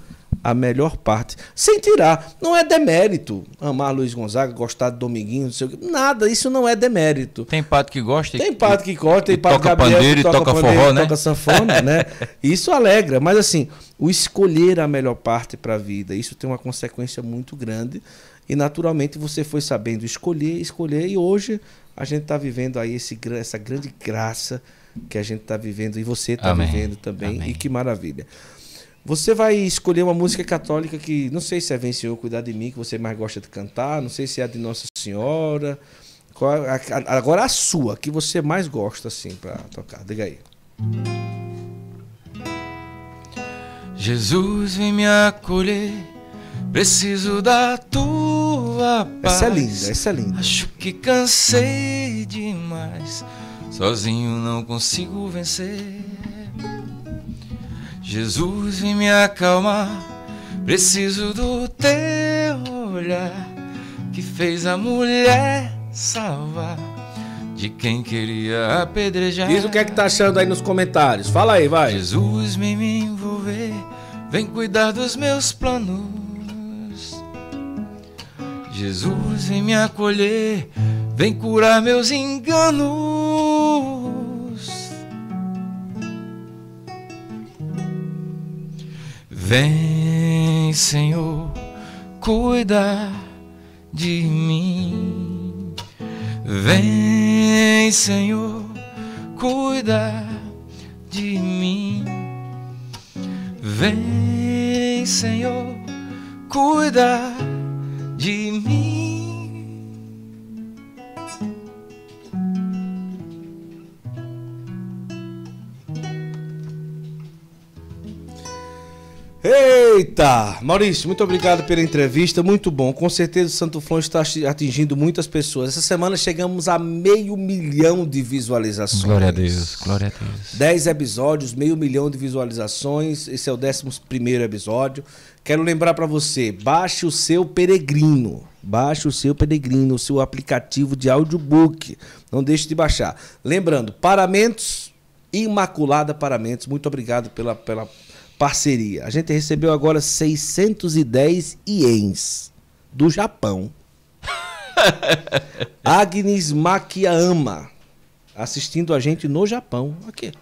a melhor parte. Sem tirar. Não é demérito amar Luiz Gonzaga, gostar de Dominguinho, não sei o que. Nada, isso não é demérito. Tem padre que gosta. Tem padre que gosta, tem pato toca Gabriel, pandeiro, que toca, toca pandeiro, forró, né? toca sanfona, né? Isso alegra. Mas assim, o escolher a melhor parte para a vida, isso tem uma consequência muito grande. E naturalmente você foi sabendo escolher, escolher, e hoje a gente está vivendo aí esse, essa grande graça que a gente está vivendo e você está vivendo também. Amém. E que maravilha. Você vai escolher uma música católica que não sei se é Venceu Cuidar de Mim, que você mais gosta de cantar, não sei se é a de Nossa Senhora. É a, a, agora a sua, que você mais gosta, assim, para tocar. Diga aí. Jesus, vem me acolher, preciso da tua paz. Essa é linda, essa é linda. Acho que cansei demais, sozinho não consigo vencer. Jesus, vem me acalmar. Preciso do teu olhar que fez a mulher salvar de quem queria apedrejar. Diz o que é que tá achando aí nos comentários. Fala aí, vai. Jesus, vem me envolver. Vem cuidar dos meus planos. Jesus, vem me acolher. Vem curar meus enganos. Vem, Senhor, cuida de mim. Vem, Senhor, cuida de mim. Vem, Senhor, cuida de mim. Eita! Maurício, muito obrigado pela entrevista, muito bom. Com certeza o Santo Flon está atingindo muitas pessoas. Essa semana chegamos a meio milhão de visualizações. Glória a Deus, glória a Deus. Dez episódios, meio milhão de visualizações. Esse é o décimo primeiro episódio. Quero lembrar para você, baixe o seu Peregrino. Baixe o seu Peregrino, o seu aplicativo de audiobook. Não deixe de baixar. Lembrando, Paramentos, Imaculada Paramentos. Muito obrigado pela... pela parceria. A gente recebeu agora 610 ienes do Japão. Agnes Makiyama assistindo a gente no Japão. Aqui.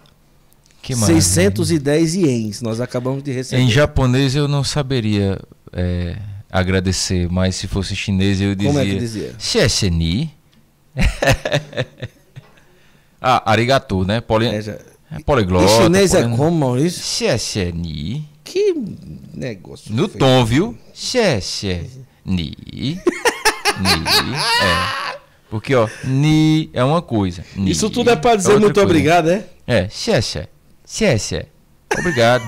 Que 610 iens ienes nós acabamos de receber. Em japonês eu não saberia é, agradecer, mas se fosse chinês eu dizia. Como é que dizia? Xie ah, arigato, né? Poli... É, já... É poliglota. O chinês é como, Maurício? Xie ni. Que negócio. No feio. tom, viu? Xie xie ni. ni. É. Porque, ó, ni é uma coisa. Ni Isso tudo é pra é dizer é muito coisa. obrigado, é? É, xie xie. Xie xie. Obrigado.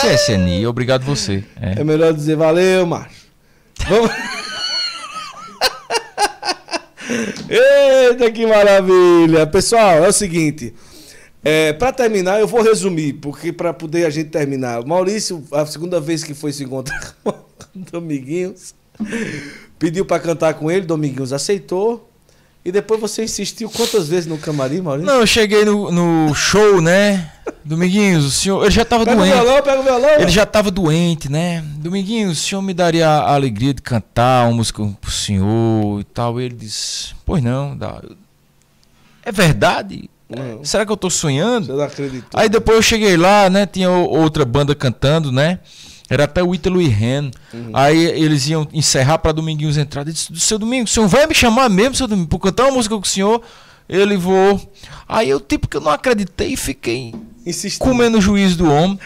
xie xie ni. Obrigado você. É. é melhor dizer valeu, macho. Vamos. Eita, que maravilha! Pessoal, é o seguinte. É, para terminar, eu vou resumir, porque para poder a gente terminar. Maurício, a segunda vez que foi se encontrar com Dominguinhos, pediu para cantar com ele, Dominguinhos aceitou. E depois você insistiu quantas vezes no camarim, Maurício? Não, eu cheguei no, no show, né? Dominguinhos, o senhor. Ele já tava pega doente. Pega o violão, pega o violão. Ele já tava doente, né? Dominguinhos, o senhor me daria a alegria de cantar uma música pro senhor e tal. ele disse: Pois não, dá. É verdade? Uhum. Será que eu tô sonhando? Você não acreditou. Aí depois eu cheguei lá, né? Tinha outra banda cantando, né? Era até o Ítalo e Ren. Uhum. Aí eles iam encerrar para Dominguinhos entrar. Eu disse, seu Domingo, o senhor vai me chamar mesmo, seu Domingo, por cantar uma música com o senhor? Ele voou. Aí eu, tipo, que eu não acreditei e fiquei Insistindo. comendo o juiz do homem.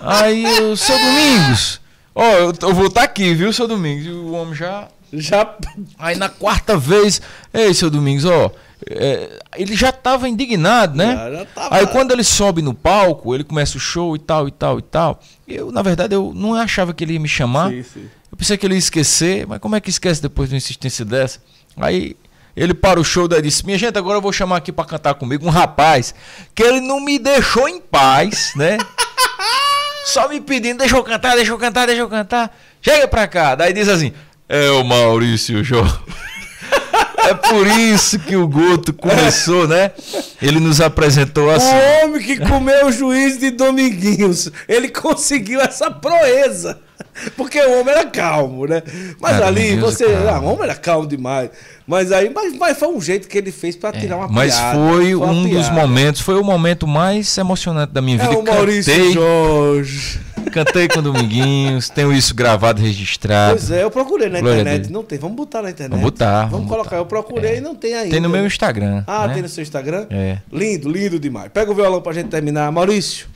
Aí eu, seu Domingos, ó, oh, eu, eu, vou estar tá aqui, viu, seu Domingos? E o homem já... Já... Aí na quarta vez, ei, seu Domingos, ó... Oh, é, ele já estava indignado, né? Já, já tava... Aí quando ele sobe no palco, ele começa o show e tal, e tal, e tal. Eu, na verdade, eu não achava que ele ia me chamar. Sim, sim. Eu pensei que ele ia esquecer, mas como é que esquece depois de uma insistência dessa? Aí ele para o show daí disse: Minha gente, agora eu vou chamar aqui para cantar comigo um rapaz que ele não me deixou em paz, né? Só me pedindo: Deixa eu cantar, deixa eu cantar, deixa eu cantar. Chega pra cá. Daí diz assim: É o Maurício Jorge. É por isso que o Guto começou, né? Ele nos apresentou assim. O homem que comeu o juiz de Dominguinhos, ele conseguiu essa proeza. Porque o homem era calmo, né? Mas era ali você. Ah, o homem era calmo demais. Mas aí, mas, mas foi um jeito que ele fez para é, tirar é, uma piada. Mas foi, foi um piada. dos momentos, foi o momento mais emocionante da minha é vida. É o Maurício Cantei. Jorge. Cantei com Dominguinhos, tenho isso gravado, registrado. Pois é, eu procurei na Glória internet, não tem. Vamos botar na internet. Vamos botar. Vamos, vamos colocar. Botar. Eu procurei é. e não tem ainda. Tem no meu Instagram. Ah, né? tem no seu Instagram? É. Lindo, lindo demais. Pega o violão pra gente terminar. Maurício,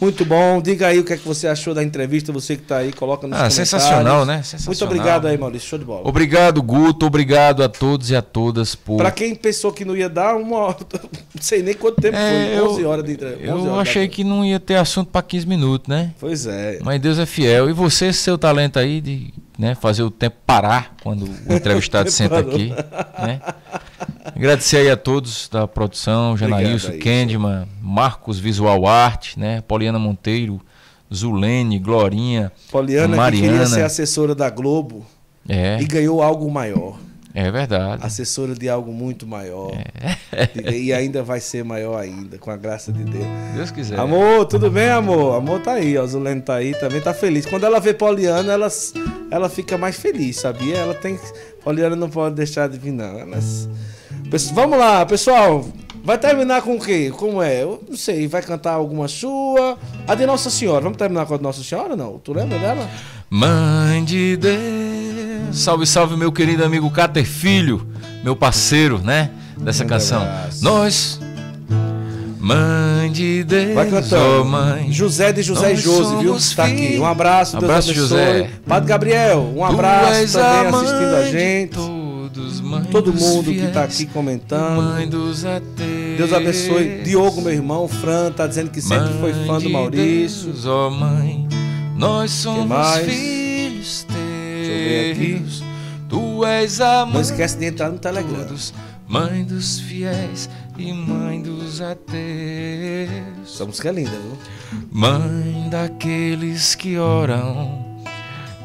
muito bom. Diga aí o que é que você achou da entrevista, você que está aí, coloca nos ah, comentários. Sensacional, né? Sensacional. Muito obrigado aí, Maurício. Show de bola. Obrigado, Guto. Obrigado a todos e a todas por... Para quem pensou que não ia dar, uma hora... não sei nem quanto tempo é, foi, 11 eu, horas de entrevista. Eu achei que não ia ter assunto para 15 minutos, né? Pois é. Mas Deus é fiel. E você, seu talento aí de né, fazer o tempo parar quando o entrevistado senta aqui. Né? Agradecer aí a todos da produção, Janaílson, Kendman, Marcos Visual Arte, né, Poliana Monteiro, Zulene, Glorinha, Poliana Mariana. que queria ser assessora da Globo é. e ganhou algo maior. É verdade. Assessora de algo muito maior. É. E ainda vai ser maior ainda, com a graça de Deus. Deus quiser. Amor, tudo bem, amor? Amor tá aí, ó. Zulene tá aí, também tá feliz. Quando ela vê Poliana, ela, ela fica mais feliz, sabia? Ela tem. Poliana não pode deixar de vir, não. Né? Vamos lá, pessoal. Vai terminar com o quê? Como é? Eu não sei. Vai cantar alguma sua? A de Nossa Senhora. Vamos terminar com a de Nossa Senhora não? Tu lembra dela? Mãe de Deus Salve, salve, meu querido amigo Cater Filho, meu parceiro, né? Dessa Muito canção. Abraço. Nós. Mãe de Deus, Vai cantando. Oh mãe, José de José e Josi, viu? Está aqui. Um abraço, abraço abençoe. José. Padre Gabriel, um abraço também a assistindo a gente. Todos, Todo mundo tá fiéis, que está aqui comentando. Deus abençoe. Diogo, meu irmão, Fran, tá dizendo que sempre mãe foi fã do Maurício. De Deus, oh mãe, nós somos filhos erros. Tu és a mãe. Não esquece de entrar no Telegram. Todos, mãe dos fiéis e mãe dos ateus. Essa música é linda, viu? Mãe daqueles que oram,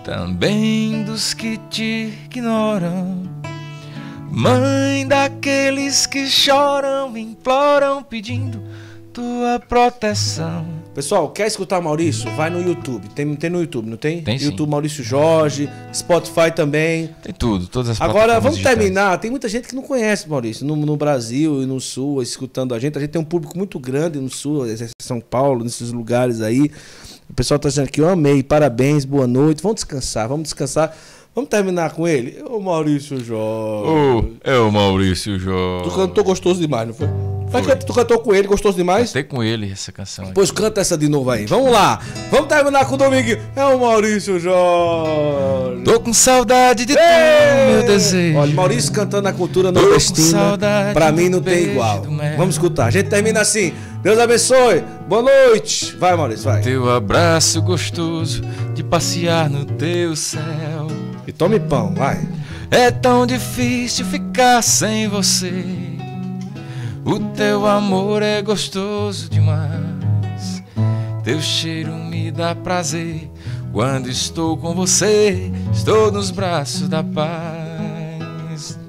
também dos que te ignoram. Mãe daqueles que choram, imploram, pedindo tua proteção. Pessoal, quer escutar Maurício? Vai no YouTube. Tem, tem no YouTube, não tem? Tem sim. YouTube Maurício Jorge, Spotify também. Tem tudo, todas as Agora, vamos digitais. terminar. Tem muita gente que não conhece Maurício, no, no, Brasil e no Sul, escutando a gente. A gente tem um público muito grande no Sul, São Paulo, nesses lugares aí. O pessoal está dizendo aqui. eu amei, parabéns, boa noite. Vamos descansar, vamos descansar. Vamos terminar com ele? O Maurício Jorge. Oh, é o Maurício Jorge. Tu cantou gostoso demais, não foi? Mas que tu cantou com ele, gostoso demais? Cantei com ele essa canção. Pois aqui. canta essa de novo aí. Vamos lá. Vamos terminar com o Dominguinho. É o Maurício Jorge. Tô com saudade de Ei! tu, meu desejo. Olha, Maurício cantando a cultura nordestina. Pra mim não tem igual. Vamos escutar. A gente termina assim. Deus abençoe. Boa noite. Vai, Maurício, vai. Teu abraço gostoso de passear no teu céu. E tome pão, vai. É tão difícil ficar sem você. O teu amor é gostoso demais. Teu cheiro me dá prazer. Quando estou com você, estou nos braços da paz.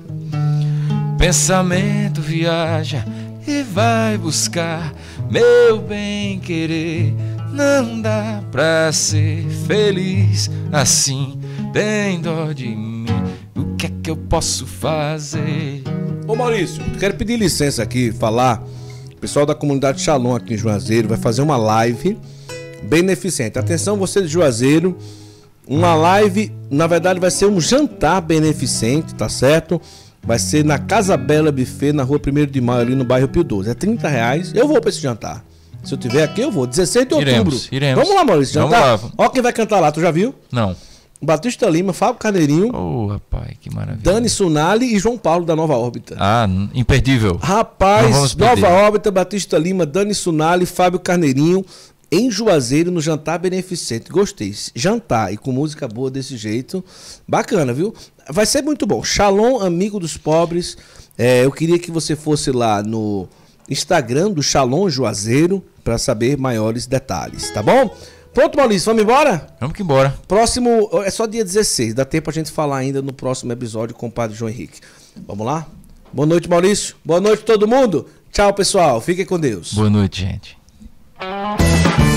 Pensamento viaja e vai buscar meu bem querer. Não dá pra ser feliz assim. Tem dó de mim. O que é que eu posso fazer? Ô Maurício, quero pedir licença aqui, falar. O pessoal da comunidade Shalom aqui em Juazeiro vai fazer uma live beneficente. Atenção, você de Juazeiro. Uma live, na verdade, vai ser um jantar beneficente, tá certo? Vai ser na Casa Bela Buffet, na rua 1 de Maio, ali no bairro Pio 12. É 30 reais. Eu vou pra esse jantar. Se eu tiver aqui, eu vou. 16 de outubro. Iremos. Vamos lá, Maurício. Jantar. Vamos lá. Ó, quem vai cantar lá, tu já viu? Não. Batista Lima, Fábio Carneirinho. Ô, oh, rapaz, que maravilha. Dani Sunali e João Paulo da Nova Órbita. Ah, imperdível. Rapaz, Nova Órbita, Batista Lima, Dani Sunali, Fábio Carneirinho, em Juazeiro, no Jantar Beneficente. Gostei. Jantar e com música boa desse jeito. Bacana, viu? Vai ser muito bom. Shalom, amigo dos pobres. É, eu queria que você fosse lá no Instagram do Shalom Juazeiro para saber maiores detalhes, tá bom? Pronto, Maurício, vamos embora? Vamos que embora. Próximo, é só dia 16, dá tempo a gente falar ainda no próximo episódio com o Padre João Henrique. Vamos lá? Boa noite, Maurício. Boa noite, todo mundo. Tchau, pessoal. Fiquem com Deus. Boa noite, gente.